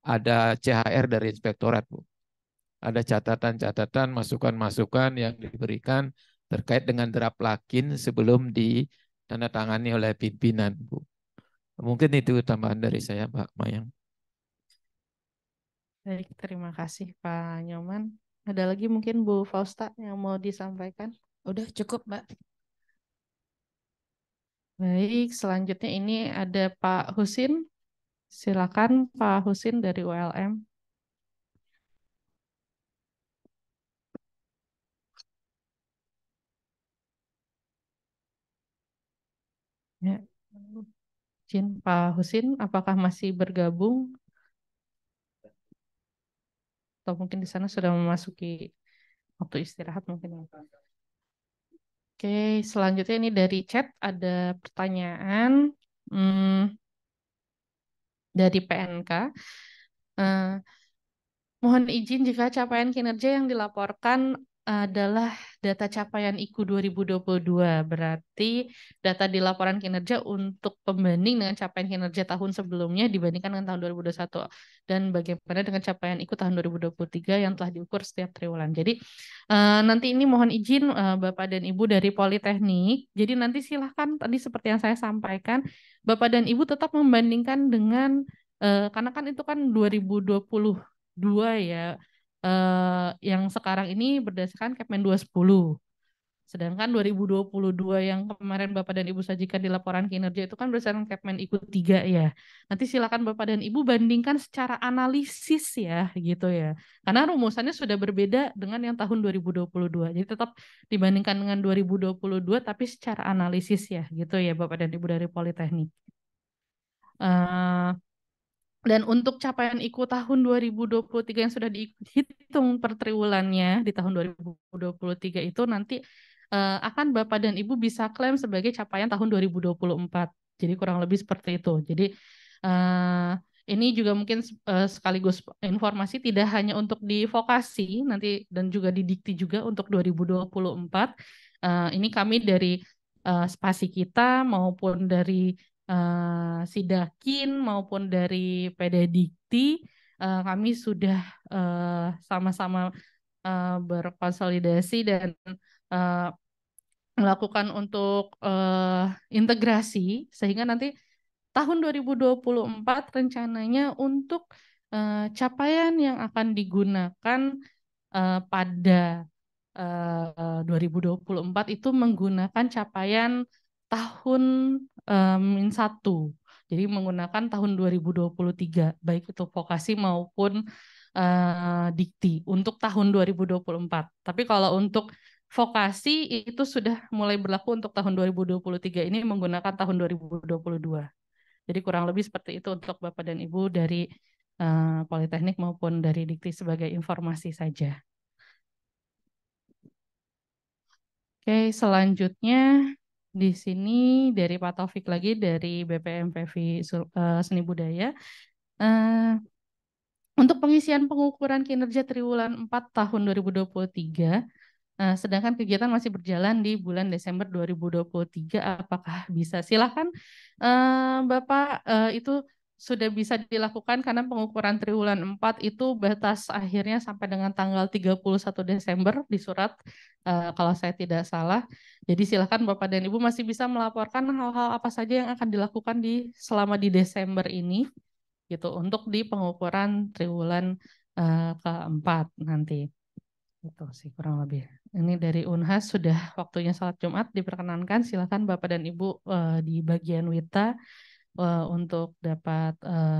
ada CHR dari inspektorat, Bu. Ada catatan-catatan, masukan-masukan yang diberikan terkait dengan draft lakin sebelum ditandatangani oleh pimpinan, Bu. Mungkin itu tambahan dari saya, Pak Mayang. Baik, terima kasih Pak Nyoman. Ada lagi mungkin Bu Fausta yang mau disampaikan? Udah cukup, Mbak. Baik, selanjutnya ini ada Pak Husin. Silakan Pak Husin dari ULM. Ya. Jin, Pak Husin, apakah masih bergabung? Atau mungkin di sana sudah memasuki waktu istirahat mungkin. Pak. Oke, selanjutnya ini dari chat ada pertanyaan hmm, dari PNK. Uh, eh, mohon izin jika capaian kinerja yang dilaporkan adalah data capaian IKU 2022. Berarti data di laporan kinerja untuk pembanding dengan capaian kinerja tahun sebelumnya dibandingkan dengan tahun 2021 dan bagaimana dengan capaian IKU tahun 2023 yang telah diukur setiap triwulan. Jadi eh, nanti ini mohon izin eh, Bapak dan Ibu dari Politeknik. Jadi nanti silahkan tadi seperti yang saya sampaikan, Bapak dan Ibu tetap membandingkan dengan eh, karena kan itu kan 2022 ya uh, yang sekarang ini berdasarkan Kepmen 210. Sedangkan 2022 yang kemarin Bapak dan Ibu sajikan di laporan kinerja itu kan berdasarkan Kepmen ikut 3 ya. Nanti silakan Bapak dan Ibu bandingkan secara analisis ya gitu ya. Karena rumusannya sudah berbeda dengan yang tahun 2022. Jadi tetap dibandingkan dengan 2022 tapi secara analisis ya gitu ya Bapak dan Ibu dari Politeknik. Uh, dan untuk capaian IKU tahun 2023 yang sudah dihitung per triwulannya di tahun 2023 itu nanti uh, akan Bapak dan Ibu bisa klaim sebagai capaian tahun 2024. Jadi kurang lebih seperti itu. Jadi uh, ini juga mungkin uh, sekaligus informasi tidak hanya untuk di vokasi nanti dan juga di dikti juga untuk 2024. Uh, ini kami dari uh, spasi kita maupun dari Eh, Sidakin maupun dari PD uh, eh, kami sudah uh, sama-sama uh, berkonsolidasi dan uh, melakukan untuk uh, integrasi sehingga nanti tahun 2024 rencananya untuk uh, capaian yang akan digunakan uh, pada uh, 2024 itu menggunakan capaian tahun um, min satu jadi menggunakan tahun 2023 baik itu vokasi maupun uh, dikti untuk tahun 2024. Tapi kalau untuk vokasi itu sudah mulai berlaku untuk tahun 2023 ini menggunakan tahun 2022. Jadi kurang lebih seperti itu untuk Bapak dan Ibu dari uh, Politeknik maupun dari dikti sebagai informasi saja. Oke, selanjutnya di sini dari Pak Taufik lagi dari BPMPV eh, Seni Budaya. Uh, untuk pengisian pengukuran kinerja triwulan 4 tahun 2023, uh, eh, sedangkan kegiatan masih berjalan di bulan Desember 2023, apakah bisa? silahkan uh, Bapak uh, itu sudah bisa dilakukan karena pengukuran triwulan 4 itu batas akhirnya sampai dengan tanggal 31 Desember di surat eh, kalau saya tidak salah. Jadi silakan Bapak dan Ibu masih bisa melaporkan hal-hal apa saja yang akan dilakukan di selama di Desember ini gitu untuk di pengukuran triwulan eh, keempat nanti. Itu sih kurang lebih. Ini dari Unhas sudah waktunya salat Jumat diperkenankan silakan Bapak dan Ibu eh, di bagian Wita uh, untuk dapat uh,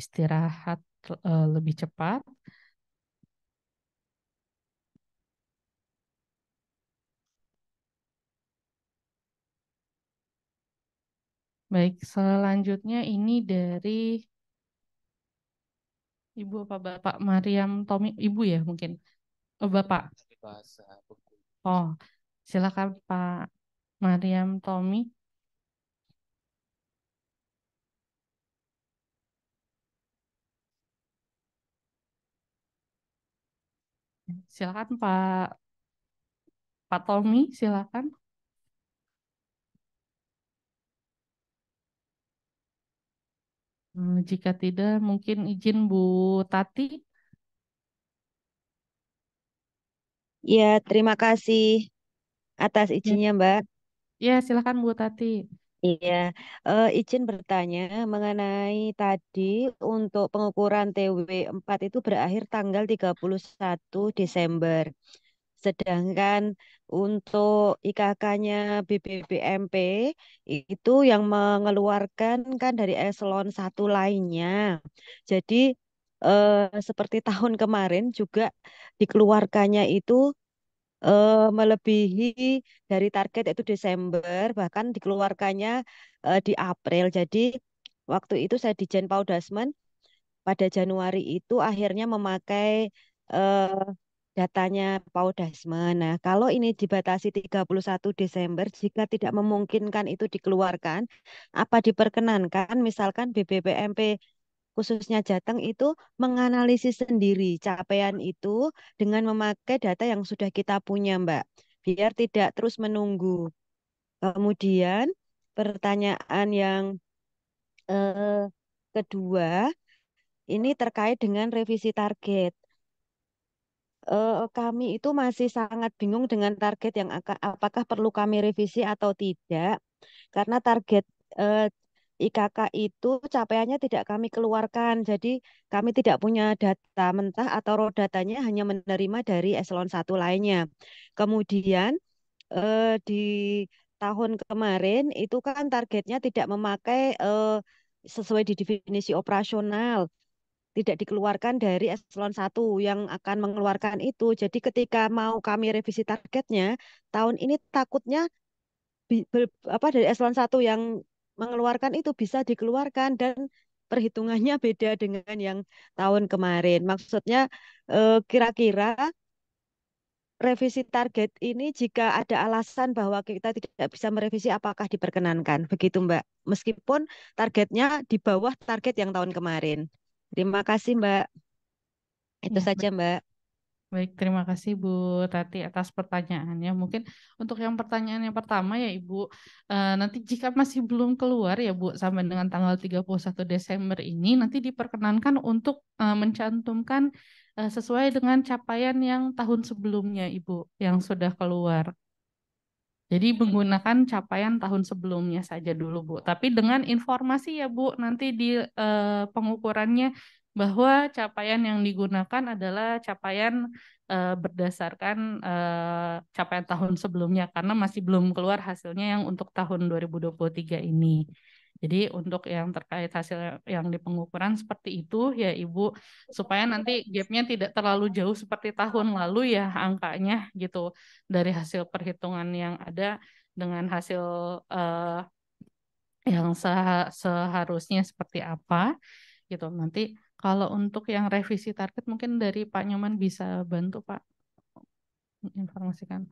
istirahat uh, lebih cepat. Baik, selanjutnya ini dari Ibu apa Bapak Mariam Tommy, Ibu ya mungkin. Oh, Bapak. Oh, silakan Pak Mariam Tommy. Silakan Pak Pak Tommy, silakan. Eh, jika tidak, mungkin izin Bu Tati. Ya, terima kasih atas ya. izinnya, Mbak. Ya, silakan Bu Tati. Iya, uh, izin bertanya mengenai tadi untuk pengukuran TW4 itu berakhir tanggal 31 Desember. Sedangkan untuk IKK-nya BBBMP itu yang mengeluarkan kan dari eselon satu lainnya. Jadi uh, seperti tahun kemarin juga dikeluarkannya itu uh, melebihi dari target yaitu Desember bahkan dikeluarkannya uh, di April. Jadi waktu itu saya di Jen Paudasman pada Januari itu akhirnya memakai uh, datanya Paudasman. Nah, kalau ini dibatasi 31 Desember jika tidak memungkinkan itu dikeluarkan, apa diperkenankan misalkan BBPMP khususnya Jateng itu menganalisis sendiri capaian itu dengan memakai data yang sudah kita punya, Mbak. Biar tidak terus menunggu. Kemudian pertanyaan yang eh, kedua ini terkait dengan revisi target eh, kami itu masih sangat bingung dengan target yang akan apakah perlu kami revisi atau tidak karena target eh, IKK itu capaiannya tidak kami keluarkan. Jadi kami tidak punya data mentah atau raw datanya hanya menerima dari eselon satu lainnya. Kemudian eh, di tahun kemarin itu kan targetnya tidak memakai eh, sesuai di definisi operasional tidak dikeluarkan dari eselon satu yang akan mengeluarkan itu. Jadi ketika mau kami revisi targetnya, tahun ini takutnya apa dari eselon satu yang mengeluarkan itu bisa dikeluarkan dan perhitungannya beda dengan yang tahun kemarin. Maksudnya eh, kira-kira revisi target ini jika ada alasan bahwa kita tidak bisa merevisi apakah diperkenankan. Begitu Mbak. Meskipun targetnya di bawah target yang tahun kemarin. Terima kasih Mbak. Itu ya, saja Mbak. Baik, terima kasih Bu Tati atas pertanyaannya. Mungkin untuk yang pertanyaan yang pertama ya Ibu, eh, nanti jika masih belum keluar ya Bu sampai dengan tanggal 31 Desember ini nanti diperkenankan untuk eh, mencantumkan eh, sesuai dengan capaian yang tahun sebelumnya Ibu yang sudah keluar. Jadi menggunakan capaian tahun sebelumnya saja dulu Bu. Tapi dengan informasi ya Bu, nanti di pengukurannya bahwa capaian yang digunakan adalah capaian uh, berdasarkan uh, capaian tahun sebelumnya karena masih belum keluar hasilnya yang untuk tahun 2023 ini. Jadi untuk yang terkait hasil yang di pengukuran seperti itu ya Ibu supaya nanti gapnya tidak terlalu jauh seperti tahun lalu ya angkanya gitu dari hasil perhitungan yang ada dengan hasil uh, yang seharusnya seperti apa gitu nanti kalau untuk yang revisi target mungkin dari Pak Nyoman bisa bantu Pak informasikan.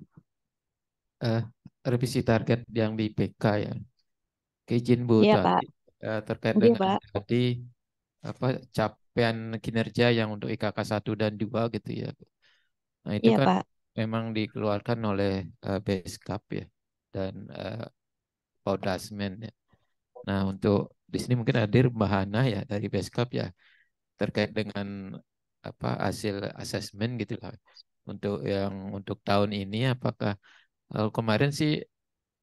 Uh, eh, revisi target yang di PK ya. Oke, Bu iya, tadi, Pak. Uh, terkait dengan tadi apa capaian kinerja yang untuk IKK 1 dan 2 gitu ya. Nah, itu iya, kan Pak. memang dikeluarkan oleh uh, eh, Beskap ya dan uh, ya. Nah, untuk di sini mungkin hadir Mbak Hana ya dari base Beskap ya terkait dengan apa hasil asesmen gitu lah untuk yang untuk tahun ini apakah kemarin sih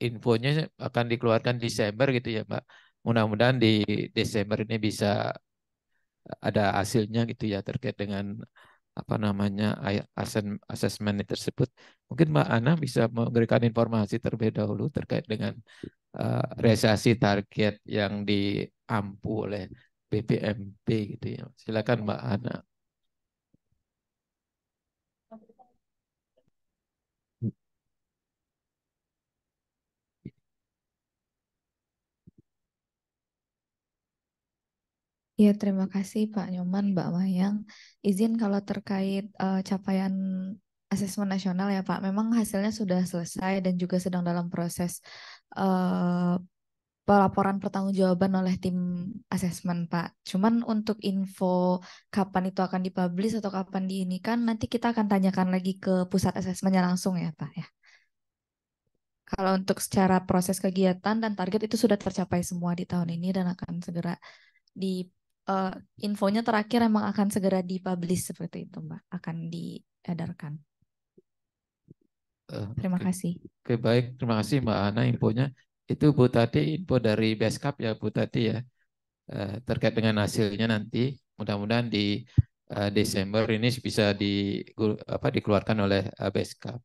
infonya akan dikeluarkan Desember gitu ya Mbak. Mudah-mudahan di Desember ini bisa eh, ada hasilnya gitu ya terkait dengan apa namanya asesmen tersebut. Mungkin Mbak Ana bisa memberikan informasi terlebih dahulu terkait dengan uh, target yang diampu oleh PPMP gitu ya. Silakan Mbak Ana. Ya, terima kasih Pak Nyoman, Mbak Mayang. Izin kalau terkait uh, capaian asesmen nasional ya Pak, memang hasilnya sudah selesai dan juga sedang dalam proses uh, pelaporan pertanggungjawaban oleh tim asesmen Pak. Cuman untuk info kapan itu akan dipublish atau kapan diinikan nanti kita akan tanyakan lagi ke pusat asesmennya langsung ya Pak ya. Kalau untuk secara proses kegiatan dan target itu sudah tercapai semua di tahun ini dan akan segera di uh, infonya terakhir emang akan segera dipublish seperti itu Mbak, akan diedarkan. Eh, Terima kasih. Oke, baik. Terima kasih Mbak Ana infonya. Itu Bu Tati info dari Beskap ya Bu Tati ya eh, terkait dengan hasilnya nanti mudah-mudahan di eh, Desember ini bisa di apa dikeluarkan oleh eh, Beskap.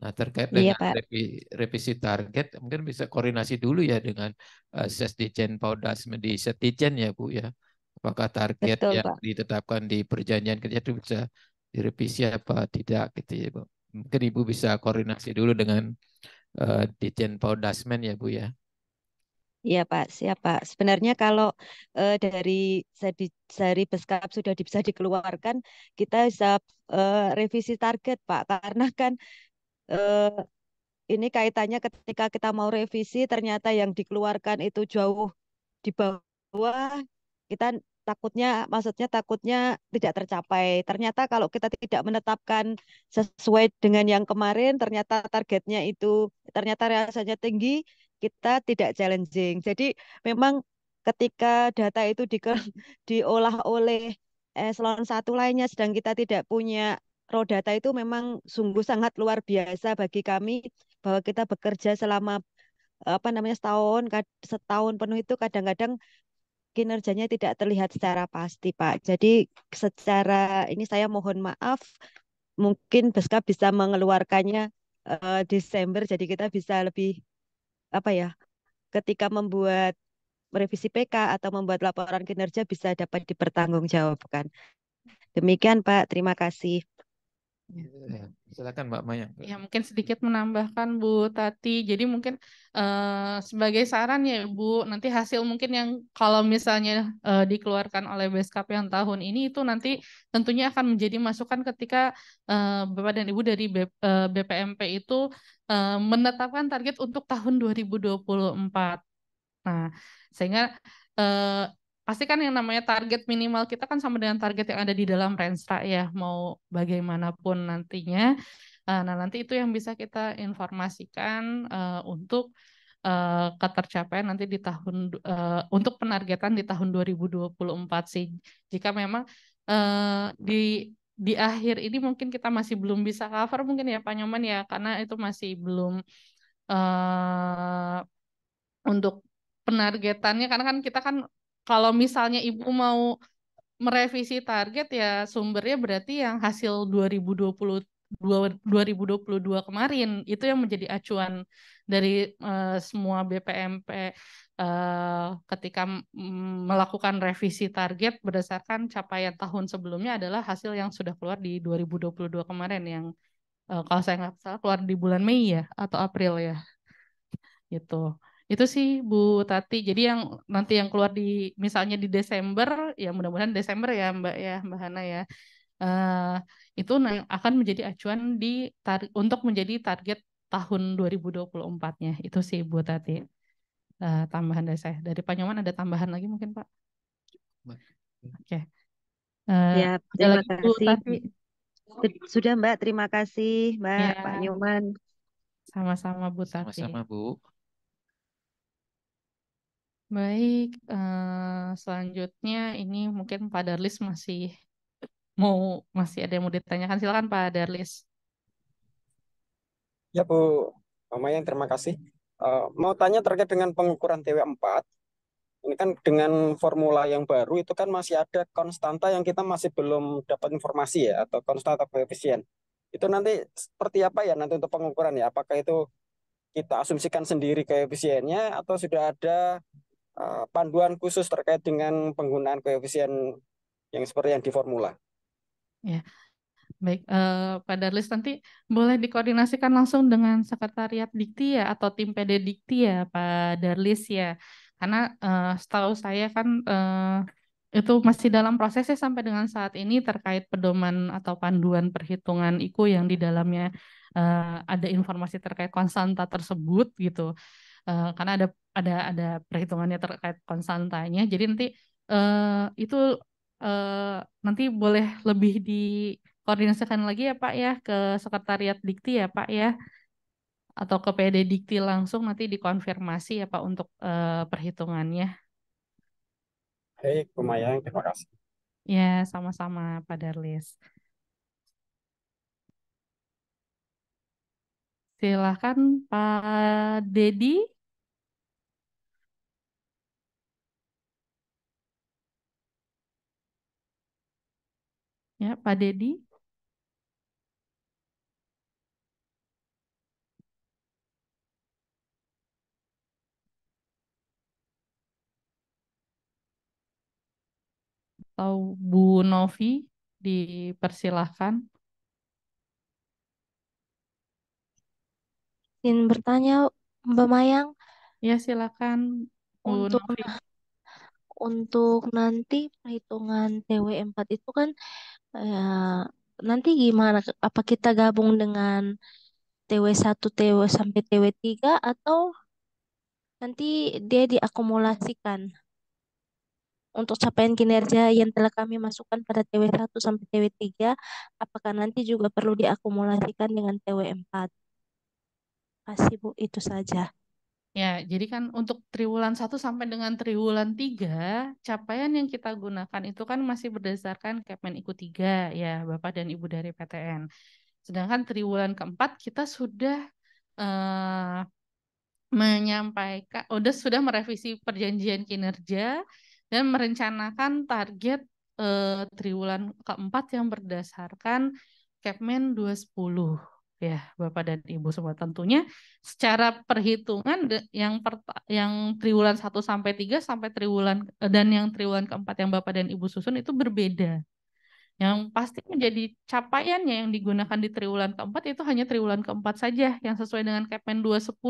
Nah, terkait iya, dengan iya, revi, revisi target, mungkin bisa koordinasi dulu ya dengan uh, Sesdijen Paudas di Setijen ya Bu ya. Apakah target Betul, yang Pak. ditetapkan di perjanjian kerja itu bisa direvisi apa tidak gitu ya Bu. Mungkin Ibu bisa koordinasi dulu dengan uh, eh, Ditjen Paudasmen ya Bu ya. Iya Pak, siap Pak. Sebenarnya kalau uh, dari seri, beskap sudah bisa dikeluarkan, kita bisa uh, revisi target Pak, karena kan uh, ini kaitannya ketika kita mau revisi ternyata yang dikeluarkan itu jauh di bawah, kita takutnya maksudnya takutnya tidak tercapai. Ternyata kalau kita tidak menetapkan sesuai dengan yang kemarin, ternyata targetnya itu ternyata rasanya tinggi, kita tidak challenging. Jadi memang ketika data itu di, diolah oleh eselon eh, satu lainnya sedang kita tidak punya raw data itu memang sungguh sangat luar biasa bagi kami bahwa kita bekerja selama apa namanya setahun setahun penuh itu kadang-kadang kinerjanya tidak terlihat secara pasti, Pak. Jadi secara ini saya mohon maaf, mungkin Beska bisa mengeluarkannya uh, Desember, jadi kita bisa lebih apa ya, ketika membuat revisi PK atau membuat laporan kinerja bisa dapat dipertanggungjawabkan. Demikian Pak, terima kasih. Ya, silakan Mbak Maya. Ya mungkin sedikit menambahkan Bu Tati. Jadi mungkin uh, sebagai saran ya Bu, nanti hasil mungkin yang kalau misalnya uh, dikeluarkan oleh BSKP yang tahun ini itu nanti tentunya akan menjadi masukan ketika uh, Bapak dan Ibu dari BPMP itu uh, menetapkan target untuk tahun 2024. Nah, sehingga uh, pasti kan yang namanya target minimal kita kan sama dengan target yang ada di dalam Renstra ya mau bagaimanapun nantinya eh, nah nanti itu yang bisa kita informasikan uh, untuk uh, ketercapaian nanti di tahun uh, untuk penargetan di tahun 2024 sih jika memang uh, di di akhir ini mungkin kita masih belum bisa cover mungkin ya Pak Nyoman ya karena itu masih belum uh, untuk penargetannya karena kan kita kan kalau misalnya ibu mau merevisi target ya sumbernya berarti yang hasil 2020 2022 kemarin itu yang menjadi acuan dari uh, semua BPMP uh, eh, ketika melakukan revisi target berdasarkan capaian tahun sebelumnya adalah hasil yang sudah keluar di 2022 kemarin yang uh, kalau saya nggak salah keluar di bulan Mei ya atau April ya gitu. Itu sih Bu Tati. Jadi yang nanti yang keluar di misalnya di Desember, ya mudah-mudahan Desember ya Mbak ya Mbak Hana ya. Uh, itu akan menjadi acuan di untuk menjadi target tahun 2024-nya. Itu sih Bu Tati. Uh, tambahan dari saya. Dari Pak Nyoman ada tambahan lagi mungkin Pak? Oke. Okay. Uh, eh, ya, terima kasih. Bu Tati. Sudah Mbak, terima kasih Mbak ya. Pak Nyoman. Sama-sama Bu Tati. Sama-sama Bu. Baik, uh, selanjutnya ini mungkin Pak Darlis masih mau masih ada yang mau ditanyakan. Silakan Pak Darlis. Ya Bu yang terima kasih. Uh, mau tanya terkait dengan pengukuran TW4. Ini kan dengan formula yang baru itu kan masih ada konstanta yang kita masih belum dapat informasi ya atau konstanta koefisien. Itu nanti seperti apa ya nanti untuk pengukuran ya? Apakah itu kita asumsikan sendiri koefisiennya atau sudah ada Eh, panduan khusus terkait dengan penggunaan koefisien yang seperti yang di Ya. Baik, eh, Pak Darlis nanti boleh dikoordinasikan langsung dengan Sekretariat Dikti ya atau tim PD Dikti ya Pak Darlis ya. Karena eh, setahu saya kan eh, itu masih dalam prosesnya sampai dengan saat ini terkait pedoman atau panduan perhitungan IKU yang di dalamnya eh, ada informasi terkait konstanta tersebut gitu. Eh, karena ada ada ada perhitungannya terkait konstantanya jadi nanti uh, itu uh, nanti boleh lebih dikoordinasikan lagi ya Pak ya ke sekretariat dikti ya Pak ya atau ke PD Dikti langsung nanti dikonfirmasi ya Pak untuk uh, perhitungannya. Baik, hey, lumayan. Terima kasih. Ya, sama-sama Pak Darlis. Silahkan Pak Dedi. Ya, Pak Dedi. Atau Bu Novi dipersilahkan. ingin bertanya, Mbak Mayang. Ya, silakan. Bu untuk Novi. untuk nanti perhitungan TW4 itu kan Ya, nanti gimana? Apa kita gabung dengan TW1, TW sampai TW3 atau nanti dia diakumulasikan untuk capaian kinerja yang telah kami masukkan pada TW1 sampai TW3? Apakah nanti juga perlu diakumulasikan dengan TW4? Kasih Bu, itu saja. Ya, jadi kan untuk triwulan 1 sampai dengan triwulan 3, capaian yang kita gunakan itu kan masih berdasarkan Kemen IKU 3 ya, Bapak dan Ibu dari PTN. Sedangkan triwulan keempat kita sudah uh, menyampaikan, oh, udah sudah merevisi perjanjian kinerja dan merencanakan target uh, triwulan keempat yang berdasarkan Kemen 210 ya Bapak dan Ibu semua tentunya secara perhitungan yang per, yang triwulan 1 sampai 3 sampai triwulan eh, dan yang triwulan keempat yang Bapak dan Ibu susun itu berbeda. Yang pasti menjadi capaiannya yang digunakan di triwulan keempat itu hanya triwulan keempat saja yang sesuai dengan Kepmen 210.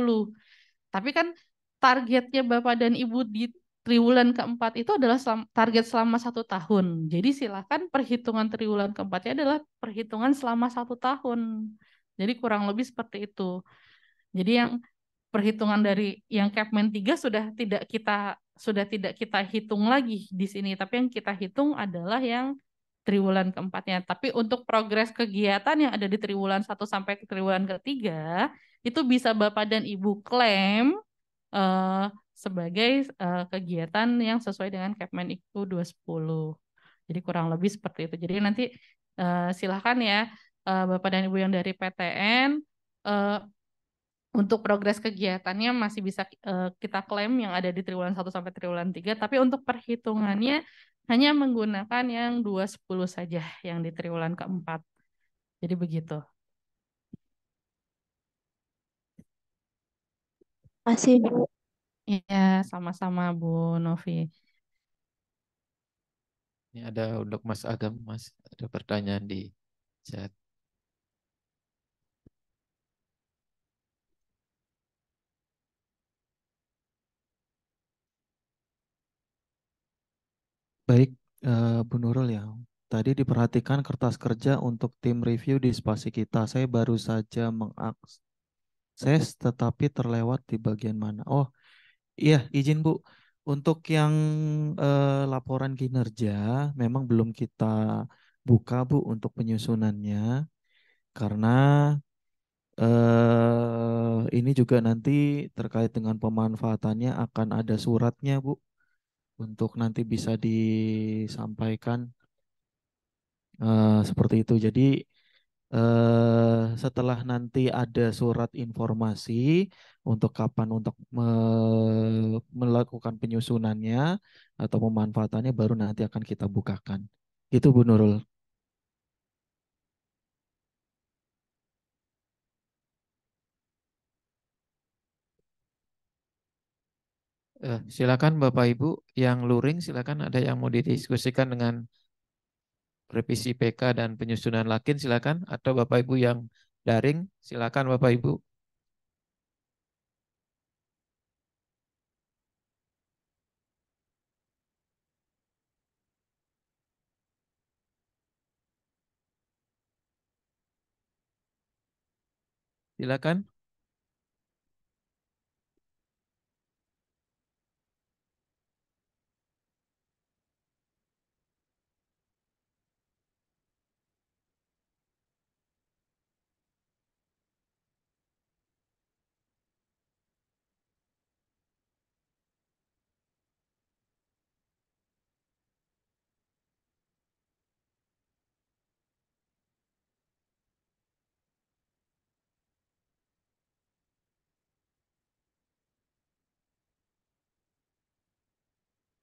Tapi kan targetnya Bapak dan Ibu di triwulan keempat itu adalah target selama satu tahun. Jadi silakan perhitungan triwulan keempatnya adalah perhitungan selama satu tahun. Jadi kurang lebih seperti itu. Jadi yang perhitungan dari yang Capman 3 sudah tidak kita sudah tidak kita hitung lagi di sini, tapi yang kita hitung adalah yang triwulan keempatnya. Tapi untuk progres kegiatan yang ada di triwulan 1 sampai ke triwulan ketiga, itu bisa Bapak dan Ibu klaim uh, sebagai uh, kegiatan yang sesuai dengan Capman IQ 210. Jadi kurang lebih seperti itu. Jadi nanti uh, silahkan ya uh, Bapak dan Ibu yang dari PTN uh, eh, untuk progres kegiatannya masih bisa uh, kita klaim yang ada di triwulan 1 sampai triwulan 3, tapi untuk perhitungannya hanya menggunakan yang 210 saja yang di triwulan keempat. Jadi begitu. Masih Bu. Iya, sama-sama Bu Novi. Ini ada untuk Mas Agam, Mas ada pertanyaan di chat. Baik, uh, Bu Nurul ya. Tadi diperhatikan kertas kerja untuk tim review di spasi kita. Saya baru saja mengakses, tetapi terlewat di bagian mana. Oh, iya, izin Bu. Untuk yang uh, laporan kinerja, memang belum kita buka Bu untuk penyusunannya. Karena uh, ini juga nanti terkait dengan pemanfaatannya akan ada suratnya Bu untuk nanti bisa disampaikan uh, seperti itu. Jadi uh, setelah nanti ada surat informasi untuk kapan untuk me melakukan penyusunannya atau pemanfaatannya baru nanti akan kita bukakan. Itu Bu Nurul. Eh, silakan Bapak Ibu yang luring silakan ada yang mau didiskusikan dengan revisi PK dan penyusunan lakin silakan atau Bapak Ibu yang daring silakan Bapak Ibu. Silakan.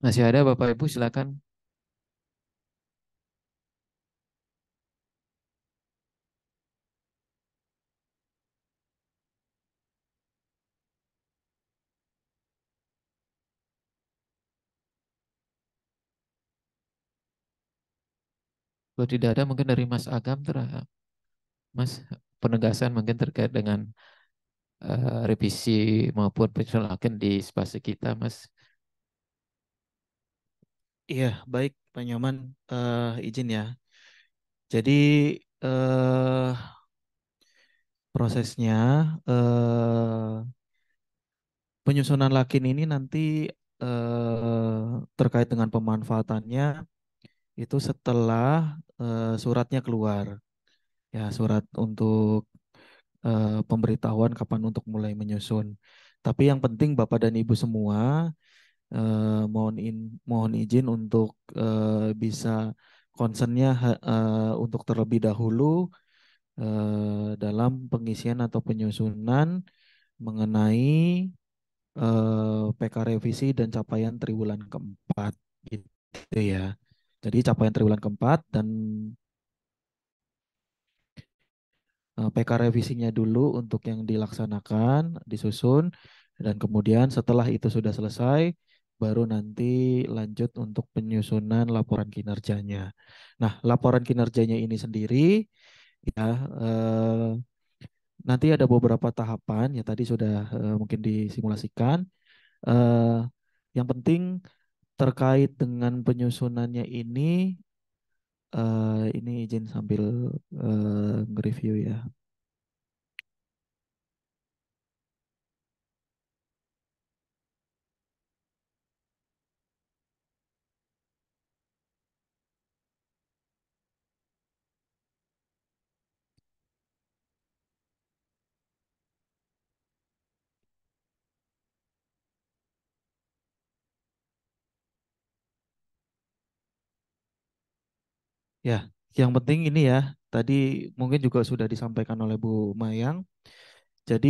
Masih ada Bapak Ibu silakan. Kalau tidak ada mungkin dari Mas Agam terhadap Mas penegasan mungkin terkait dengan uh, revisi maupun penyesuaian di spasi kita Mas. Iya, baik Pak Nyoman. uh, izin ya. Jadi uh, prosesnya uh, penyusunan lakin ini nanti terkait dengan pemanfaatannya itu setelah suratnya keluar. Ya, surat untuk pemberitahuan kapan untuk mulai menyusun. Tapi yang penting Bapak dan Ibu semua eh, mohon in, mohon izin untuk eh, bisa concernnya eh, untuk terlebih dahulu eh, dalam pengisian atau penyusunan mengenai eh, PK revisi dan capaian triwulan keempat gitu ya. Jadi capaian triwulan keempat dan eh, PK revisinya dulu untuk yang dilaksanakan disusun dan kemudian setelah itu sudah selesai baru nanti lanjut untuk penyusunan laporan kinerjanya. Nah, laporan kinerjanya ini sendiri ya eh, nanti ada beberapa tahapan ya tadi sudah eh, mungkin disimulasikan. Eh, yang penting terkait dengan penyusunannya ini eh, ini izin sambil eh, nge-review ya. Ya, yang penting ini ya, tadi mungkin juga sudah disampaikan oleh Bu Mayang. Jadi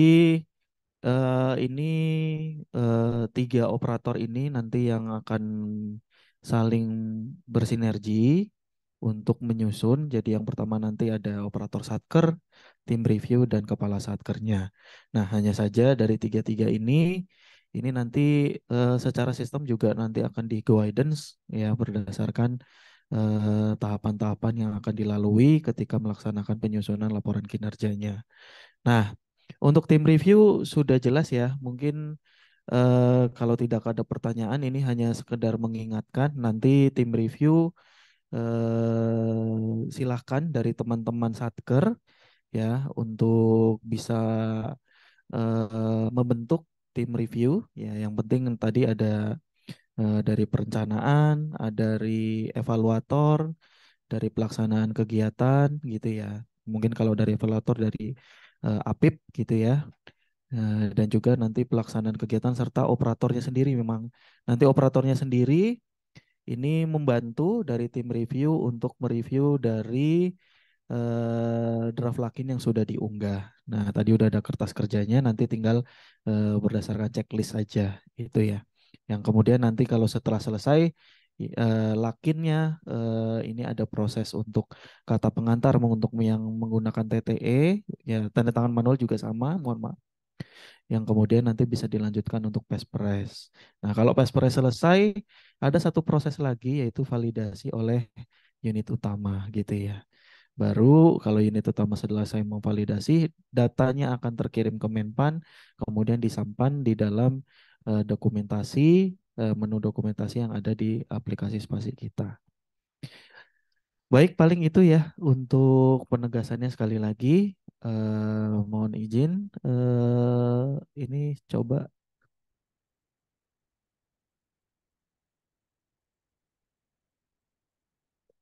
eh, ini eh, tiga operator ini nanti yang akan saling bersinergi untuk menyusun. Jadi yang pertama nanti ada operator satker, tim review dan kepala satkernya. Nah, hanya saja dari tiga-tiga ini ini nanti eh, secara sistem juga nanti akan di guidance ya berdasarkan Eh, tahapan-tahapan uh, yang akan dilalui ketika melaksanakan penyusunan laporan kinerjanya. Nah, untuk tim review sudah jelas ya, mungkin uh, kalau tidak ada pertanyaan ini hanya sekedar mengingatkan nanti tim review uh, silahkan dari teman-teman satker ya untuk bisa uh, membentuk tim review ya yang penting tadi ada Eh, dari perencanaan, eh, dari evaluator, dari pelaksanaan kegiatan gitu ya. Mungkin kalau dari evaluator dari uh, eh, APIP gitu ya. Uh, dan juga nanti pelaksanaan kegiatan serta operatornya sendiri memang nanti operatornya sendiri ini membantu dari tim review untuk mereview dari uh, draft lakin yang sudah diunggah. Nah, tadi udah ada kertas kerjanya, nanti tinggal uh, berdasarkan checklist saja, gitu ya yang kemudian nanti kalau setelah selesai eh, lakinnya eh, ini ada proses untuk kata pengantar untuk yang menggunakan TTE ya tanda tangan manual juga sama mohon maaf yang kemudian nanti bisa dilanjutkan untuk pespres. Nah, kalau pespres selesai, ada satu proses lagi yaitu validasi oleh unit utama gitu ya. Baru kalau unit utama selesai memvalidasi, datanya akan terkirim ke Menpan, kemudian disampan di dalam Eh, dokumentasi eh, menu dokumentasi yang ada di aplikasi spasi kita. Baik, paling itu ya untuk penegasannya sekali lagi. Uh, mohon izin, uh, ini coba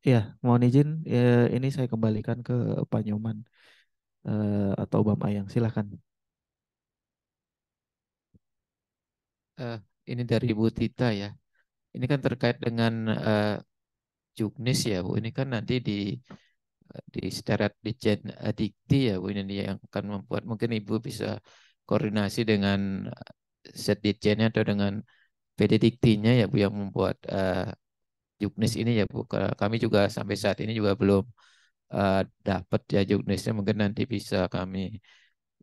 Ya, mohon izin. ini saya kembalikan ke Pak Nyoman uh, atau Bam Ayang. Silahkan. uh, ini dari Bu Tita ya. Ini kan terkait dengan uh, juknis ya Bu. Ini kan nanti di eh, di syarat dijen adikti ya Bu ini yang akan membuat mungkin Ibu bisa koordinasi dengan set setdijennya atau dengan PD diktinya ya Bu yang membuat uh, juknis ini ya Bu. Kami juga sampai saat ini juga belum uh, dapat ya juknisnya mungkin nanti bisa kami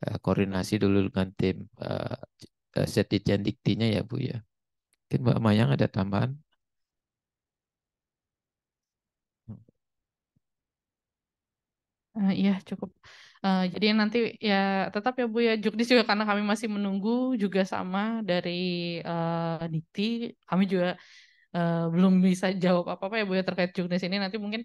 koordinasi dulu dengan tim uh, Eh, setijen diktinya ya Bu ya. Mungkin Mbak Mayang ada tambahan? Eh, iya cukup. Uh, jadi nanti ya tetap ya Bu ya Juknis juga karena kami masih menunggu juga sama dari uh, Dikti kami juga uh, belum bisa jawab apa apa ya Bu ya terkait Juknis ini nanti mungkin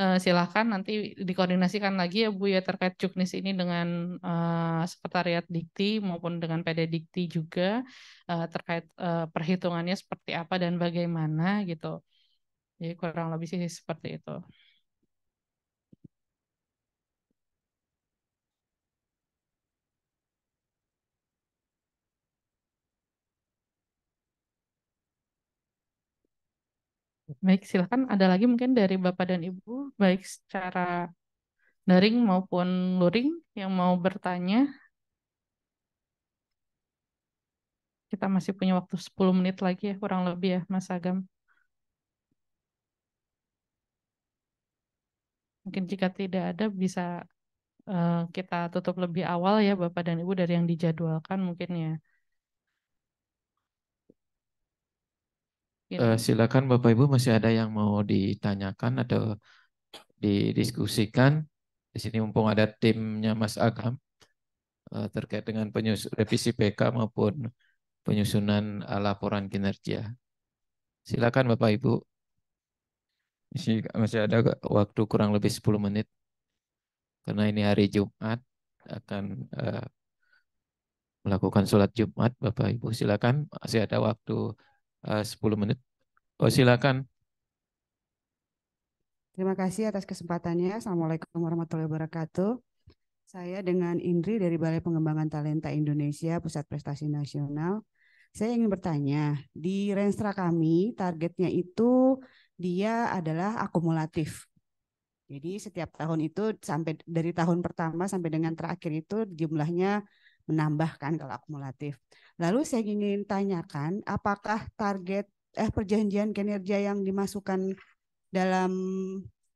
uh, silahkan nanti dikoordinasikan lagi ya Bu ya terkait juknis ini dengan uh, sekretariat Dikti maupun dengan PD Dikti juga uh, terkait uh, perhitungannya seperti apa dan bagaimana gitu. Jadi kurang lebih sih seperti itu. Baik, silakan ada lagi mungkin dari Bapak dan Ibu, baik secara daring maupun luring yang mau bertanya. Kita masih punya waktu 10 menit lagi ya, kurang lebih ya, Mas Agam. Mungkin jika tidak ada bisa eh, kita tutup lebih awal ya Bapak dan Ibu dari yang dijadwalkan mungkin ya. Uh, silakan Bapak Ibu masih ada yang mau ditanyakan atau didiskusikan. Di sini mumpung ada timnya Mas Agam uh, terkait dengan penyus revisi PK maupun penyusunan laporan kinerja. Silakan Bapak Ibu. Masih, masih ada waktu kurang lebih 10 menit. Karena ini hari Jumat akan uh, melakukan sholat Jumat, Bapak Ibu silakan masih ada waktu Eh, uh, 10 menit. Oh, silakan. Terima kasih atas kesempatannya. Assalamualaikum warahmatullahi wabarakatuh. Saya dengan Indri dari Balai Pengembangan Talenta Indonesia Pusat Prestasi Nasional. Saya ingin bertanya, di Renstra kami targetnya itu dia adalah akumulatif. Jadi setiap tahun itu sampai dari tahun pertama sampai dengan terakhir itu jumlahnya menambahkan kalau akumulatif. Lalu saya ingin tanyakan apakah target eh perjanjian kinerja yang dimasukkan dalam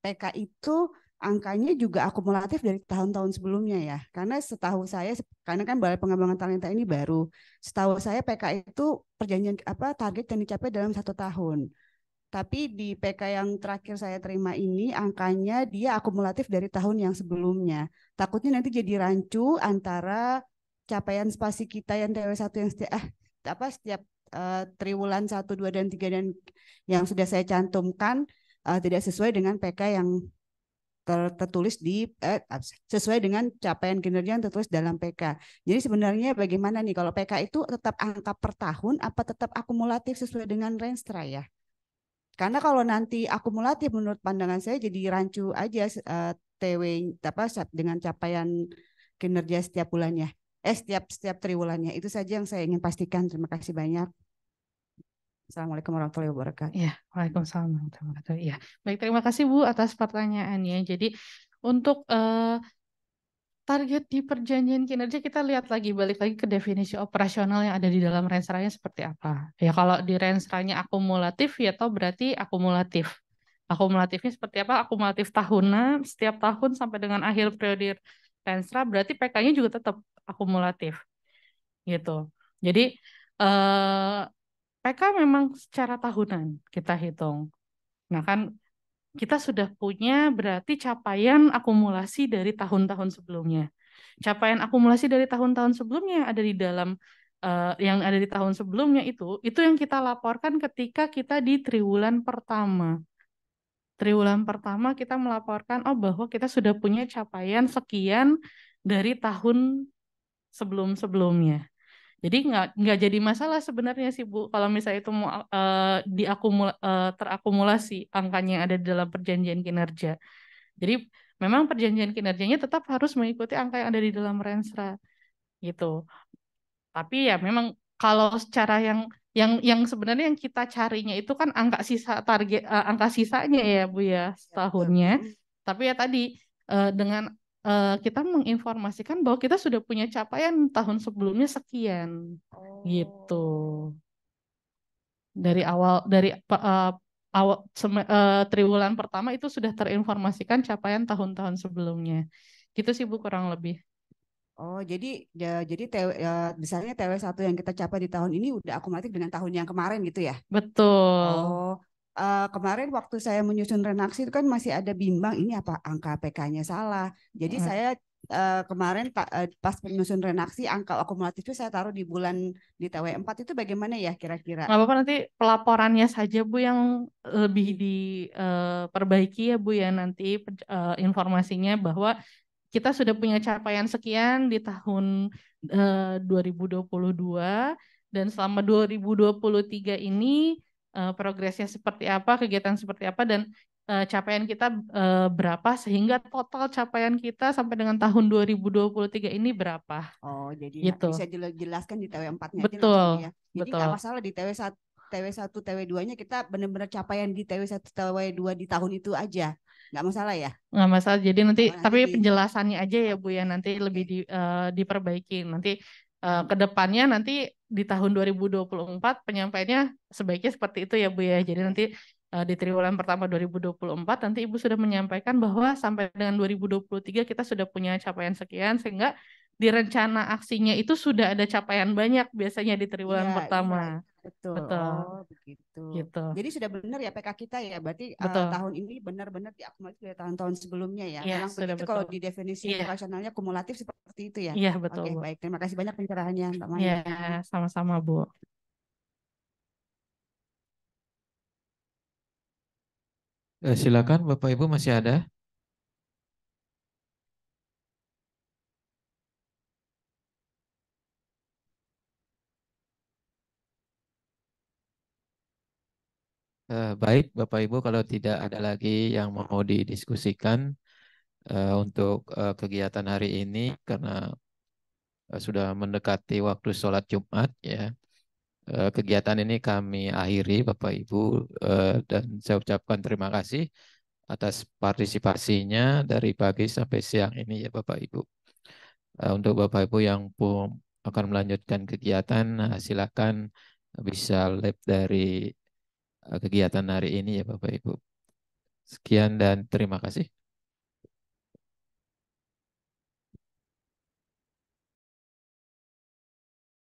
PK itu angkanya juga akumulatif dari tahun-tahun sebelumnya ya. Karena setahu saya karena kan Balai Pengembangan Talenta ini baru. Setahu saya PK itu perjanjian apa target yang dicapai dalam satu tahun. Tapi di PK yang terakhir saya terima ini angkanya dia akumulatif dari tahun yang sebelumnya. Takutnya nanti jadi rancu antara capaian spasi kita yang TW 1 yang setiap eh, apa setiap uh, triwulan 1 2 dan 3 dan yang sudah saya cantumkan uh, tidak sesuai dengan PK yang tertulis di eh, sesuai dengan capaian kinerja yang tertulis dalam PK. Jadi sebenarnya bagaimana nih kalau PK itu tetap angka per tahun apa tetap akumulatif sesuai dengan Renstra ya? Karena kalau nanti akumulatif menurut pandangan saya jadi rancu aja uh, eh, TW apa dengan capaian kinerja setiap bulannya eh setiap setiap triwulannya. Itu saja yang saya ingin pastikan. Terima kasih banyak. Assalamualaikum warahmatullahi wabarakatuh. Ya, Waalaikumsalam warahmatullahi wabarakatuh. Ya, baik terima kasih Bu atas pertanyaannya. Jadi untuk uh, target di perjanjian kinerja kita lihat lagi balik lagi ke definisi operasional yang ada di dalam rensranya seperti apa. Ya kalau di rensranya akumulatif ya toh berarti akumulatif. Akumulatifnya seperti apa? Akumulatif tahunan setiap tahun sampai dengan akhir periode Renstra berarti PK-nya juga tetap akumulatif gitu. Jadi eh, PK memang secara tahunan kita hitung. Nah kan kita sudah punya berarti capaian akumulasi dari tahun-tahun sebelumnya. Capaian akumulasi dari tahun-tahun sebelumnya yang ada di dalam eh, yang ada di tahun sebelumnya itu, itu yang kita laporkan ketika kita di triwulan pertama. Triwulan pertama kita melaporkan oh bahwa kita sudah punya capaian sekian dari tahun sebelum-sebelumnya. Jadi nggak nggak jadi masalah sebenarnya sih Bu kalau misalnya itu mau uh, diakumula, uh, terakumulasi angkanya yang ada di dalam perjanjian kinerja. Jadi memang perjanjian kinerjanya tetap harus mengikuti angka yang ada di dalam rensra gitu. Tapi ya memang kalau secara yang yang yang sebenarnya yang kita carinya itu kan angka sisa target uh, angka sisanya ya Bu ya iya, setahunnya. Tapi ya tadi uh, dengan uh, kita menginformasikan bahwa kita sudah punya capaian tahun sebelumnya sekian gitu. oh. gitu dari awal dari uh, eh, awal seme, uh, triwulan pertama itu sudah terinformasikan capaian tahun-tahun sebelumnya gitu sih bu kurang lebih Oh, jadi ya, jadi TW, ya, misalnya TW1 yang kita capai di tahun ini udah akumulatif dengan tahun yang kemarin gitu ya? Betul. Oh, uh, kemarin waktu saya menyusun renaksi itu kan masih ada bimbang ini apa angka PK-nya salah. Jadi hmm. saya uh, kemarin uh, pas menyusun renaksi angka akumulatif itu saya taruh di bulan di TW 4 itu bagaimana ya kira-kira? Nggak apa-apa nanti pelaporannya saja Bu yang lebih diperbaiki uh, ya Bu ya nanti uh, informasinya bahwa kita sudah punya capaian sekian di tahun uh, 2022 dan selama 2023 ini uh, progresnya seperti apa, kegiatan seperti apa, dan uh, capaian kita uh, berapa sehingga total capaian kita sampai dengan tahun 2023 ini berapa. Oh, jadi gitu. bisa dijelaskan di TW 4-nya Betul. Aja ya. Jadi nggak masalah di TW 1 TW 1 TW 2-nya kita benar-benar capaian di TW 1 TW 2 di tahun itu aja. Nggak masalah ya? Nggak masalah. Jadi nanti, nanti tapi penjelasannya aja ya Bu ya nanti lebih di, uh, diperbaiki. Nanti uh, ke depannya nanti di tahun 2024 penyampaiannya sebaiknya seperti itu ya Bu ya. Jadi nanti uh, di triwulan pertama 2024 nanti Ibu sudah menyampaikan bahwa sampai dengan 2023 kita sudah punya capaian sekian sehingga di rencana aksinya itu sudah ada capaian banyak biasanya di triwulan ya, pertama. Ya, betul. Betul. Oh, begitu. Gitu. Jadi sudah benar ya PK kita ya. Berarti Uh, tahun ini benar-benar diakumulasi dari tahun-tahun sebelumnya ya. ya sudah begitu betul. kalau di definisi ya. rasionalnya kumulatif seperti itu ya. Iya, betul. Oke, baik. Terima kasih banyak pencerahannya Mbak Maya. Iya, sama-sama, Bu. Eh, silakan Bapak Ibu masih ada? baik Bapak Ibu kalau tidak ada lagi yang mau didiskusikan uh, untuk uh, kegiatan hari ini karena uh, sudah mendekati waktu sholat Jumat ya. Uh, kegiatan ini kami akhiri Bapak Ibu uh, dan saya ucapkan terima kasih atas partisipasinya dari pagi sampai siang ini ya Bapak Ibu. Uh, untuk Bapak Ibu yang akan melanjutkan kegiatan nah, silakan bisa live dari kegiatan hari ini ya Bapak Ibu. Sekian dan terima kasih.